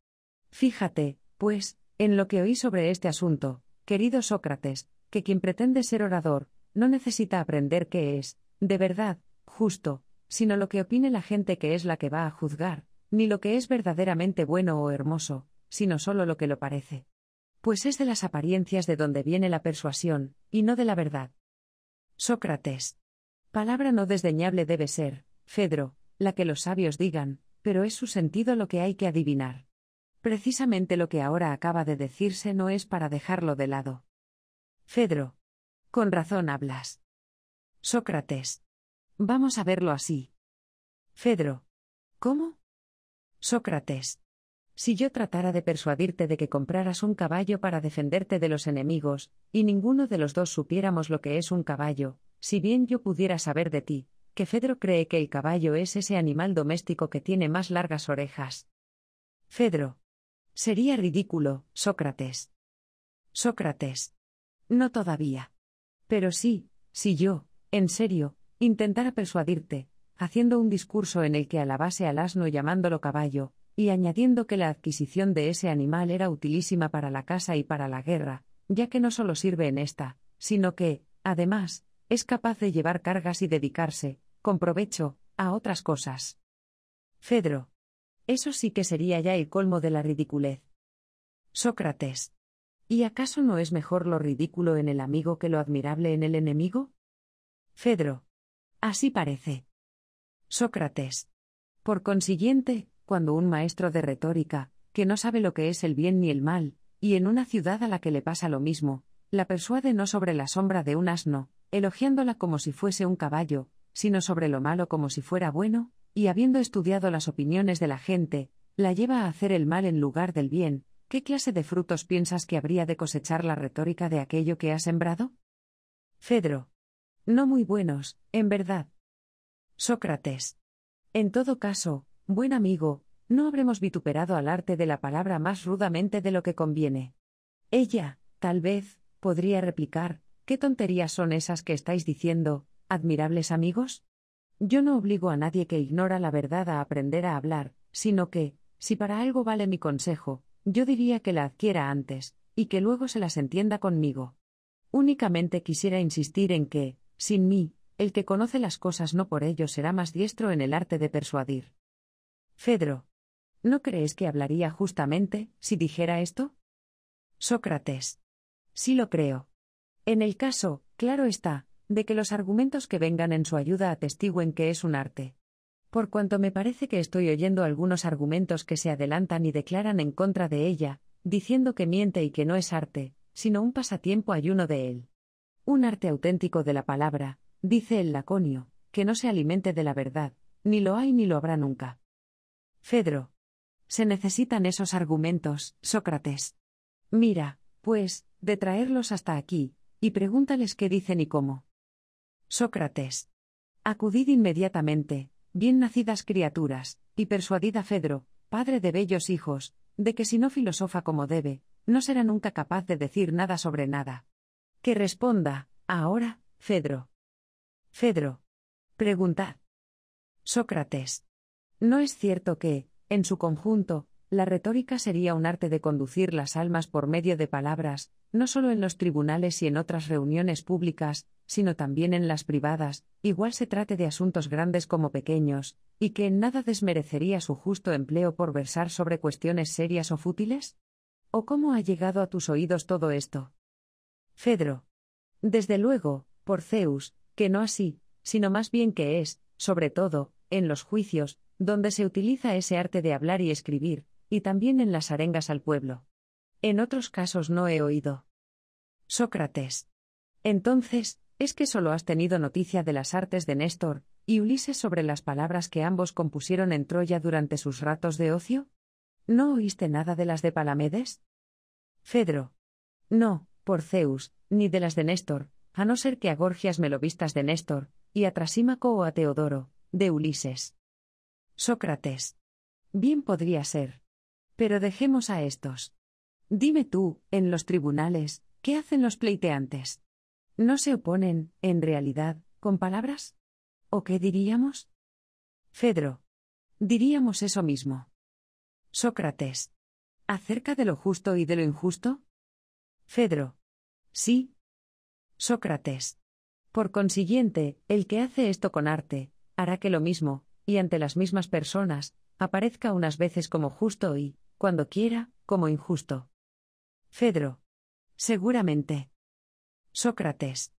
Fíjate, pues, en lo que oí sobre este asunto, querido Sócrates, que quien pretende ser orador, no necesita aprender qué es, de verdad, justo, sino lo que opine la gente que es la que va a juzgar, ni lo que es verdaderamente bueno o hermoso, sino solo lo que lo parece. Pues es de las apariencias de donde viene la persuasión, y no de la verdad. Sócrates. Palabra no desdeñable debe ser, Fedro, la que los sabios digan, pero es su sentido lo que hay que adivinar. Precisamente lo que ahora acaba de decirse no es para dejarlo de lado. Fedro. Con razón hablas. Sócrates. Vamos a verlo así. Fedro. ¿Cómo? Sócrates. Si yo tratara de persuadirte de que compraras un caballo para defenderte de los enemigos, y ninguno de los dos supiéramos lo que es un caballo, si bien yo pudiera saber de ti, que Fedro cree que el caballo es ese animal doméstico que tiene más largas orejas. Fedro. Sería ridículo, Sócrates. Sócrates. No todavía. Pero sí, si yo, en serio, intentara persuadirte, haciendo un discurso en el que alabase al asno llamándolo caballo, y añadiendo que la adquisición de ese animal era utilísima para la casa y para la guerra, ya que no solo sirve en esta, sino que, además, es capaz de llevar cargas y dedicarse, con provecho, a otras cosas. Fedro. Eso sí que sería ya el colmo de la ridiculez. Sócrates. ¿Y acaso no es mejor lo ridículo en el amigo que lo admirable en el enemigo? Fedro. Así parece. Sócrates. Por consiguiente, cuando un maestro de retórica, que no sabe lo que es el bien ni el mal, y en una ciudad a la que le pasa lo mismo, la persuade no sobre la sombra de un asno, elogiándola como si fuese un caballo, sino sobre lo malo como si fuera bueno, y habiendo estudiado las opiniones de la gente, la lleva a hacer el mal en lugar del bien, ¿qué clase de frutos piensas que habría de cosechar la retórica de aquello que ha sembrado? Fedro. No muy buenos, en verdad. Sócrates. En todo caso, Buen amigo, no habremos vituperado al arte de la palabra más rudamente de lo que conviene. Ella, tal vez, podría replicar, ¿qué tonterías son esas que estáis diciendo, admirables amigos? Yo no obligo a nadie que ignora la verdad a aprender a hablar, sino que, si para algo vale mi consejo, yo diría que la adquiera antes, y que luego se las entienda conmigo. Únicamente quisiera insistir en que, sin mí, el que conoce las cosas no por ello será más diestro en el arte de persuadir. Fedro. ¿No crees que hablaría justamente si dijera esto? Sócrates. Sí lo creo. En el caso, claro está, de que los argumentos que vengan en su ayuda atestiguen que es un arte. Por cuanto me parece que estoy oyendo algunos argumentos que se adelantan y declaran en contra de ella, diciendo que miente y que no es arte, sino un pasatiempo ayuno de él. Un arte auténtico de la palabra, dice el laconio, que no se alimente de la verdad, ni lo hay ni lo habrá nunca. Fedro. Se necesitan esos argumentos, Sócrates. Mira, pues, de traerlos hasta aquí, y pregúntales qué dicen y cómo. Sócrates. Acudid inmediatamente, bien nacidas criaturas, y persuadid a Fedro, padre de bellos hijos, de que si no filosofa como debe, no será nunca capaz de decir nada sobre nada. Que responda, ahora, Fedro. Fedro. Preguntad. Sócrates. No es cierto que, en su conjunto, la retórica sería un arte de conducir las almas por medio de palabras, no solo en los tribunales y en otras reuniones públicas, sino también en las privadas, igual se trate de asuntos grandes como pequeños, y que en nada desmerecería su justo empleo por versar sobre cuestiones serias o fútiles? ¿O cómo ha llegado a tus oídos todo esto? Fedro. Desde luego, por Zeus, que no así, sino más bien que es, sobre todo, en los juicios, donde se utiliza ese arte de hablar y escribir, y también en las arengas al pueblo. En otros casos no he oído. Sócrates. Entonces, es que solo has tenido noticia de las artes de Néstor y Ulises sobre las palabras que ambos compusieron en Troya durante sus ratos de ocio? ¿No oíste nada de las de Palamedes? Fedro. No, por Zeus, ni de las de Néstor, a no ser que a Gorgias me lo vistas de Néstor, y a Trasímaco o a Teodoro, de Ulises. Sócrates. Bien podría ser. Pero dejemos a estos. Dime tú, en los tribunales, ¿qué hacen los pleiteantes? ¿No se oponen, en realidad, con palabras? ¿O qué diríamos? Fedro. Diríamos eso mismo. Sócrates. ¿Acerca de lo justo y de lo injusto? Fedro. Sí. Sócrates. Por consiguiente, el que hace esto con arte, hará que lo mismo, y ante las mismas personas, aparezca unas veces como justo y, cuando quiera, como injusto. Fedro. Seguramente. Sócrates.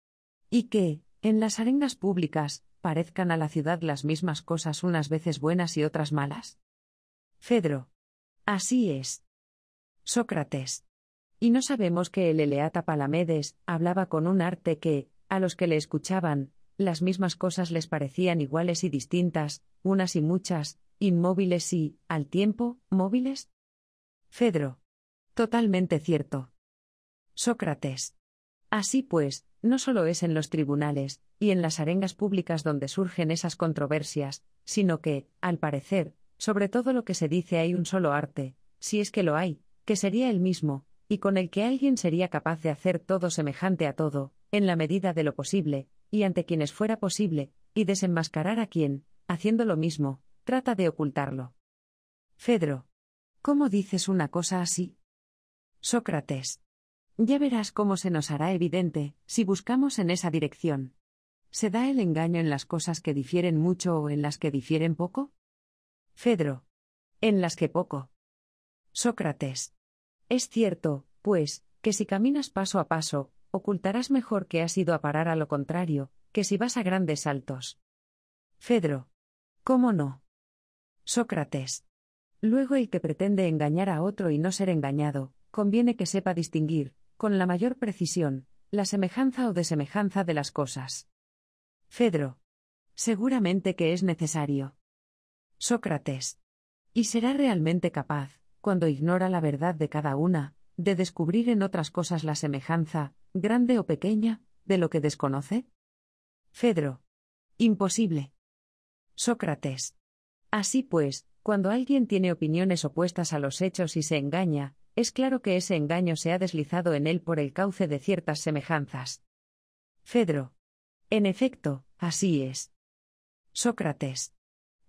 Y que, en las arenas públicas, parezcan a la ciudad las mismas cosas unas veces buenas y otras malas. Fedro. Así es. Sócrates. Y no sabemos que el Eleata Palamedes hablaba con un arte que, a los que le escuchaban, las mismas cosas les parecían iguales y distintas, unas y muchas, inmóviles y, al tiempo, móviles. Fedro. Totalmente cierto. Sócrates. Así pues, no solo es en los tribunales, y en las arengas públicas donde surgen esas controversias, sino que, al parecer, sobre todo lo que se dice hay un solo arte, si es que lo hay, que sería el mismo, y con el que alguien sería capaz de hacer todo semejante a todo, en la medida de lo posible, y ante quienes fuera posible, y desenmascarar a quien, haciendo lo mismo, trata de ocultarlo. Fedro. ¿Cómo dices una cosa así? Sócrates. Ya verás cómo se nos hará evidente, si buscamos en esa dirección. ¿Se da el engaño en las cosas que difieren mucho o en las que difieren poco? Fedro. En las que poco. Sócrates. Es cierto, pues, que si caminas paso a paso, ocultarás mejor que has ido a parar a lo contrario, que si vas a grandes saltos. Fedro. ¿Cómo no? Sócrates. Luego el que pretende engañar a otro y no ser engañado, conviene que sepa distinguir, con la mayor precisión, la semejanza o desemejanza de las cosas. Fedro. Seguramente que es necesario. Sócrates. Y será realmente capaz, cuando ignora la verdad de cada una, de descubrir en otras cosas la semejanza, grande o pequeña, de lo que desconoce? Fedro. Imposible. Sócrates. Así pues, cuando alguien tiene opiniones opuestas a los hechos y se engaña, es claro que ese engaño se ha deslizado en él por el cauce de ciertas semejanzas. Fedro. En efecto, así es. Sócrates.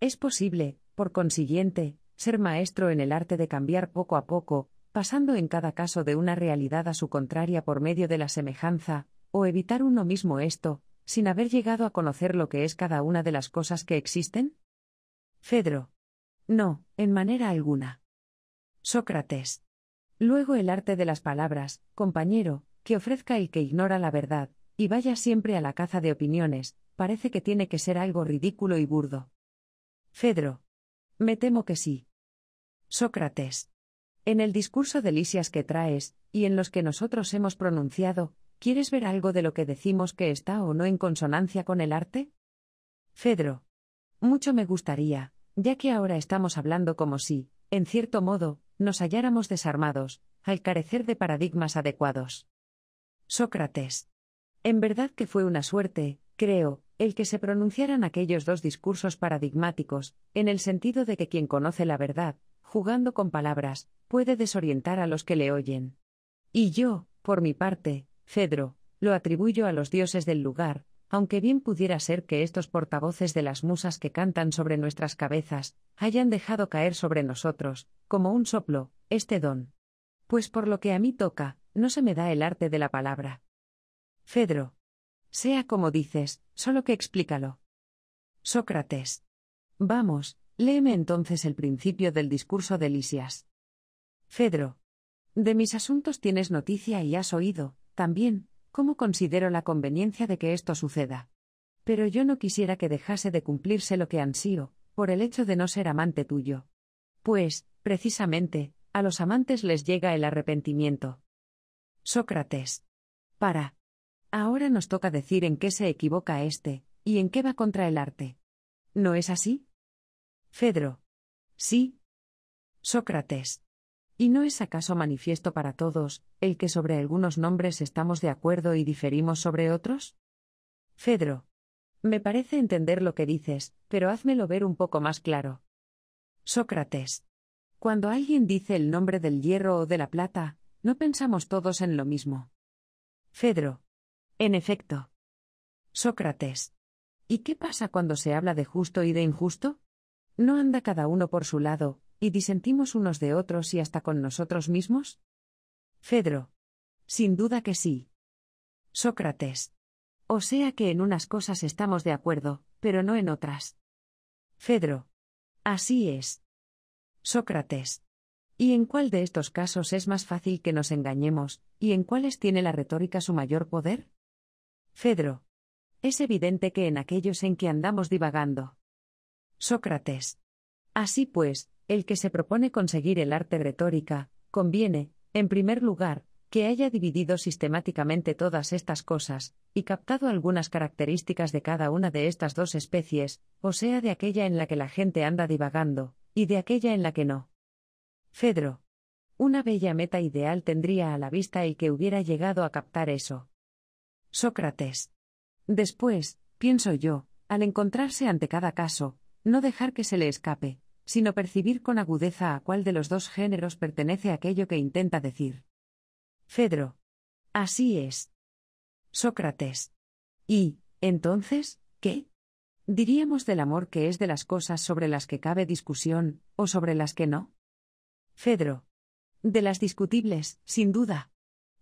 Es posible, por consiguiente, ser maestro en el arte de cambiar poco a poco, pasando en cada caso de una realidad a su contraria por medio de la semejanza, o evitar uno mismo esto, sin haber llegado a conocer lo que es cada una de las cosas que existen? Fedro. No, en manera alguna. Sócrates. Luego el arte de las palabras, compañero, que ofrezca el que ignora la verdad, y vaya siempre a la caza de opiniones, parece que tiene que ser algo ridículo y burdo. Fedro. Me temo que sí. Sócrates. En el discurso de Lisias que traes, y en los que nosotros hemos pronunciado, ¿quieres ver algo de lo que decimos que está o no en consonancia con el arte? Fedro. Mucho me gustaría, ya que ahora estamos hablando como si, en cierto modo, nos halláramos desarmados, al carecer de paradigmas adecuados. Sócrates. En verdad que fue una suerte, creo, el que se pronunciaran aquellos dos discursos paradigmáticos, en el sentido de que quien conoce la verdad, jugando con palabras, puede desorientar a los que le oyen. Y yo, por mi parte, Cedro, lo atribuyo a los dioses del lugar, aunque bien pudiera ser que estos portavoces de las musas que cantan sobre nuestras cabezas, hayan dejado caer sobre nosotros, como un soplo, este don. Pues por lo que a mí toca, no se me da el arte de la palabra. Fedro. Sea como dices, solo que explícalo. Sócrates. Vamos, Léeme entonces el principio del discurso de Lisias. Fedro. De mis asuntos tienes noticia y has oído, también, cómo considero la conveniencia de que esto suceda. Pero yo no quisiera que dejase de cumplirse lo que ansío, por el hecho de no ser amante tuyo. Pues, precisamente, a los amantes les llega el arrepentimiento. Sócrates. Para. Ahora nos toca decir en qué se equivoca éste, y en qué va contra el arte. ¿No es así? Fedro. Sí. Sócrates. ¿Y no es acaso manifiesto para todos, el que sobre algunos nombres estamos de acuerdo y diferimos sobre otros? Fedro. Me parece entender lo que dices, pero házmelo ver un poco más claro. Sócrates. Cuando alguien dice el nombre del hierro o de la plata, no pensamos todos en lo mismo. Fedro. En efecto. Sócrates. ¿Y qué pasa cuando se habla de justo y de injusto? ¿No anda cada uno por su lado, y disentimos unos de otros y hasta con nosotros mismos? Fedro. Sin duda que sí. Sócrates. O sea que en unas cosas estamos de acuerdo, pero no en otras. Fedro. Así es. Sócrates. ¿Y en cuál de estos casos es más fácil que nos engañemos, y en cuáles tiene la retórica su mayor poder? Fedro. Es evidente que en aquellos en que andamos divagando. Sócrates. Así pues, el que se propone conseguir el arte retórica, conviene, en primer lugar, que haya dividido sistemáticamente todas estas cosas, y captado algunas características de cada una de estas dos especies, o sea, de aquella en la que la gente anda divagando, y de aquella en la que no. Fedro. Una bella meta ideal tendría a la vista el que hubiera llegado a captar eso. Sócrates. Después, pienso yo, al encontrarse ante cada caso, no dejar que se le escape, sino percibir con agudeza a cuál de los dos géneros pertenece aquello que intenta decir. Fedro. Así es. Sócrates. Y, entonces, ¿qué? Diríamos del amor que es de las cosas sobre las que cabe discusión, o sobre las que no. Fedro. De las discutibles, sin duda.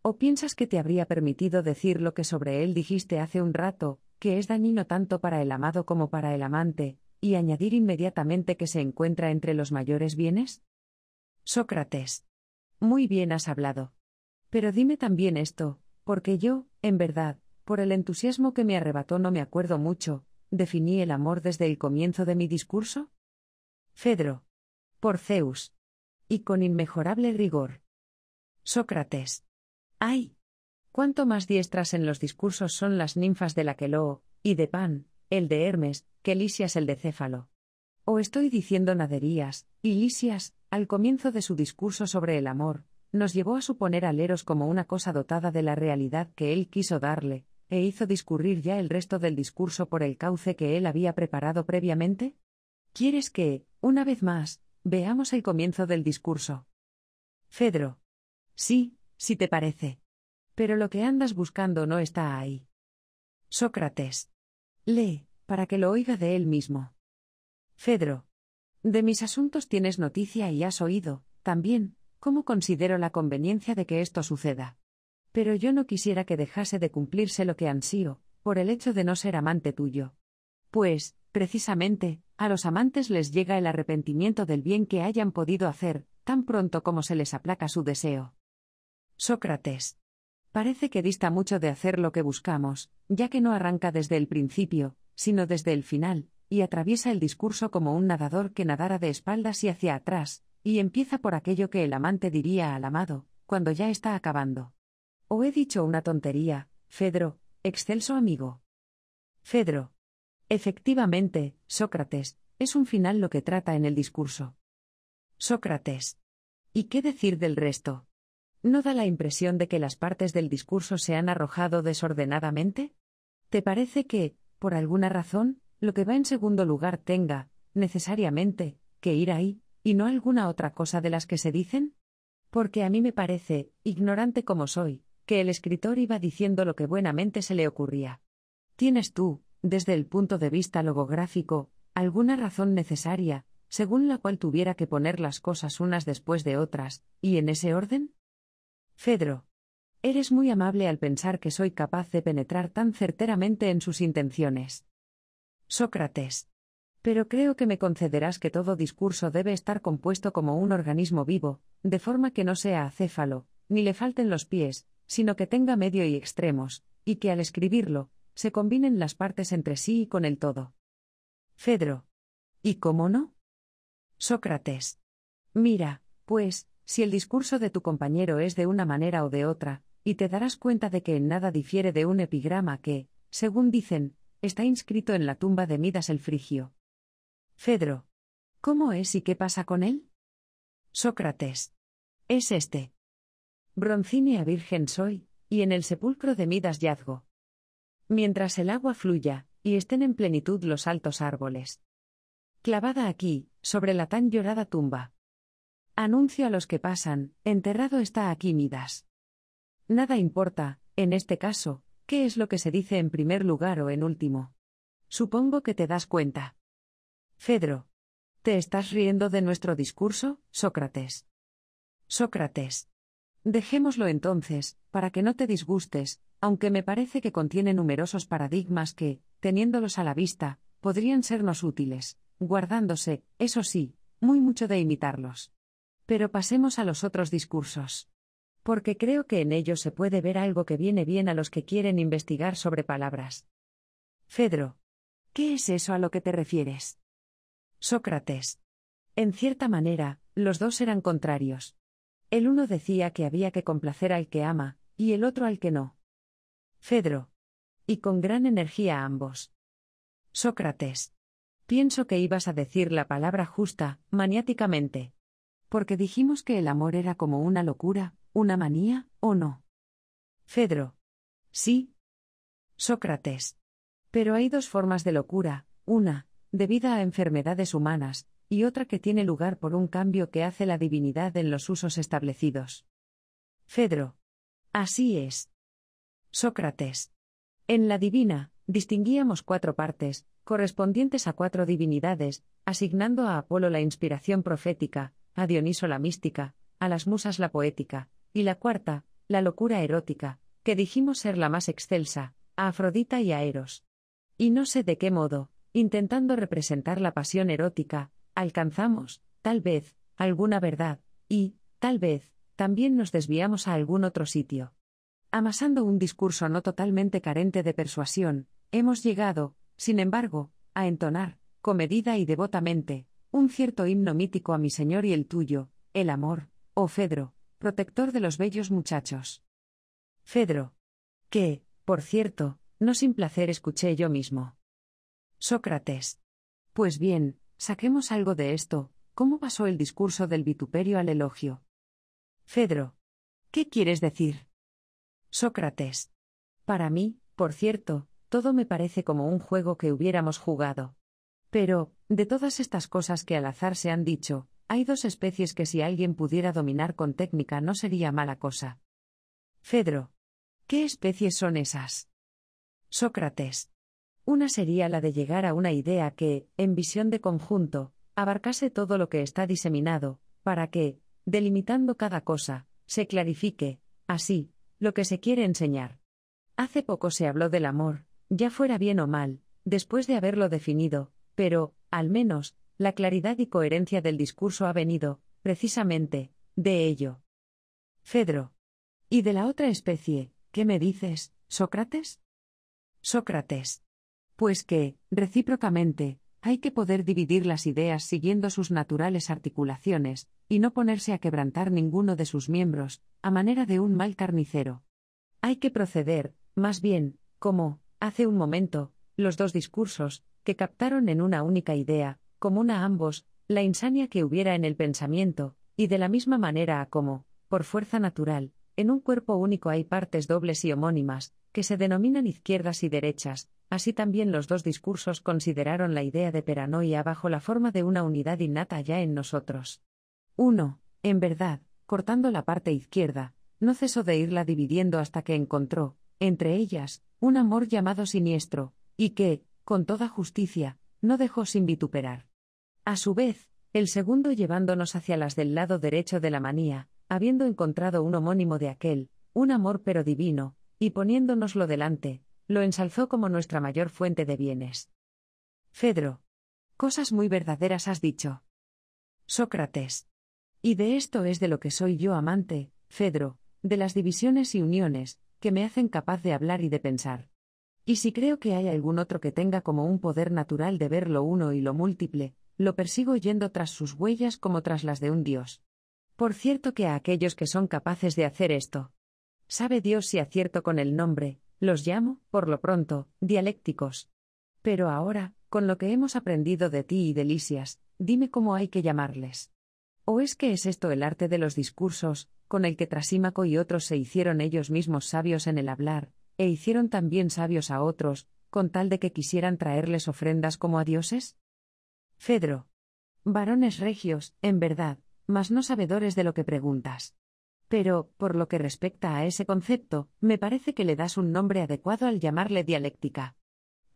¿O piensas que te habría permitido decir lo que sobre él dijiste hace un rato, que es dañino tanto para el amado como para el amante, y añadir inmediatamente que se encuentra entre los mayores bienes? Sócrates. Muy bien has hablado. Pero dime también esto, porque yo, en verdad, por el entusiasmo que me arrebató no me acuerdo mucho, definí el amor desde el comienzo de mi discurso? Fedro. Por Zeus. Y con inmejorable rigor. Sócrates. ¡Ay! Cuánto más diestras en los discursos son las ninfas de la Queloo y de Pan, el de Hermes, que Lisias el de Céfalo. O estoy diciendo naderías, y Lisias, al comienzo de su discurso sobre el amor, nos llevó a suponer a como una cosa dotada de la realidad que él quiso darle, e hizo discurrir ya el resto del discurso por el cauce que él había preparado previamente? ¿Quieres que, una vez más, veamos el comienzo del discurso? Fedro. Sí, si te parece. Pero lo que andas buscando no está ahí. Sócrates. Lee, para que lo oiga de él mismo. Fedro. De mis asuntos tienes noticia y has oído, también, cómo considero la conveniencia de que esto suceda. Pero yo no quisiera que dejase de cumplirse lo que ansío, por el hecho de no ser amante tuyo. Pues, precisamente, a los amantes les llega el arrepentimiento del bien que hayan podido hacer, tan pronto como se les aplaca su deseo. Sócrates. Parece que dista mucho de hacer lo que buscamos, ya que no arranca desde el principio, sino desde el final, y atraviesa el discurso como un nadador que nadara de espaldas y hacia atrás, y empieza por aquello que el amante diría al amado, cuando ya está acabando. O he dicho una tontería, Fedro, excelso amigo. Fedro. Efectivamente, Sócrates, es un final lo que trata en el discurso. Sócrates. ¿Y qué decir del resto? ¿No da la impresión de que las partes del discurso se han arrojado desordenadamente? ¿Te parece que, por alguna razón, lo que va en segundo lugar tenga, necesariamente, que ir ahí, y no alguna otra cosa de las que se dicen? Porque a mí me parece, ignorante como soy, que el escritor iba diciendo lo que buenamente se le ocurría. ¿Tienes tú, desde el punto de vista logográfico, alguna razón necesaria, según la cual tuviera que poner las cosas unas después de otras, y en ese orden? Fedro. Eres muy amable al pensar que soy capaz de penetrar tan certeramente en sus intenciones. Sócrates. Pero creo que me concederás que todo discurso debe estar compuesto como un organismo vivo, de forma que no sea acéfalo, ni le falten los pies, sino que tenga medio y extremos, y que al escribirlo, se combinen las partes entre sí y con el todo. Fedro. ¿Y cómo no? Sócrates. Mira, pues, si el discurso de tu compañero es de una manera o de otra, y te darás cuenta de que en nada difiere de un epigrama que, según dicen, está inscrito en la tumba de Midas el Frigio. Fedro. ¿Cómo es y qué pasa con él? Sócrates. Es este. Broncínea virgen soy, y en el sepulcro de Midas yazgo. Mientras el agua fluya, y estén en plenitud los altos árboles. Clavada aquí, sobre la tan llorada tumba. Anuncio a los que pasan, enterrado está aquí Midas. Nada importa, en este caso, qué es lo que se dice en primer lugar o en último. Supongo que te das cuenta. Fedro. ¿Te estás riendo de nuestro discurso, Sócrates? Sócrates. Dejémoslo entonces, para que no te disgustes, aunque me parece que contiene numerosos paradigmas que, teniéndolos a la vista, podrían sernos útiles, guardándose, eso sí, muy mucho de imitarlos. Pero pasemos a los otros discursos. Porque creo que en ellos se puede ver algo que viene bien a los que quieren investigar sobre palabras. Fedro. ¿Qué es eso a lo que te refieres? Sócrates. En cierta manera, los dos eran contrarios. El uno decía que había que complacer al que ama, y el otro al que no. Fedro. Y con gran energía ambos. Sócrates. Pienso que ibas a decir la palabra justa, maniáticamente porque dijimos que el amor era como una locura, una manía, ¿o no? Fedro. Sí. Sócrates. Pero hay dos formas de locura, una, debida a enfermedades humanas, y otra que tiene lugar por un cambio que hace la divinidad en los usos establecidos. Fedro. Así es. Sócrates. En la divina, distinguíamos cuatro partes, correspondientes a cuatro divinidades, asignando a Apolo la inspiración profética, a Dioniso la mística, a las musas la poética, y la cuarta, la locura erótica, que dijimos ser la más excelsa, a Afrodita y a Eros. Y no sé de qué modo, intentando representar la pasión erótica, alcanzamos, tal vez, alguna verdad, y, tal vez, también nos desviamos a algún otro sitio. Amasando un discurso no totalmente carente de persuasión, hemos llegado, sin embargo, a entonar, comedida y devotamente, un cierto himno mítico a mi Señor y el tuyo, el amor, oh Fedro, protector de los bellos muchachos. Fedro. Que, por cierto, no sin placer escuché yo mismo. Sócrates. Pues bien, saquemos algo de esto, ¿cómo pasó el discurso del vituperio al elogio? Fedro. ¿Qué quieres decir? Sócrates. Para mí, por cierto, todo me parece como un juego que hubiéramos jugado. Pero, de todas estas cosas que al azar se han dicho, hay dos especies que si alguien pudiera dominar con técnica no sería mala cosa. Fedro. ¿Qué especies son esas? Sócrates. Una sería la de llegar a una idea que, en visión de conjunto, abarcase todo lo que está diseminado, para que, delimitando cada cosa, se clarifique, así, lo que se quiere enseñar. Hace poco se habló del amor, ya fuera bien o mal, después de haberlo definido, pero, al menos, la claridad y coherencia del discurso ha venido, precisamente, de ello. Fedro. ¿Y de la otra especie, qué me dices, Sócrates? Sócrates. Pues que, recíprocamente, hay que poder dividir las ideas siguiendo sus naturales articulaciones, y no ponerse a quebrantar ninguno de sus miembros, a manera de un mal carnicero. Hay que proceder, más bien, como, hace un momento, los dos discursos, que captaron en una única idea, común a ambos, la insania que hubiera en el pensamiento, y de la misma manera a como, por fuerza natural, en un cuerpo único hay partes dobles y homónimas, que se denominan izquierdas y derechas, así también los dos discursos consideraron la idea de peranoia bajo la forma de una unidad innata ya en nosotros. Uno, En verdad, cortando la parte izquierda, no cesó de irla dividiendo hasta que encontró, entre ellas, un amor llamado siniestro, y que, con toda justicia, no dejó sin vituperar. A su vez, el segundo llevándonos hacia las del lado derecho de la manía, habiendo encontrado un homónimo de aquel, un amor pero divino, y poniéndonoslo delante, lo ensalzó como nuestra mayor fuente de bienes. Fedro. Cosas muy verdaderas has dicho. Sócrates. Y de esto es de lo que soy yo amante, Fedro, de las divisiones y uniones, que me hacen capaz de hablar y de pensar. Y si creo que hay algún otro que tenga como un poder natural de ver lo uno y lo múltiple, lo persigo yendo tras sus huellas como tras las de un Dios. Por cierto que a aquellos que son capaces de hacer esto. Sabe Dios si acierto con el nombre, los llamo, por lo pronto, dialécticos. Pero ahora, con lo que hemos aprendido de ti y de Lisias, dime cómo hay que llamarles. ¿O es que es esto el arte de los discursos, con el que Trasímaco y otros se hicieron ellos mismos sabios en el hablar, e hicieron también sabios a otros, con tal de que quisieran traerles ofrendas como a dioses? Fedro. Varones regios, en verdad, mas no sabedores de lo que preguntas. Pero, por lo que respecta a ese concepto, me parece que le das un nombre adecuado al llamarle dialéctica.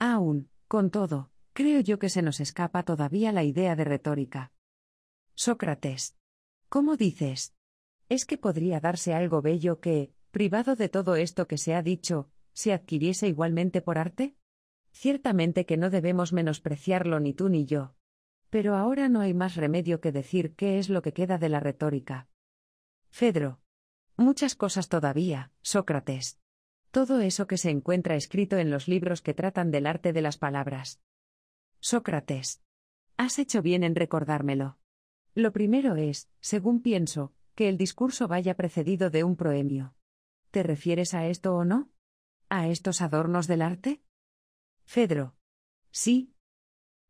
Aún, con todo, creo yo que se nos escapa todavía la idea de retórica. Sócrates. ¿Cómo dices? Es que podría darse algo bello que, privado de todo esto que se ha dicho, se adquiriese igualmente por arte? Ciertamente que no debemos menospreciarlo ni tú ni yo. Pero ahora no hay más remedio que decir qué es lo que queda de la retórica. Fedro. Muchas cosas todavía, Sócrates. Todo eso que se encuentra escrito en los libros que tratan del arte de las palabras. Sócrates. Has hecho bien en recordármelo. Lo primero es, según pienso, que el discurso vaya precedido de un proemio. ¿Te refieres a esto o no? ¿A estos adornos del arte? Fedro. Sí.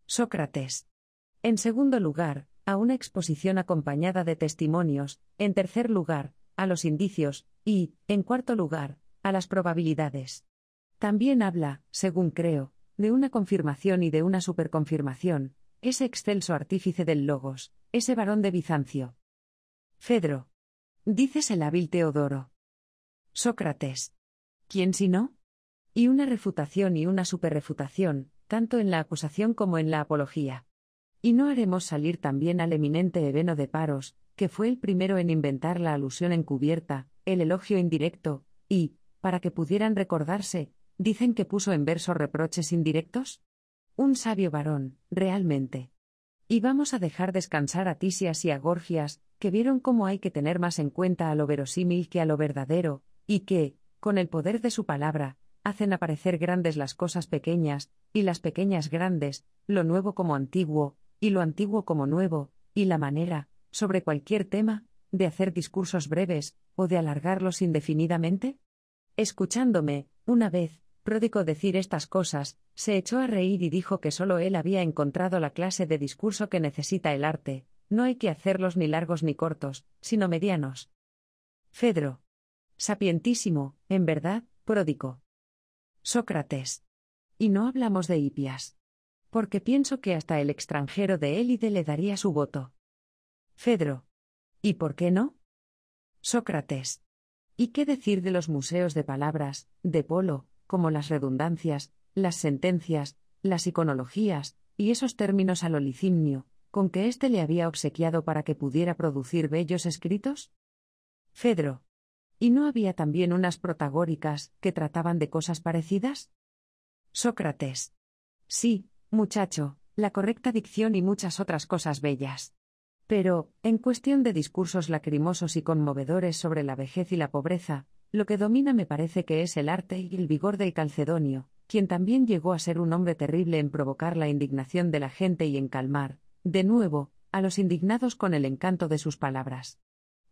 Sócrates. En segundo lugar, a una exposición acompañada de testimonios, en tercer lugar, a los indicios, y, en cuarto lugar, a las probabilidades. También habla, según creo, de una confirmación y de una superconfirmación, ese excelso artífice del Logos, ese varón de Bizancio. Fedro. Dices el hábil Teodoro. Sócrates. ¿Quién si no? Y una refutación y una superrefutación, tanto en la acusación como en la apología. Y no haremos salir también al eminente Ebeno de Paros, que fue el primero en inventar la alusión encubierta, el elogio indirecto, y, para que pudieran recordarse, dicen que puso en verso reproches indirectos? Un sabio varón, realmente. Y vamos a dejar descansar a Tisias y a Gorgias, que vieron cómo hay que tener más en cuenta a lo verosímil que a lo verdadero, y que, con el poder de su palabra, hacen aparecer grandes las cosas pequeñas, y las pequeñas grandes, lo nuevo como antiguo, y lo antiguo como nuevo, y la manera, sobre cualquier tema, de hacer discursos breves, o de alargarlos indefinidamente? Escuchándome, una vez, pródico decir estas cosas, se echó a reír y dijo que sólo él había encontrado la clase de discurso que necesita el arte, no hay que hacerlos ni largos ni cortos, sino medianos. Fedro, Sapientísimo, en verdad, pródigo. Sócrates. Y no hablamos de Hipias. Porque pienso que hasta el extranjero de Élide le daría su voto. Fedro. ¿Y por qué no? Sócrates. ¿Y qué decir de los museos de palabras, de polo, como las redundancias, las sentencias, las iconologías, y esos términos al con que éste le había obsequiado para que pudiera producir bellos escritos? Fedro. ¿Y no había también unas protagóricas que trataban de cosas parecidas? Sócrates. Sí, muchacho, la correcta dicción y muchas otras cosas bellas. Pero, en cuestión de discursos lacrimosos y conmovedores sobre la vejez y la pobreza, lo que domina me parece que es el arte y el vigor del calcedonio, quien también llegó a ser un hombre terrible en provocar la indignación de la gente y en calmar, de nuevo, a los indignados con el encanto de sus palabras.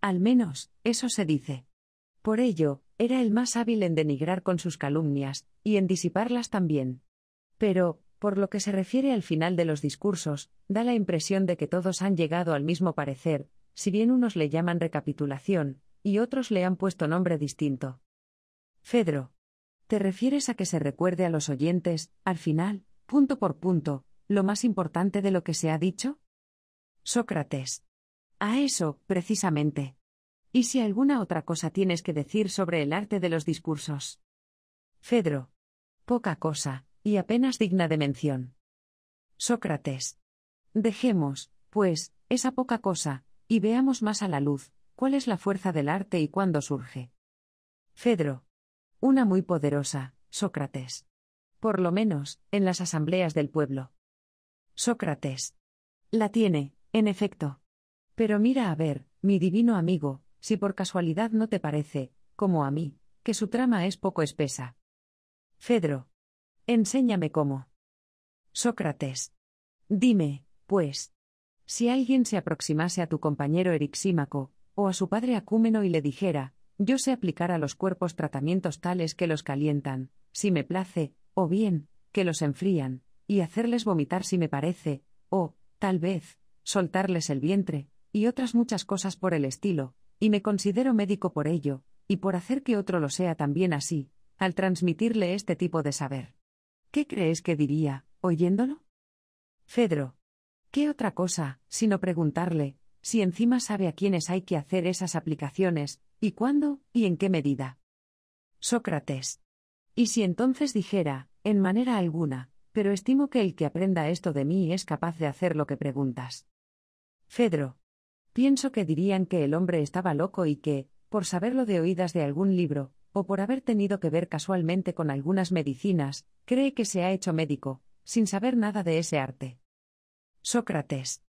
Al menos, eso se dice. Por ello, era el más hábil en denigrar con sus calumnias, y en disiparlas también. Pero, por lo que se refiere al final de los discursos, da la impresión de que todos han llegado al mismo parecer, si bien unos le llaman recapitulación, y otros le han puesto nombre distinto. Fedro. ¿Te refieres a que se recuerde a los oyentes, al final, punto por punto, lo más importante de lo que se ha dicho? Sócrates. A eso, precisamente y si alguna otra cosa tienes que decir sobre el arte de los discursos. Fedro. Poca cosa, y apenas digna de mención. Sócrates. Dejemos, pues, esa poca cosa, y veamos más a la luz, cuál es la fuerza del arte y cuándo surge. Fedro. Una muy poderosa, Sócrates. Por lo menos, en las asambleas del pueblo. Sócrates. La tiene, en efecto. Pero mira a ver, mi divino amigo, si por casualidad no te parece, como a mí, que su trama es poco espesa. Fedro. Enséñame cómo. Sócrates. Dime, pues. Si alguien se aproximase a tu compañero Erixímaco, o a su padre Acúmeno y le dijera, yo sé aplicar a los cuerpos tratamientos tales que los calientan, si me place, o bien, que los enfrían, y hacerles vomitar si me parece, o, tal vez, soltarles el vientre, y otras muchas cosas por el estilo, y me considero médico por ello, y por hacer que otro lo sea también así, al transmitirle este tipo de saber. ¿Qué crees que diría, oyéndolo? Fedro. ¿Qué otra cosa, sino preguntarle, si encima sabe a quiénes hay que hacer esas aplicaciones, y cuándo, y en qué medida? Sócrates. Y si entonces dijera, en manera alguna, pero estimo que el que aprenda esto de mí es capaz de hacer lo que preguntas. Fedro. Pienso que dirían que el hombre estaba loco y que, por saberlo de oídas de algún libro, o por haber tenido que ver casualmente con algunas medicinas, cree que se ha hecho médico, sin saber nada de ese arte. Sócrates.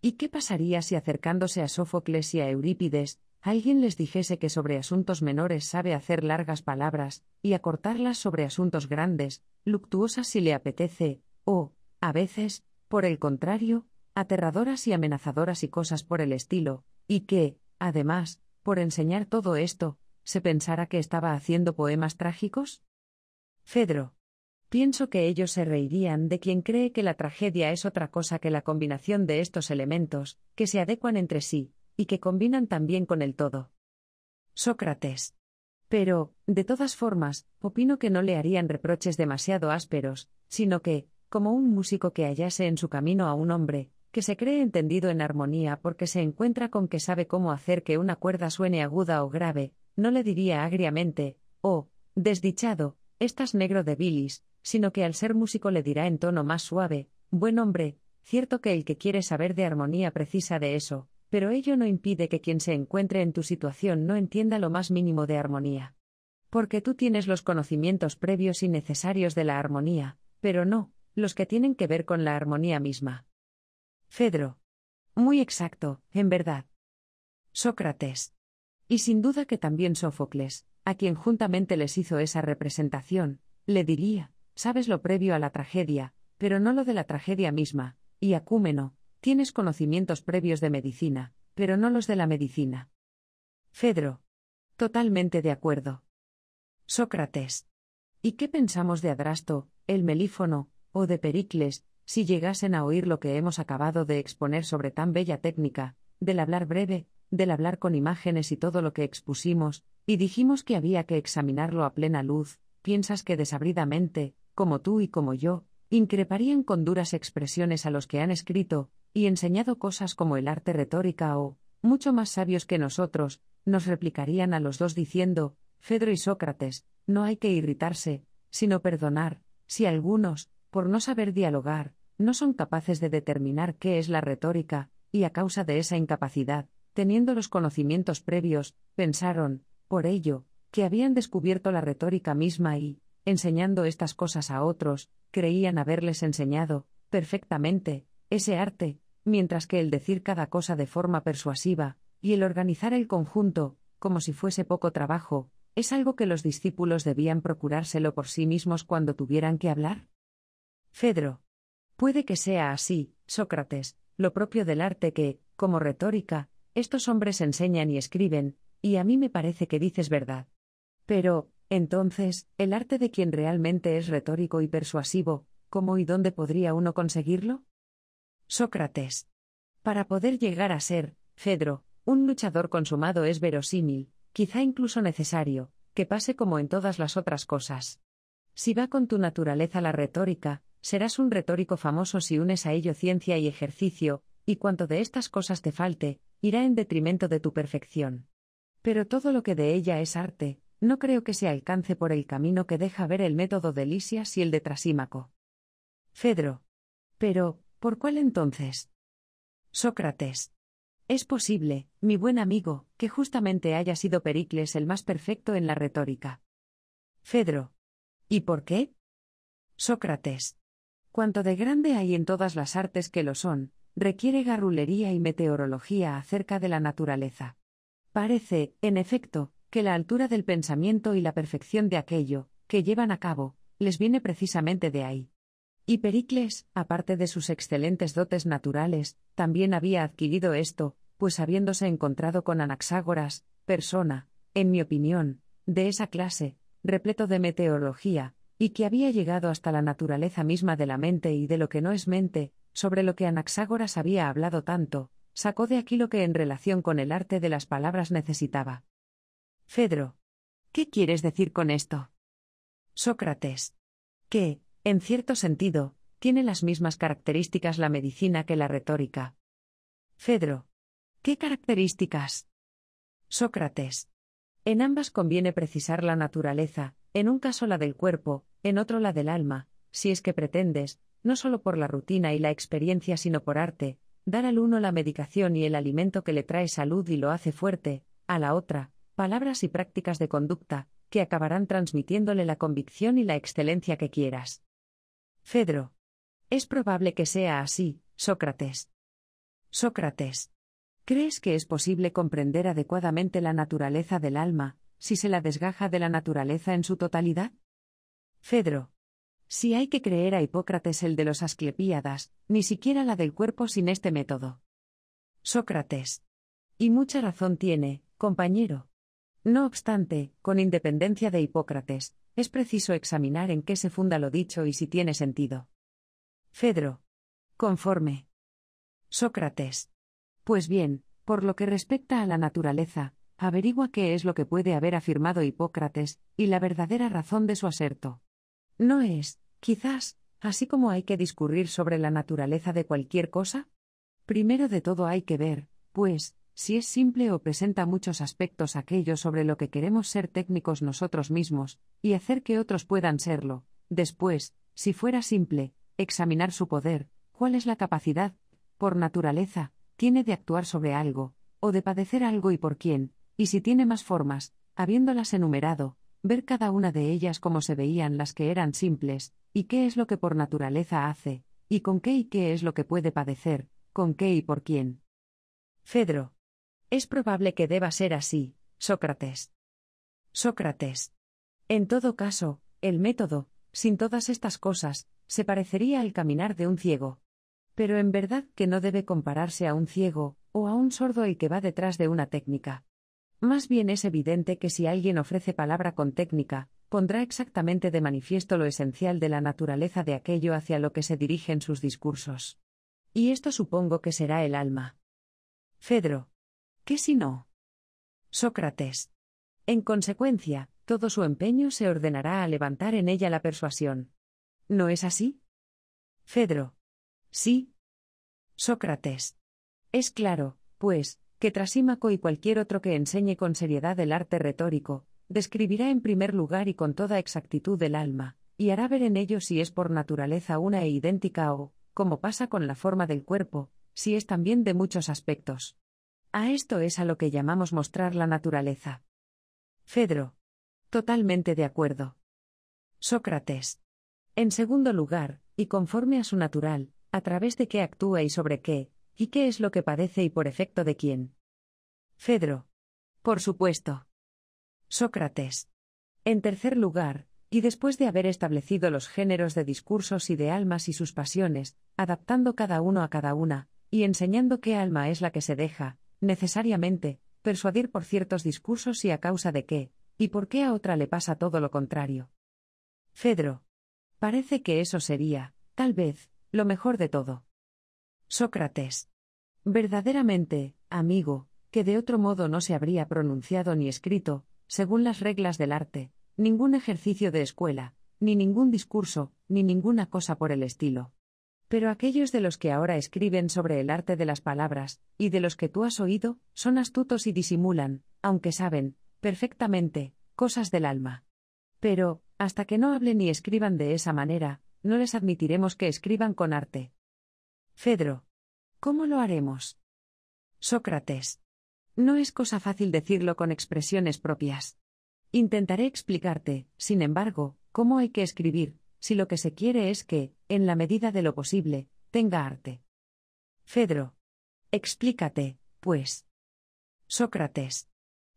¿Y qué pasaría si acercándose a Sófocles y a Eurípides, alguien les dijese que sobre asuntos menores sabe hacer largas palabras, y acortarlas sobre asuntos grandes, luctuosas si le apetece, o, a veces, por el contrario, aterradoras y amenazadoras y cosas por el estilo, y que, además, por enseñar todo esto, se pensara que estaba haciendo poemas trágicos? Fedro. Pienso que ellos se reirían de quien cree que la tragedia es otra cosa que la combinación de estos elementos, que se adecuan entre sí, y que combinan también con el todo. Sócrates. Pero, de todas formas, opino que no le harían reproches demasiado ásperos, sino que, como un músico que hallase en su camino a un hombre, que se cree entendido en armonía porque se encuentra con que sabe cómo hacer que una cuerda suene aguda o grave, no le diría agriamente, oh, desdichado, estás negro de bilis, sino que al ser músico le dirá en tono más suave, buen hombre, cierto que el que quiere saber de armonía precisa de eso, pero ello no impide que quien se encuentre en tu situación no entienda lo más mínimo de armonía. Porque tú tienes los conocimientos previos y necesarios de la armonía, pero no, los que tienen que ver con la armonía misma. Fedro. Muy exacto, en verdad. Sócrates. Y sin duda que también Sófocles, a quien juntamente les hizo esa representación, le diría, sabes lo previo a la tragedia, pero no lo de la tragedia misma, y Acúmeno, tienes conocimientos previos de medicina, pero no los de la medicina. Fedro. Totalmente de acuerdo. Sócrates. ¿Y qué pensamos de Adrasto, el melífono, o de Pericles, si llegasen a oír lo que hemos acabado de exponer sobre tan bella técnica, del hablar breve, del hablar con imágenes y todo lo que expusimos, y dijimos que había que examinarlo a plena luz, piensas que desabridamente, como tú y como yo, increparían con duras expresiones a los que han escrito y enseñado cosas como el arte retórica o, mucho más sabios que nosotros, nos replicarían a los dos diciendo, Fedro y Sócrates, no hay que irritarse, sino perdonar, si algunos, por no saber dialogar, no son capaces de determinar qué es la retórica, y a causa de esa incapacidad, teniendo los conocimientos previos, pensaron, por ello, que habían descubierto la retórica misma y, enseñando estas cosas a otros, creían haberles enseñado, perfectamente, ese arte, mientras que el decir cada cosa de forma persuasiva, y el organizar el conjunto, como si fuese poco trabajo, es algo que los discípulos debían procurárselo por sí mismos cuando tuvieran que hablar. Fedro. Puede que sea así, Sócrates, lo propio del arte que, como retórica, estos hombres enseñan y escriben, y a mí me parece que dices verdad. Pero, entonces, ¿el arte de quien realmente es retórico y persuasivo, cómo y dónde podría uno conseguirlo? Sócrates. Para poder llegar a ser, Fedro, un luchador consumado es verosímil, quizá incluso necesario, que pase como en todas las otras cosas. Si va con tu naturaleza la retórica, Serás un retórico famoso si unes a ello ciencia y ejercicio, y cuanto de estas cosas te falte, irá en detrimento de tu perfección. Pero todo lo que de ella es arte, no creo que se alcance por el camino que deja ver el método de Lisias y el de Trasímaco. Fedro. Pero, ¿por cuál entonces? Sócrates. Es posible, mi buen amigo, que justamente haya sido Pericles el más perfecto en la retórica. Fedro. ¿Y por qué? Sócrates. Cuanto de grande hay en todas las artes que lo son, requiere garrulería y meteorología acerca de la naturaleza. Parece, en efecto, que la altura del pensamiento y la perfección de aquello, que llevan a cabo, les viene precisamente de ahí. Y Pericles, aparte de sus excelentes dotes naturales, también había adquirido esto, pues habiéndose encontrado con Anaxágoras, persona, en mi opinión, de esa clase, repleto de meteorología, y que había llegado hasta la naturaleza misma de la mente y de lo que no es mente, sobre lo que Anaxágoras había hablado tanto, sacó de aquí lo que en relación con el arte de las palabras necesitaba. Fedro. ¿Qué quieres decir con esto? Sócrates. Que, en cierto sentido, tiene las mismas características la medicina que la retórica. Fedro. ¿Qué características? Sócrates. En ambas conviene precisar la naturaleza, en un caso la del cuerpo, en otro la del alma, si es que pretendes, no solo por la rutina y la experiencia, sino por arte, dar al uno la medicación y el alimento que le trae salud y lo hace fuerte, a la otra, palabras y prácticas de conducta, que acabarán transmitiéndole la convicción y la excelencia que quieras. Fedro. Es probable que sea así, Sócrates. Sócrates. ¿Crees que es posible comprender adecuadamente la naturaleza del alma, si se la desgaja de la naturaleza en su totalidad? Fedro. Si hay que creer a Hipócrates el de los Asclepíadas, ni siquiera la del cuerpo sin este método. Sócrates. Y mucha razón tiene, compañero. No obstante, con independencia de Hipócrates, es preciso examinar en qué se funda lo dicho y si tiene sentido. Fedro. Conforme. Sócrates. Pues bien, por lo que respecta a la naturaleza, Averigua qué es lo que puede haber afirmado Hipócrates, y la verdadera razón de su aserto. ¿No es, quizás, así como hay que discurrir sobre la naturaleza de cualquier cosa? Primero de todo hay que ver, pues, si es simple o presenta muchos aspectos aquello sobre lo que queremos ser técnicos nosotros mismos, y hacer que otros puedan serlo. Después, si fuera simple, examinar su poder, cuál es la capacidad, por naturaleza, tiene de actuar sobre algo, o de padecer algo y por quién, y si tiene más formas, habiéndolas enumerado, ver cada una de ellas como se veían las que eran simples, y qué es lo que por naturaleza hace, y con qué y qué es lo que puede padecer, con qué y por quién. Fedro. Es probable que deba ser así, Sócrates. Sócrates. En todo caso, el método, sin todas estas cosas, se parecería al caminar de un ciego. Pero en verdad que no debe compararse a un ciego, o a un sordo y que va detrás de una técnica. Más bien es evidente que si alguien ofrece palabra con técnica, pondrá exactamente de manifiesto lo esencial de la naturaleza de aquello hacia lo que se dirigen sus discursos. Y esto supongo que será el alma. Fedro. ¿Qué si no? Sócrates. En consecuencia, todo su empeño se ordenará a levantar en ella la persuasión. ¿No es así? Fedro. Sí. Sócrates. Es claro, pues, que Trasímaco y cualquier otro que enseñe con seriedad el arte retórico, describirá en primer lugar y con toda exactitud el alma, y hará ver en ello si es por naturaleza una e idéntica o, como pasa con la forma del cuerpo, si es también de muchos aspectos. A esto es a lo que llamamos mostrar la naturaleza. Fedro. Totalmente de acuerdo. Sócrates. En segundo lugar, y conforme a su natural, a través de qué actúa y sobre qué, ¿Y qué es lo que padece y por efecto de quién? Fedro. Por supuesto. Sócrates. En tercer lugar, y después de haber establecido los géneros de discursos y de almas y sus pasiones, adaptando cada uno a cada una, y enseñando qué alma es la que se deja, necesariamente, persuadir por ciertos discursos y a causa de qué, y por qué a otra le pasa todo lo contrario. Fedro. Parece que eso sería, tal vez, lo mejor de todo. Sócrates. Verdaderamente, amigo, que de otro modo no se habría pronunciado ni escrito, según las reglas del arte, ningún ejercicio de escuela, ni ningún discurso, ni ninguna cosa por el estilo. Pero aquellos de los que ahora escriben sobre el arte de las palabras, y de los que tú has oído, son astutos y disimulan, aunque saben, perfectamente, cosas del alma. Pero, hasta que no hablen y escriban de esa manera, no les admitiremos que escriban con arte. Fedro. ¿Cómo lo haremos? Sócrates. No es cosa fácil decirlo con expresiones propias. Intentaré explicarte, sin embargo, cómo hay que escribir, si lo que se quiere es que, en la medida de lo posible, tenga arte. Fedro. Explícate, pues. Sócrates.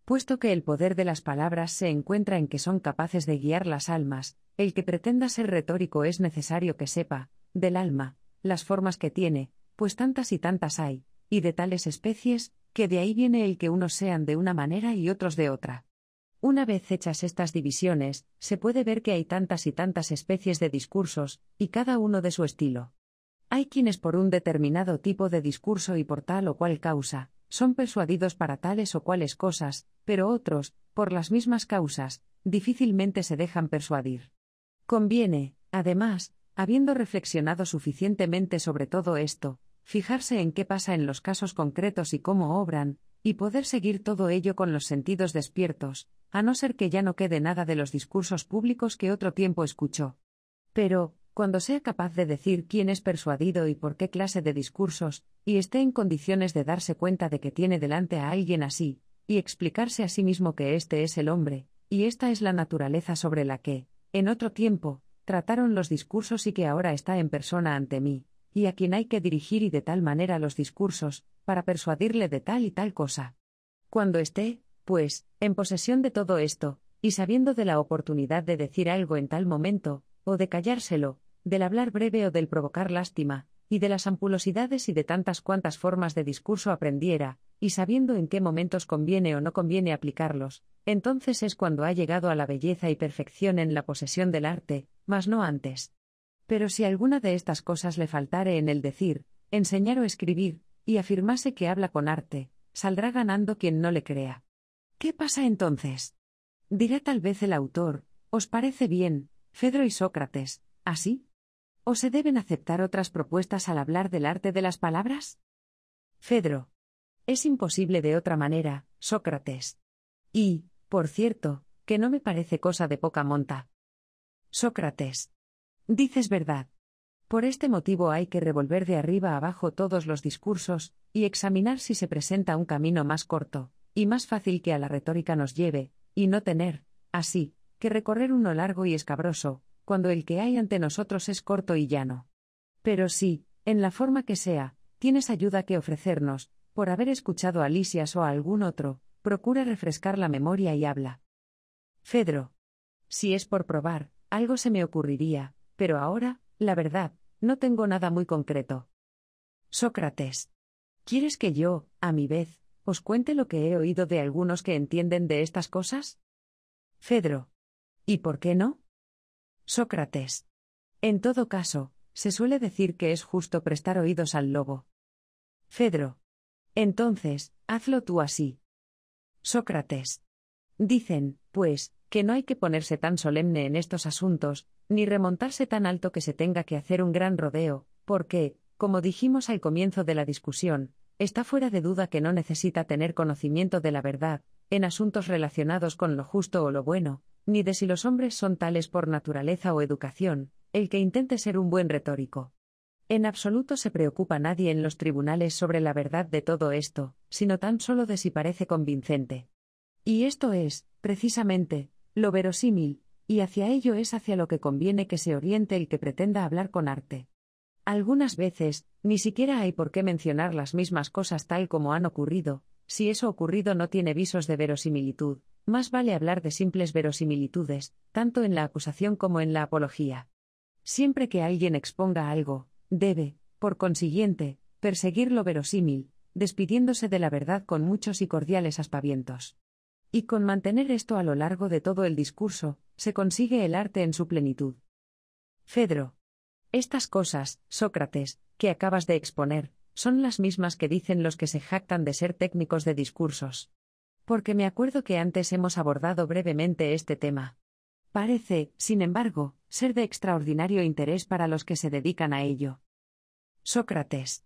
Puesto que el poder de las palabras se encuentra en que son capaces de guiar las almas, el que pretenda ser retórico es necesario que sepa, del alma, las formas que tiene, pues tantas y tantas hay, y de tales especies, que de ahí viene el que unos sean de una manera y otros de otra. Una vez hechas estas divisiones, se puede ver que hay tantas y tantas especies de discursos, y cada uno de su estilo. Hay quienes por un determinado tipo de discurso y por tal o cual causa, son persuadidos para tales o cuales cosas, pero otros, por las mismas causas, difícilmente se dejan persuadir. Conviene, además, Habiendo reflexionado suficientemente sobre todo esto, fijarse en qué pasa en los casos concretos y cómo obran, y poder seguir todo ello con los sentidos despiertos, a no ser que ya no quede nada de los discursos públicos que otro tiempo escuchó. Pero, cuando sea capaz de decir quién es persuadido y por qué clase de discursos, y esté en condiciones de darse cuenta de que tiene delante a alguien así, y explicarse a sí mismo que este es el hombre, y esta es la naturaleza sobre la que, en otro tiempo, trataron los discursos y que ahora está en persona ante mí, y a quien hay que dirigir y de tal manera los discursos, para persuadirle de tal y tal cosa. Cuando esté, pues, en posesión de todo esto, y sabiendo de la oportunidad de decir algo en tal momento, o de callárselo, del hablar breve o del provocar lástima, y de las ampulosidades y de tantas cuantas formas de discurso aprendiera, y sabiendo en qué momentos conviene o no conviene aplicarlos, entonces es cuando ha llegado a la belleza y perfección en la posesión del arte, mas no antes. Pero si alguna de estas cosas le faltare en el decir, enseñar o escribir, y afirmase que habla con arte, saldrá ganando quien no le crea. ¿Qué pasa entonces? Dirá tal vez el autor, ¿os parece bien, Fedro y Sócrates, así? ¿O se deben aceptar otras propuestas al hablar del arte de las palabras? Fedro, es imposible de otra manera, Sócrates. Y, por cierto, que no me parece cosa de poca monta. Sócrates. Dices verdad. Por este motivo hay que revolver de arriba abajo todos los discursos, y examinar si se presenta un camino más corto, y más fácil que a la retórica nos lleve, y no tener, así, que recorrer uno largo y escabroso, cuando el que hay ante nosotros es corto y llano. Pero si, en la forma que sea, tienes ayuda que ofrecernos, por haber escuchado a Lisias o a algún otro, procura refrescar la memoria y habla. Fedro. Si es por probar, algo se me ocurriría, pero ahora, la verdad, no tengo nada muy concreto. Sócrates. ¿Quieres que yo, a mi vez, os cuente lo que he oído de algunos que entienden de estas cosas? Fedro. ¿Y por qué no? Sócrates. En todo caso, se suele decir que es justo prestar oídos al lobo. Fedro. Entonces, hazlo tú así. Sócrates. Dicen, pues, que no hay que ponerse tan solemne en estos asuntos, ni remontarse tan alto que se tenga que hacer un gran rodeo, porque, como dijimos al comienzo de la discusión, está fuera de duda que no necesita tener conocimiento de la verdad, en asuntos relacionados con lo justo o lo bueno, ni de si los hombres son tales por naturaleza o educación, el que intente ser un buen retórico. En absoluto se preocupa nadie en los tribunales sobre la verdad de todo esto, sino tan solo de si parece convincente. Y esto es, precisamente, lo verosímil, y hacia ello es hacia lo que conviene que se oriente el que pretenda hablar con arte. Algunas veces, ni siquiera hay por qué mencionar las mismas cosas tal como han ocurrido, si eso ocurrido no tiene visos de verosimilitud, más vale hablar de simples verosimilitudes, tanto en la acusación como en la apología. Siempre que alguien exponga algo, Debe, por consiguiente, perseguir lo verosímil, despidiéndose de la verdad con muchos y cordiales aspavientos. Y con mantener esto a lo largo de todo el discurso, se consigue el arte en su plenitud. Fedro. Estas cosas, Sócrates, que acabas de exponer, son las mismas que dicen los que se jactan de ser técnicos de discursos. Porque me acuerdo que antes hemos abordado brevemente este tema. Parece, sin embargo, ser de extraordinario interés para los que se dedican a ello. Sócrates.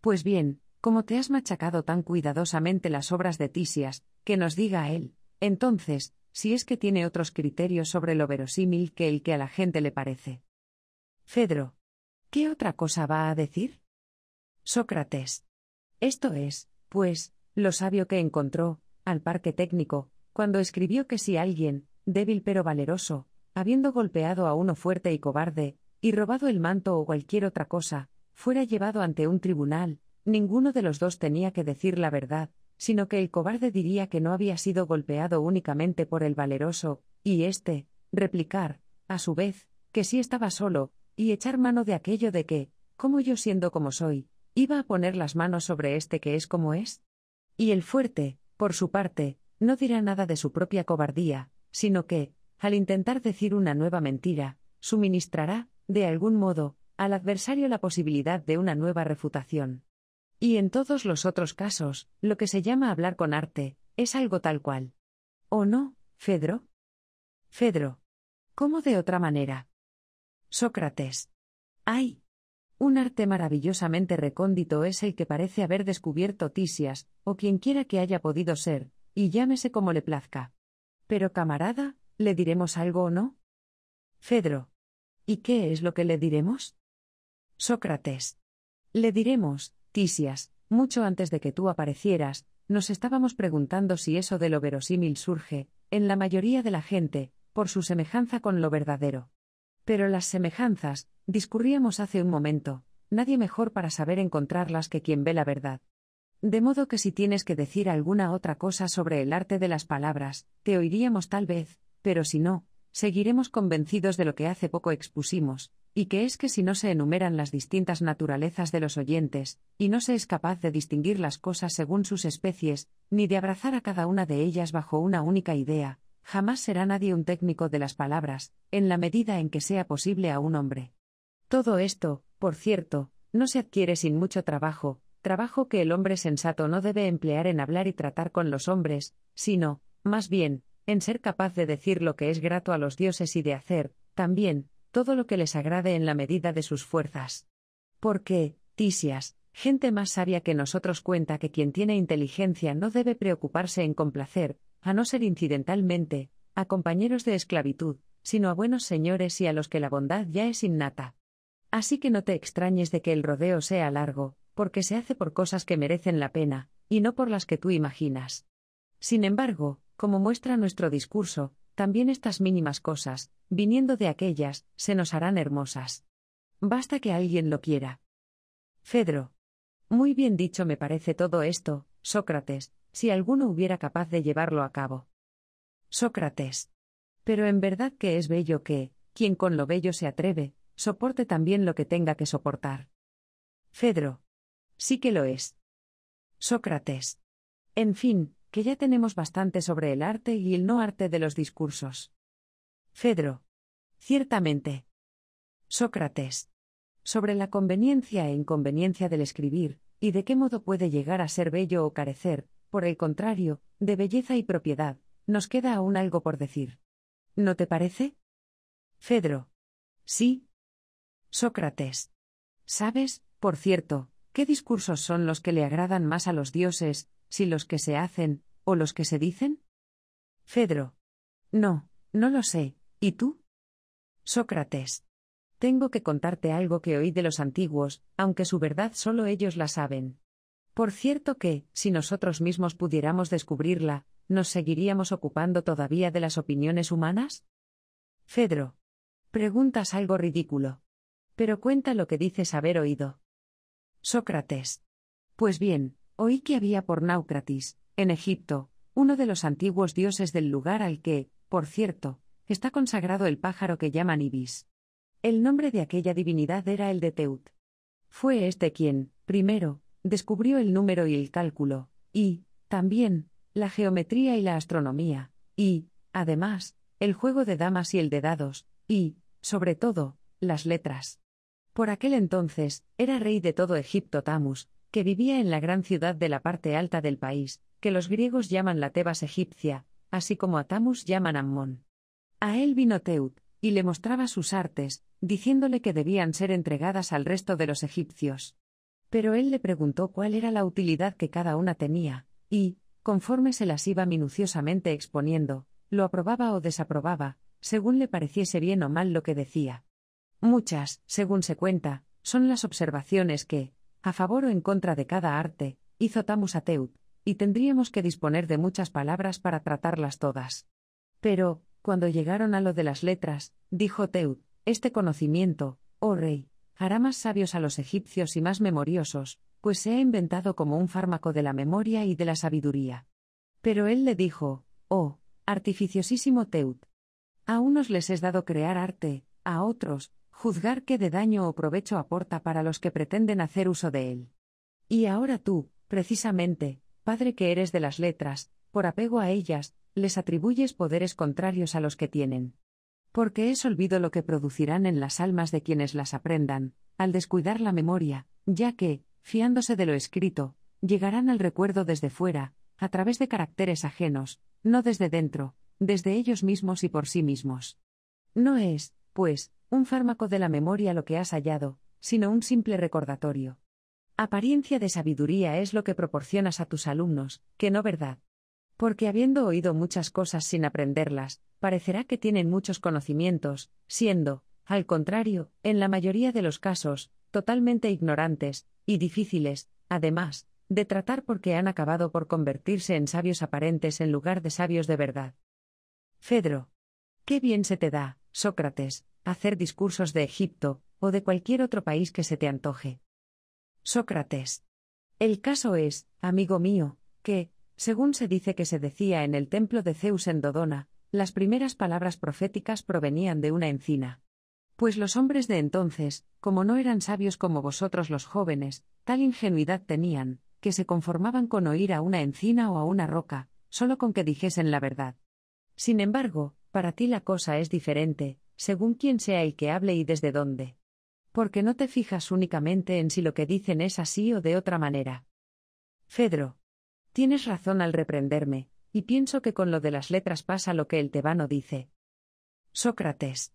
Pues bien, como te has machacado tan cuidadosamente las obras de Tisias, que nos diga él, entonces, si es que tiene otros criterios sobre lo verosímil que el que a la gente le parece. Fedro. ¿Qué otra cosa va a decir? Sócrates. Esto es, pues, lo sabio que encontró, al parque técnico, cuando escribió que si alguien, débil pero valeroso, habiendo golpeado a uno fuerte y cobarde, y robado el manto o cualquier otra cosa, fuera llevado ante un tribunal, ninguno de los dos tenía que decir la verdad, sino que el cobarde diría que no había sido golpeado únicamente por el valeroso, y éste, replicar, a su vez, que sí estaba solo, y echar mano de aquello de que, como yo siendo como soy, iba a poner las manos sobre este que es como es. Y el fuerte, por su parte, no dirá nada de su propia cobardía, sino que, al intentar decir una nueva mentira, suministrará, de algún modo, al adversario la posibilidad de una nueva refutación. Y en todos los otros casos, lo que se llama hablar con arte, es algo tal cual. ¿O no, Fedro? Fedro. ¿Cómo de otra manera? Sócrates. ¡Ay! Un arte maravillosamente recóndito es el que parece haber descubierto Tisias, o quien quiera que haya podido ser, y llámese como le plazca. Pero camarada, ¿le diremos algo o no? Fedro. ¿Y qué es lo que le diremos? Sócrates. Le diremos, Tisias, mucho antes de que tú aparecieras, nos estábamos preguntando si eso de lo verosímil surge, en la mayoría de la gente, por su semejanza con lo verdadero. Pero las semejanzas, discurríamos hace un momento, nadie mejor para saber encontrarlas que quien ve la verdad. De modo que si tienes que decir alguna otra cosa sobre el arte de las palabras, te oiríamos tal vez, pero si no, seguiremos convencidos de lo que hace poco expusimos, y que es que si no se enumeran las distintas naturalezas de los oyentes, y no se es capaz de distinguir las cosas según sus especies, ni de abrazar a cada una de ellas bajo una única idea, jamás será nadie un técnico de las palabras, en la medida en que sea posible a un hombre. Todo esto, por cierto, no se adquiere sin mucho trabajo, trabajo que el hombre sensato no debe emplear en hablar y tratar con los hombres, sino, más bien, en ser capaz de decir lo que es grato a los dioses y de hacer, también, todo lo que les agrade en la medida de sus fuerzas. Porque, Tisias, gente más sabia que nosotros cuenta que quien tiene inteligencia no debe preocuparse en complacer, a no ser incidentalmente, a compañeros de esclavitud, sino a buenos señores y a los que la bondad ya es innata. Así que no te extrañes de que el rodeo sea largo, porque se hace por cosas que merecen la pena, y no por las que tú imaginas. Sin embargo, como muestra nuestro discurso, también estas mínimas cosas, viniendo de aquellas, se nos harán hermosas. Basta que alguien lo quiera. Fedro. Muy bien dicho me parece todo esto, Sócrates, si alguno hubiera capaz de llevarlo a cabo. Sócrates. Pero en verdad que es bello que, quien con lo bello se atreve, soporte también lo que tenga que soportar. Fedro. Sí que lo es. Sócrates. En fin, que ya tenemos bastante sobre el arte y el no arte de los discursos. Fedro. Ciertamente. Sócrates. Sobre la conveniencia e inconveniencia del escribir, y de qué modo puede llegar a ser bello o carecer, por el contrario, de belleza y propiedad, nos queda aún algo por decir. ¿No te parece? Fedro. Sí. Sócrates. ¿Sabes, por cierto, ¿Qué discursos son los que le agradan más a los dioses, si los que se hacen, o los que se dicen? Fedro. No, no lo sé. ¿Y tú? Sócrates. Tengo que contarte algo que oí de los antiguos, aunque su verdad solo ellos la saben. Por cierto que, si nosotros mismos pudiéramos descubrirla, ¿nos seguiríamos ocupando todavía de las opiniones humanas? Fedro. Preguntas algo ridículo. Pero cuenta lo que dices haber oído. Sócrates. Pues bien, oí que había por Náucratis, en Egipto, uno de los antiguos dioses del lugar al que, por cierto, está consagrado el pájaro que llaman Ibis. El nombre de aquella divinidad era el de Teut. Fue este quien, primero, descubrió el número y el cálculo, y, también, la geometría y la astronomía, y, además, el juego de damas y el de dados, y, sobre todo, las letras. Por aquel entonces, era rey de todo Egipto Tamus, que vivía en la gran ciudad de la parte alta del país, que los griegos llaman la Tebas egipcia, así como a Tamus llaman Ammón. A él vino Teut, y le mostraba sus artes, diciéndole que debían ser entregadas al resto de los egipcios. Pero él le preguntó cuál era la utilidad que cada una tenía, y, conforme se las iba minuciosamente exponiendo, lo aprobaba o desaprobaba, según le pareciese bien o mal lo que decía. Muchas, según se cuenta, son las observaciones que, a favor o en contra de cada arte, hizo Tamus Teut, y tendríamos que disponer de muchas palabras para tratarlas todas. Pero, cuando llegaron a lo de las letras, dijo Teut, este conocimiento, oh rey, hará más sabios a los egipcios y más memoriosos, pues se ha inventado como un fármaco de la memoria y de la sabiduría. Pero él le dijo, oh, artificiosísimo Teut. A unos les es dado crear arte, a otros, juzgar qué de daño o provecho aporta para los que pretenden hacer uso de él. Y ahora tú, precisamente, padre que eres de las letras, por apego a ellas, les atribuyes poderes contrarios a los que tienen. Porque es olvido lo que producirán en las almas de quienes las aprendan, al descuidar la memoria, ya que, fiándose de lo escrito, llegarán al recuerdo desde fuera, a través de caracteres ajenos, no desde dentro, desde ellos mismos y por sí mismos. No es, pues, un fármaco de la memoria lo que has hallado, sino un simple recordatorio. Apariencia de sabiduría es lo que proporcionas a tus alumnos, que no verdad. Porque habiendo oído muchas cosas sin aprenderlas, parecerá que tienen muchos conocimientos, siendo, al contrario, en la mayoría de los casos, totalmente ignorantes, y difíciles, además, de tratar porque han acabado por convertirse en sabios aparentes en lugar de sabios de verdad. Fedro. Qué bien se te da, Sócrates, hacer discursos de Egipto, o de cualquier otro país que se te antoje. Sócrates. El caso es, amigo mío, que, según se dice que se decía en el templo de Zeus en Dodona, las primeras palabras proféticas provenían de una encina. Pues los hombres de entonces, como no eran sabios como vosotros los jóvenes, tal ingenuidad tenían, que se conformaban con oír a una encina o a una roca, solo con que dijesen la verdad. Sin embargo, para ti la cosa es diferente, según quién sea el que hable y desde dónde. Porque no te fijas únicamente en si lo que dicen es así o de otra manera. Fedro. Tienes razón al reprenderme, y pienso que con lo de las letras pasa lo que el tebano dice. Sócrates.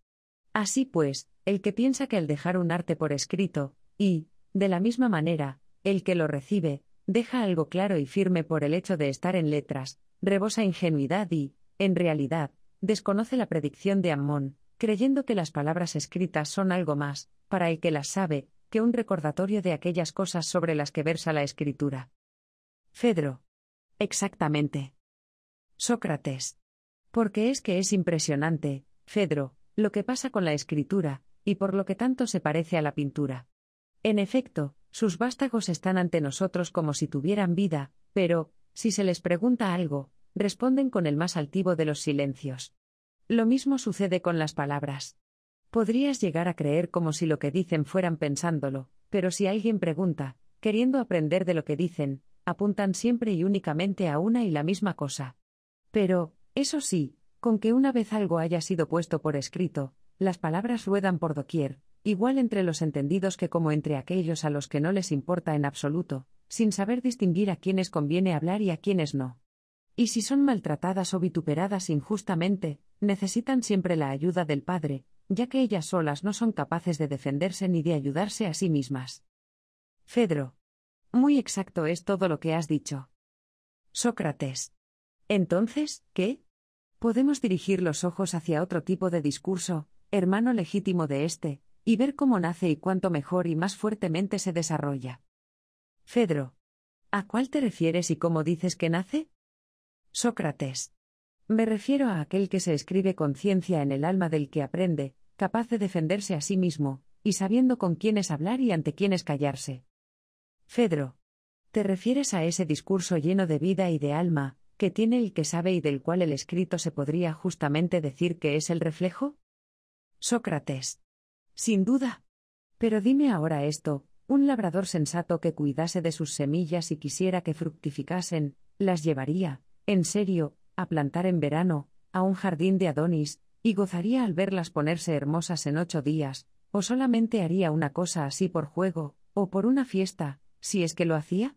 Así pues, el que piensa que al dejar un arte por escrito, y, de la misma manera, el que lo recibe, deja algo claro y firme por el hecho de estar en letras, rebosa ingenuidad y, en realidad, desconoce la predicción de Ammón, creyendo que las palabras escritas son algo más, para el que las sabe, que un recordatorio de aquellas cosas sobre las que versa la escritura. Fedro. Exactamente. Sócrates. Porque es que es impresionante, Fedro, lo que pasa con la escritura, y por lo que tanto se parece a la pintura. En efecto, sus vástagos están ante nosotros como si tuvieran vida, pero, si se les pregunta algo, responden con el más altivo de los silencios. Lo mismo sucede con las palabras. Podrías llegar a creer como si lo que dicen fueran pensándolo, pero si alguien pregunta, queriendo aprender de lo que dicen, apuntan siempre y únicamente a una y la misma cosa. Pero, eso sí, con que una vez algo haya sido puesto por escrito, las palabras ruedan por doquier, igual entre los entendidos que como entre aquellos a los que no les importa en absoluto, sin saber distinguir a quienes conviene hablar y a quienes no y si son maltratadas o vituperadas injustamente, necesitan siempre la ayuda del Padre, ya que ellas solas no son capaces de defenderse ni de ayudarse a sí mismas. Fedro. Muy exacto es todo lo que has dicho. Sócrates. Entonces, ¿qué? Podemos dirigir los ojos hacia otro tipo de discurso, hermano legítimo de este, y ver cómo nace y cuánto mejor y más fuertemente se desarrolla. Fedro. ¿A cuál te refieres y cómo dices que nace? Sócrates. Me refiero a aquel que se escribe con conciencia en el alma del que aprende, capaz de defenderse a sí mismo, y sabiendo con quiénes hablar y ante quiénes callarse. Fedro. Te refieres a ese discurso lleno de vida y de alma, que tiene el que sabe y del cual el escrito se podría justamente decir que es el reflejo? Sócrates. Sin duda. Pero dime ahora esto, un labrador sensato que cuidase de sus semillas y quisiera que fructificasen, las llevaría, en serio, a plantar en verano, a un jardín de Adonis, y gozaría al verlas ponerse hermosas en ocho días, o solamente haría una cosa así por juego, o por una fiesta, si es que lo hacía?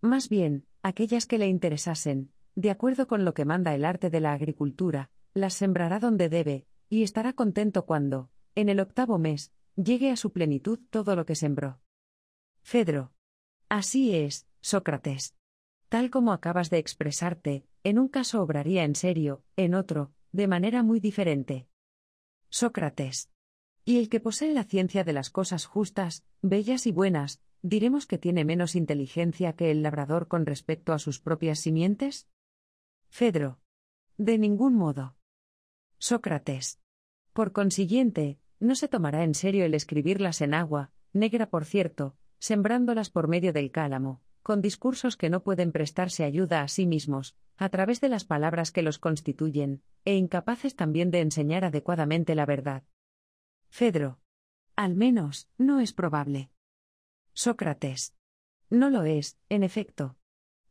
Más bien, aquellas que le interesasen, de acuerdo con lo que manda el arte de la agricultura, las sembrará donde debe, y estará contento cuando, en el octavo mes, llegue a su plenitud todo lo que sembró. Fedro. Así es, Sócrates tal como acabas de expresarte, en un caso obraría en serio, en otro, de manera muy diferente. Sócrates. Y el que posee la ciencia de las cosas justas, bellas y buenas, diremos que tiene menos inteligencia que el labrador con respecto a sus propias simientes? Fedro. De ningún modo. Sócrates. Por consiguiente, no se tomará en serio el escribirlas en agua, negra por cierto, sembrándolas por medio del cálamo, con discursos que no pueden prestarse ayuda a sí mismos, a través de las palabras que los constituyen, e incapaces también de enseñar adecuadamente la verdad. Fedro. Al menos, no es probable. Sócrates. No lo es, en efecto.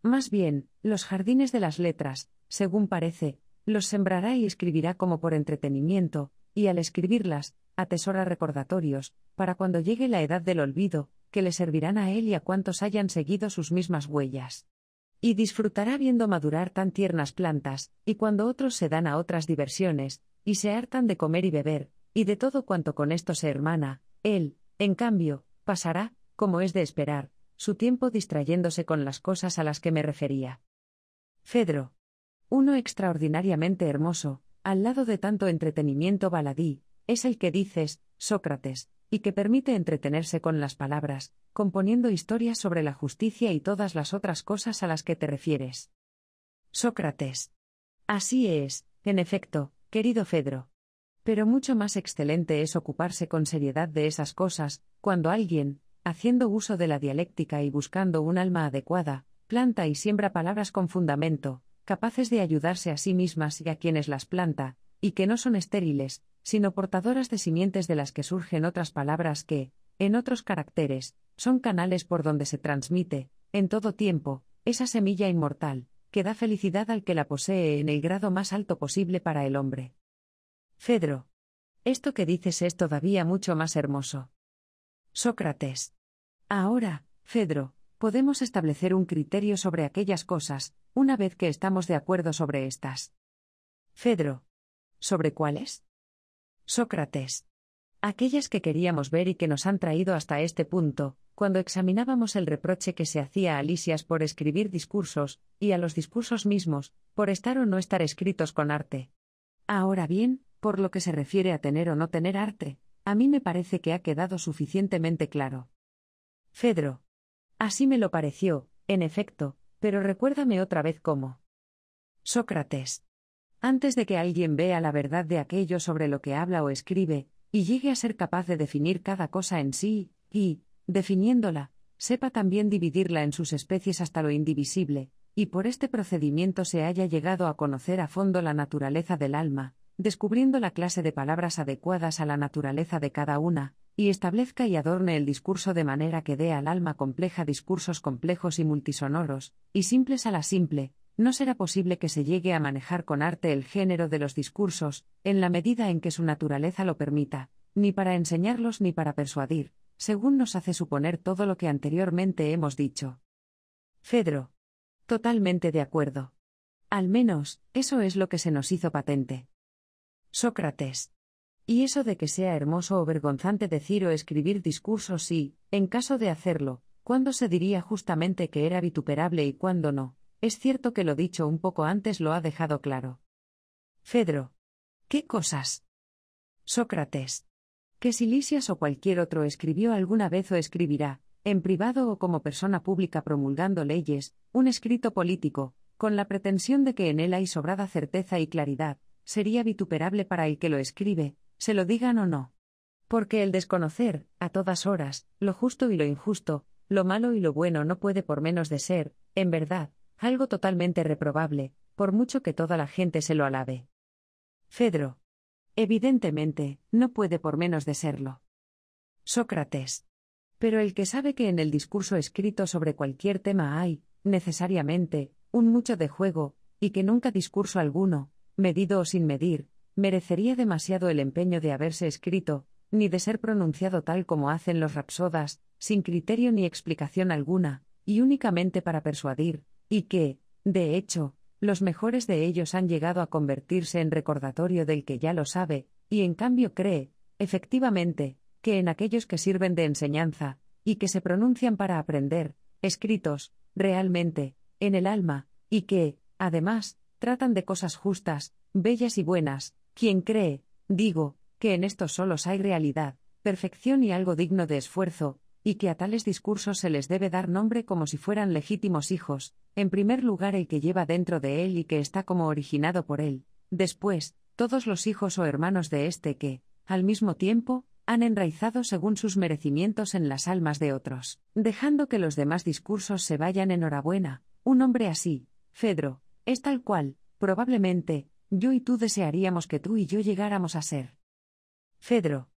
Más bien, los jardines de las letras, según parece, los sembrará y escribirá como por entretenimiento, y al escribirlas, atesora recordatorios, para cuando llegue la edad del olvido, que le servirán a él y a cuantos hayan seguido sus mismas huellas. Y disfrutará viendo madurar tan tiernas plantas, y cuando otros se dan a otras diversiones, y se hartan de comer y beber, y de todo cuanto con esto se hermana, él, en cambio, pasará, como es de esperar, su tiempo distrayéndose con las cosas a las que me refería. Fedro. Uno extraordinariamente hermoso, al lado de tanto entretenimiento baladí, es el que dices, Sócrates, y que permite entretenerse con las palabras, componiendo historias sobre la justicia y todas las otras cosas a las que te refieres. Sócrates. Así es, en efecto, querido Fedro. Pero mucho más excelente es ocuparse con seriedad de esas cosas, cuando alguien, haciendo uso de la dialéctica y buscando un alma adecuada, planta y siembra palabras con fundamento, capaces de ayudarse a sí mismas y a quienes las planta, y que no son estériles, sino portadoras de simientes de las que surgen otras palabras que, en otros caracteres, son canales por donde se transmite, en todo tiempo, esa semilla inmortal, que da felicidad al que la posee en el grado más alto posible para el hombre. Fedro. Esto que dices es todavía mucho más hermoso. Sócrates. Ahora, Fedro, podemos establecer un criterio sobre aquellas cosas, una vez que estamos de acuerdo sobre estas. Fedro. ¿Sobre cuáles? Sócrates. Aquellas que queríamos ver y que nos han traído hasta este punto, cuando examinábamos el reproche que se hacía a Lisias por escribir discursos, y a los discursos mismos, por estar o no estar escritos con arte. Ahora bien, por lo que se refiere a tener o no tener arte, a mí me parece que ha quedado suficientemente claro. Fedro. Así me lo pareció, en efecto, pero recuérdame otra vez cómo. Sócrates. Antes de que alguien vea la verdad de aquello sobre lo que habla o escribe, y llegue a ser capaz de definir cada cosa en sí, y, definiéndola, sepa también dividirla en sus especies hasta lo indivisible, y por este procedimiento se haya llegado a conocer a fondo la naturaleza del alma, descubriendo la clase de palabras adecuadas a la naturaleza de cada una, y establezca y adorne el discurso de manera que dé al alma compleja discursos complejos y multisonoros, y simples a la simple, no será posible que se llegue a manejar con arte el género de los discursos, en la medida en que su naturaleza lo permita, ni para enseñarlos ni para persuadir, según nos hace suponer todo lo que anteriormente hemos dicho. Fedro. Totalmente de acuerdo. Al menos, eso es lo que se nos hizo patente. Sócrates. Y eso de que sea hermoso o vergonzante decir o escribir discursos y, en caso de hacerlo, cuándo se diría justamente que era vituperable y cuándo no. Es cierto que lo dicho un poco antes lo ha dejado claro. Fedro. ¿Qué cosas? Sócrates. Que si Lisias o cualquier otro escribió alguna vez o escribirá, en privado o como persona pública promulgando leyes, un escrito político, con la pretensión de que en él hay sobrada certeza y claridad, sería vituperable para el que lo escribe, se lo digan o no. Porque el desconocer, a todas horas, lo justo y lo injusto, lo malo y lo bueno no puede por menos de ser, en verdad, algo totalmente reprobable, por mucho que toda la gente se lo alabe. Fedro. Evidentemente, no puede por menos de serlo. Sócrates. Pero el que sabe que en el discurso escrito sobre cualquier tema hay, necesariamente, un mucho de juego, y que nunca discurso alguno, medido o sin medir, merecería demasiado el empeño de haberse escrito, ni de ser pronunciado tal como hacen los rapsodas, sin criterio ni explicación alguna, y únicamente para persuadir, y que, de hecho, los mejores de ellos han llegado a convertirse en recordatorio del que ya lo sabe, y en cambio cree, efectivamente, que en aquellos que sirven de enseñanza, y que se pronuncian para aprender, escritos, realmente, en el alma, y que, además, tratan de cosas justas, bellas y buenas, quien cree, digo, que en estos solos hay realidad, perfección y algo digno de esfuerzo, y que a tales discursos se les debe dar nombre como si fueran legítimos hijos, en primer lugar el que lleva dentro de él y que está como originado por él, después, todos los hijos o hermanos de éste que, al mismo tiempo, han enraizado según sus merecimientos en las almas de otros, dejando que los demás discursos se vayan enhorabuena, un hombre así, Fedro, es tal cual, probablemente, yo y tú desearíamos que tú y yo llegáramos a ser. Fedro,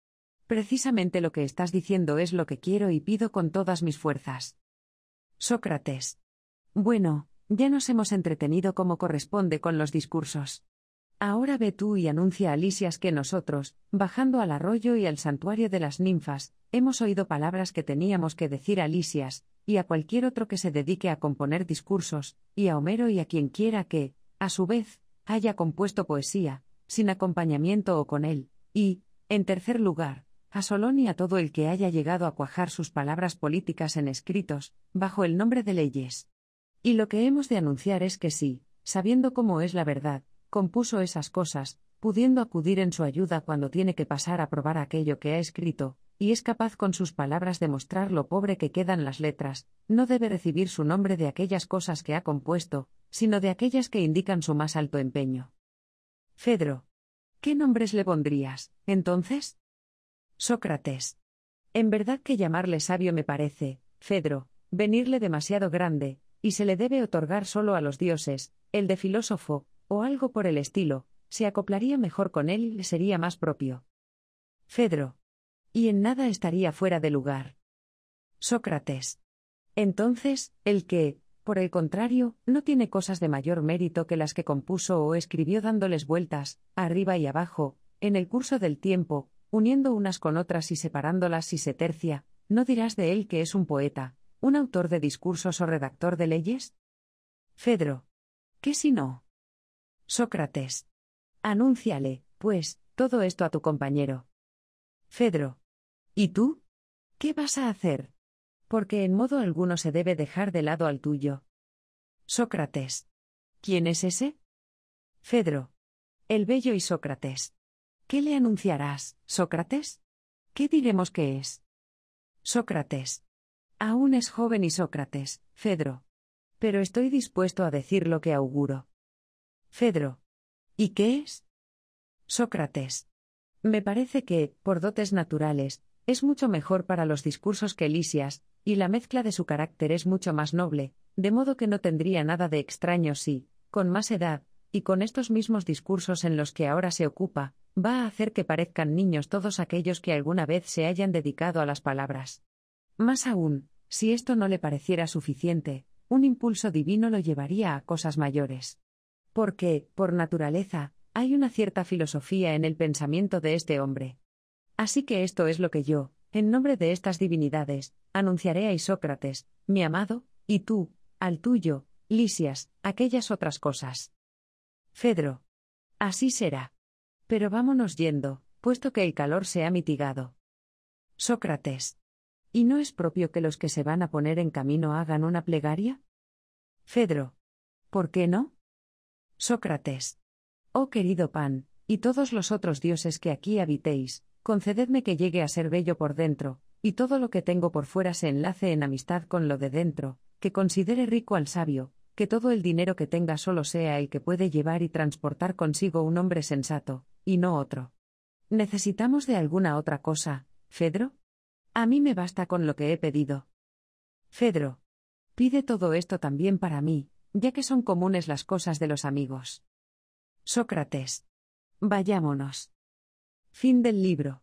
Precisamente lo que estás diciendo es lo que quiero y pido con todas mis fuerzas. Sócrates. Bueno, ya nos hemos entretenido como corresponde con los discursos. Ahora ve tú y anuncia a Lisias que nosotros, bajando al arroyo y al santuario de las ninfas, hemos oído palabras que teníamos que decir a Lisias, y a cualquier otro que se dedique a componer discursos, y a Homero y a quien quiera que, a su vez, haya compuesto poesía, sin acompañamiento o con él, y, en tercer lugar, a Solón y a todo el que haya llegado a cuajar sus palabras políticas en escritos, bajo el nombre de leyes. Y lo que hemos de anunciar es que sí, sabiendo cómo es la verdad, compuso esas cosas, pudiendo acudir en su ayuda cuando tiene que pasar a probar aquello que ha escrito, y es capaz con sus palabras de mostrar lo pobre que quedan las letras, no debe recibir su nombre de aquellas cosas que ha compuesto, sino de aquellas que indican su más alto empeño. Fedro. ¿Qué nombres le pondrías, entonces? Sócrates. En verdad que llamarle sabio me parece, Fedro, venirle demasiado grande, y se le debe otorgar solo a los dioses, el de filósofo, o algo por el estilo, se acoplaría mejor con él y le sería más propio. Fedro. Y en nada estaría fuera de lugar. Sócrates. Entonces, el que, por el contrario, no tiene cosas de mayor mérito que las que compuso o escribió dándoles vueltas, arriba y abajo, en el curso del tiempo, uniendo unas con otras y separándolas si se tercia, ¿no dirás de él que es un poeta, un autor de discursos o redactor de leyes? Fedro. ¿Qué si no? Sócrates. Anúnciale, pues, todo esto a tu compañero. Fedro. ¿Y tú? ¿Qué vas a hacer? Porque en modo alguno se debe dejar de lado al tuyo. Sócrates. ¿Quién es ese? Fedro. El bello y Sócrates. ¿Qué le anunciarás, Sócrates? ¿Qué diremos que es? Sócrates. Aún es joven y Sócrates, Fedro. Pero estoy dispuesto a decir lo que auguro. Fedro. ¿Y qué es? Sócrates. Me parece que, por dotes naturales, es mucho mejor para los discursos que Elicias, y la mezcla de su carácter es mucho más noble, de modo que no tendría nada de extraño si, con más edad, y con estos mismos discursos en los que ahora se ocupa, va a hacer que parezcan niños todos aquellos que alguna vez se hayan dedicado a las palabras. Más aún, si esto no le pareciera suficiente, un impulso divino lo llevaría a cosas mayores. Porque, por naturaleza, hay una cierta filosofía en el pensamiento de este hombre. Así que esto es lo que yo, en nombre de estas divinidades, anunciaré a Isócrates, mi amado, y tú, al tuyo, Lisias, aquellas otras cosas. Fedro. Así será. Pero vámonos yendo, puesto que el calor se ha mitigado. Sócrates. ¿Y no es propio que los que se van a poner en camino hagan una plegaria? Fedro. ¿Por qué no? Sócrates. Oh querido Pan, y todos los otros dioses que aquí habitéis, concededme que llegue a ser bello por dentro, y todo lo que tengo por fuera se enlace en amistad con lo de dentro, que considere rico al sabio, que todo el dinero que tenga solo sea el que puede llevar y transportar consigo un hombre sensato, y no otro. ¿Necesitamos de alguna otra cosa, Fedro? A mí me basta con lo que he pedido. Fedro. Pide todo esto también para mí, ya que son comunes las cosas de los amigos. Sócrates. Vayámonos. Fin del libro.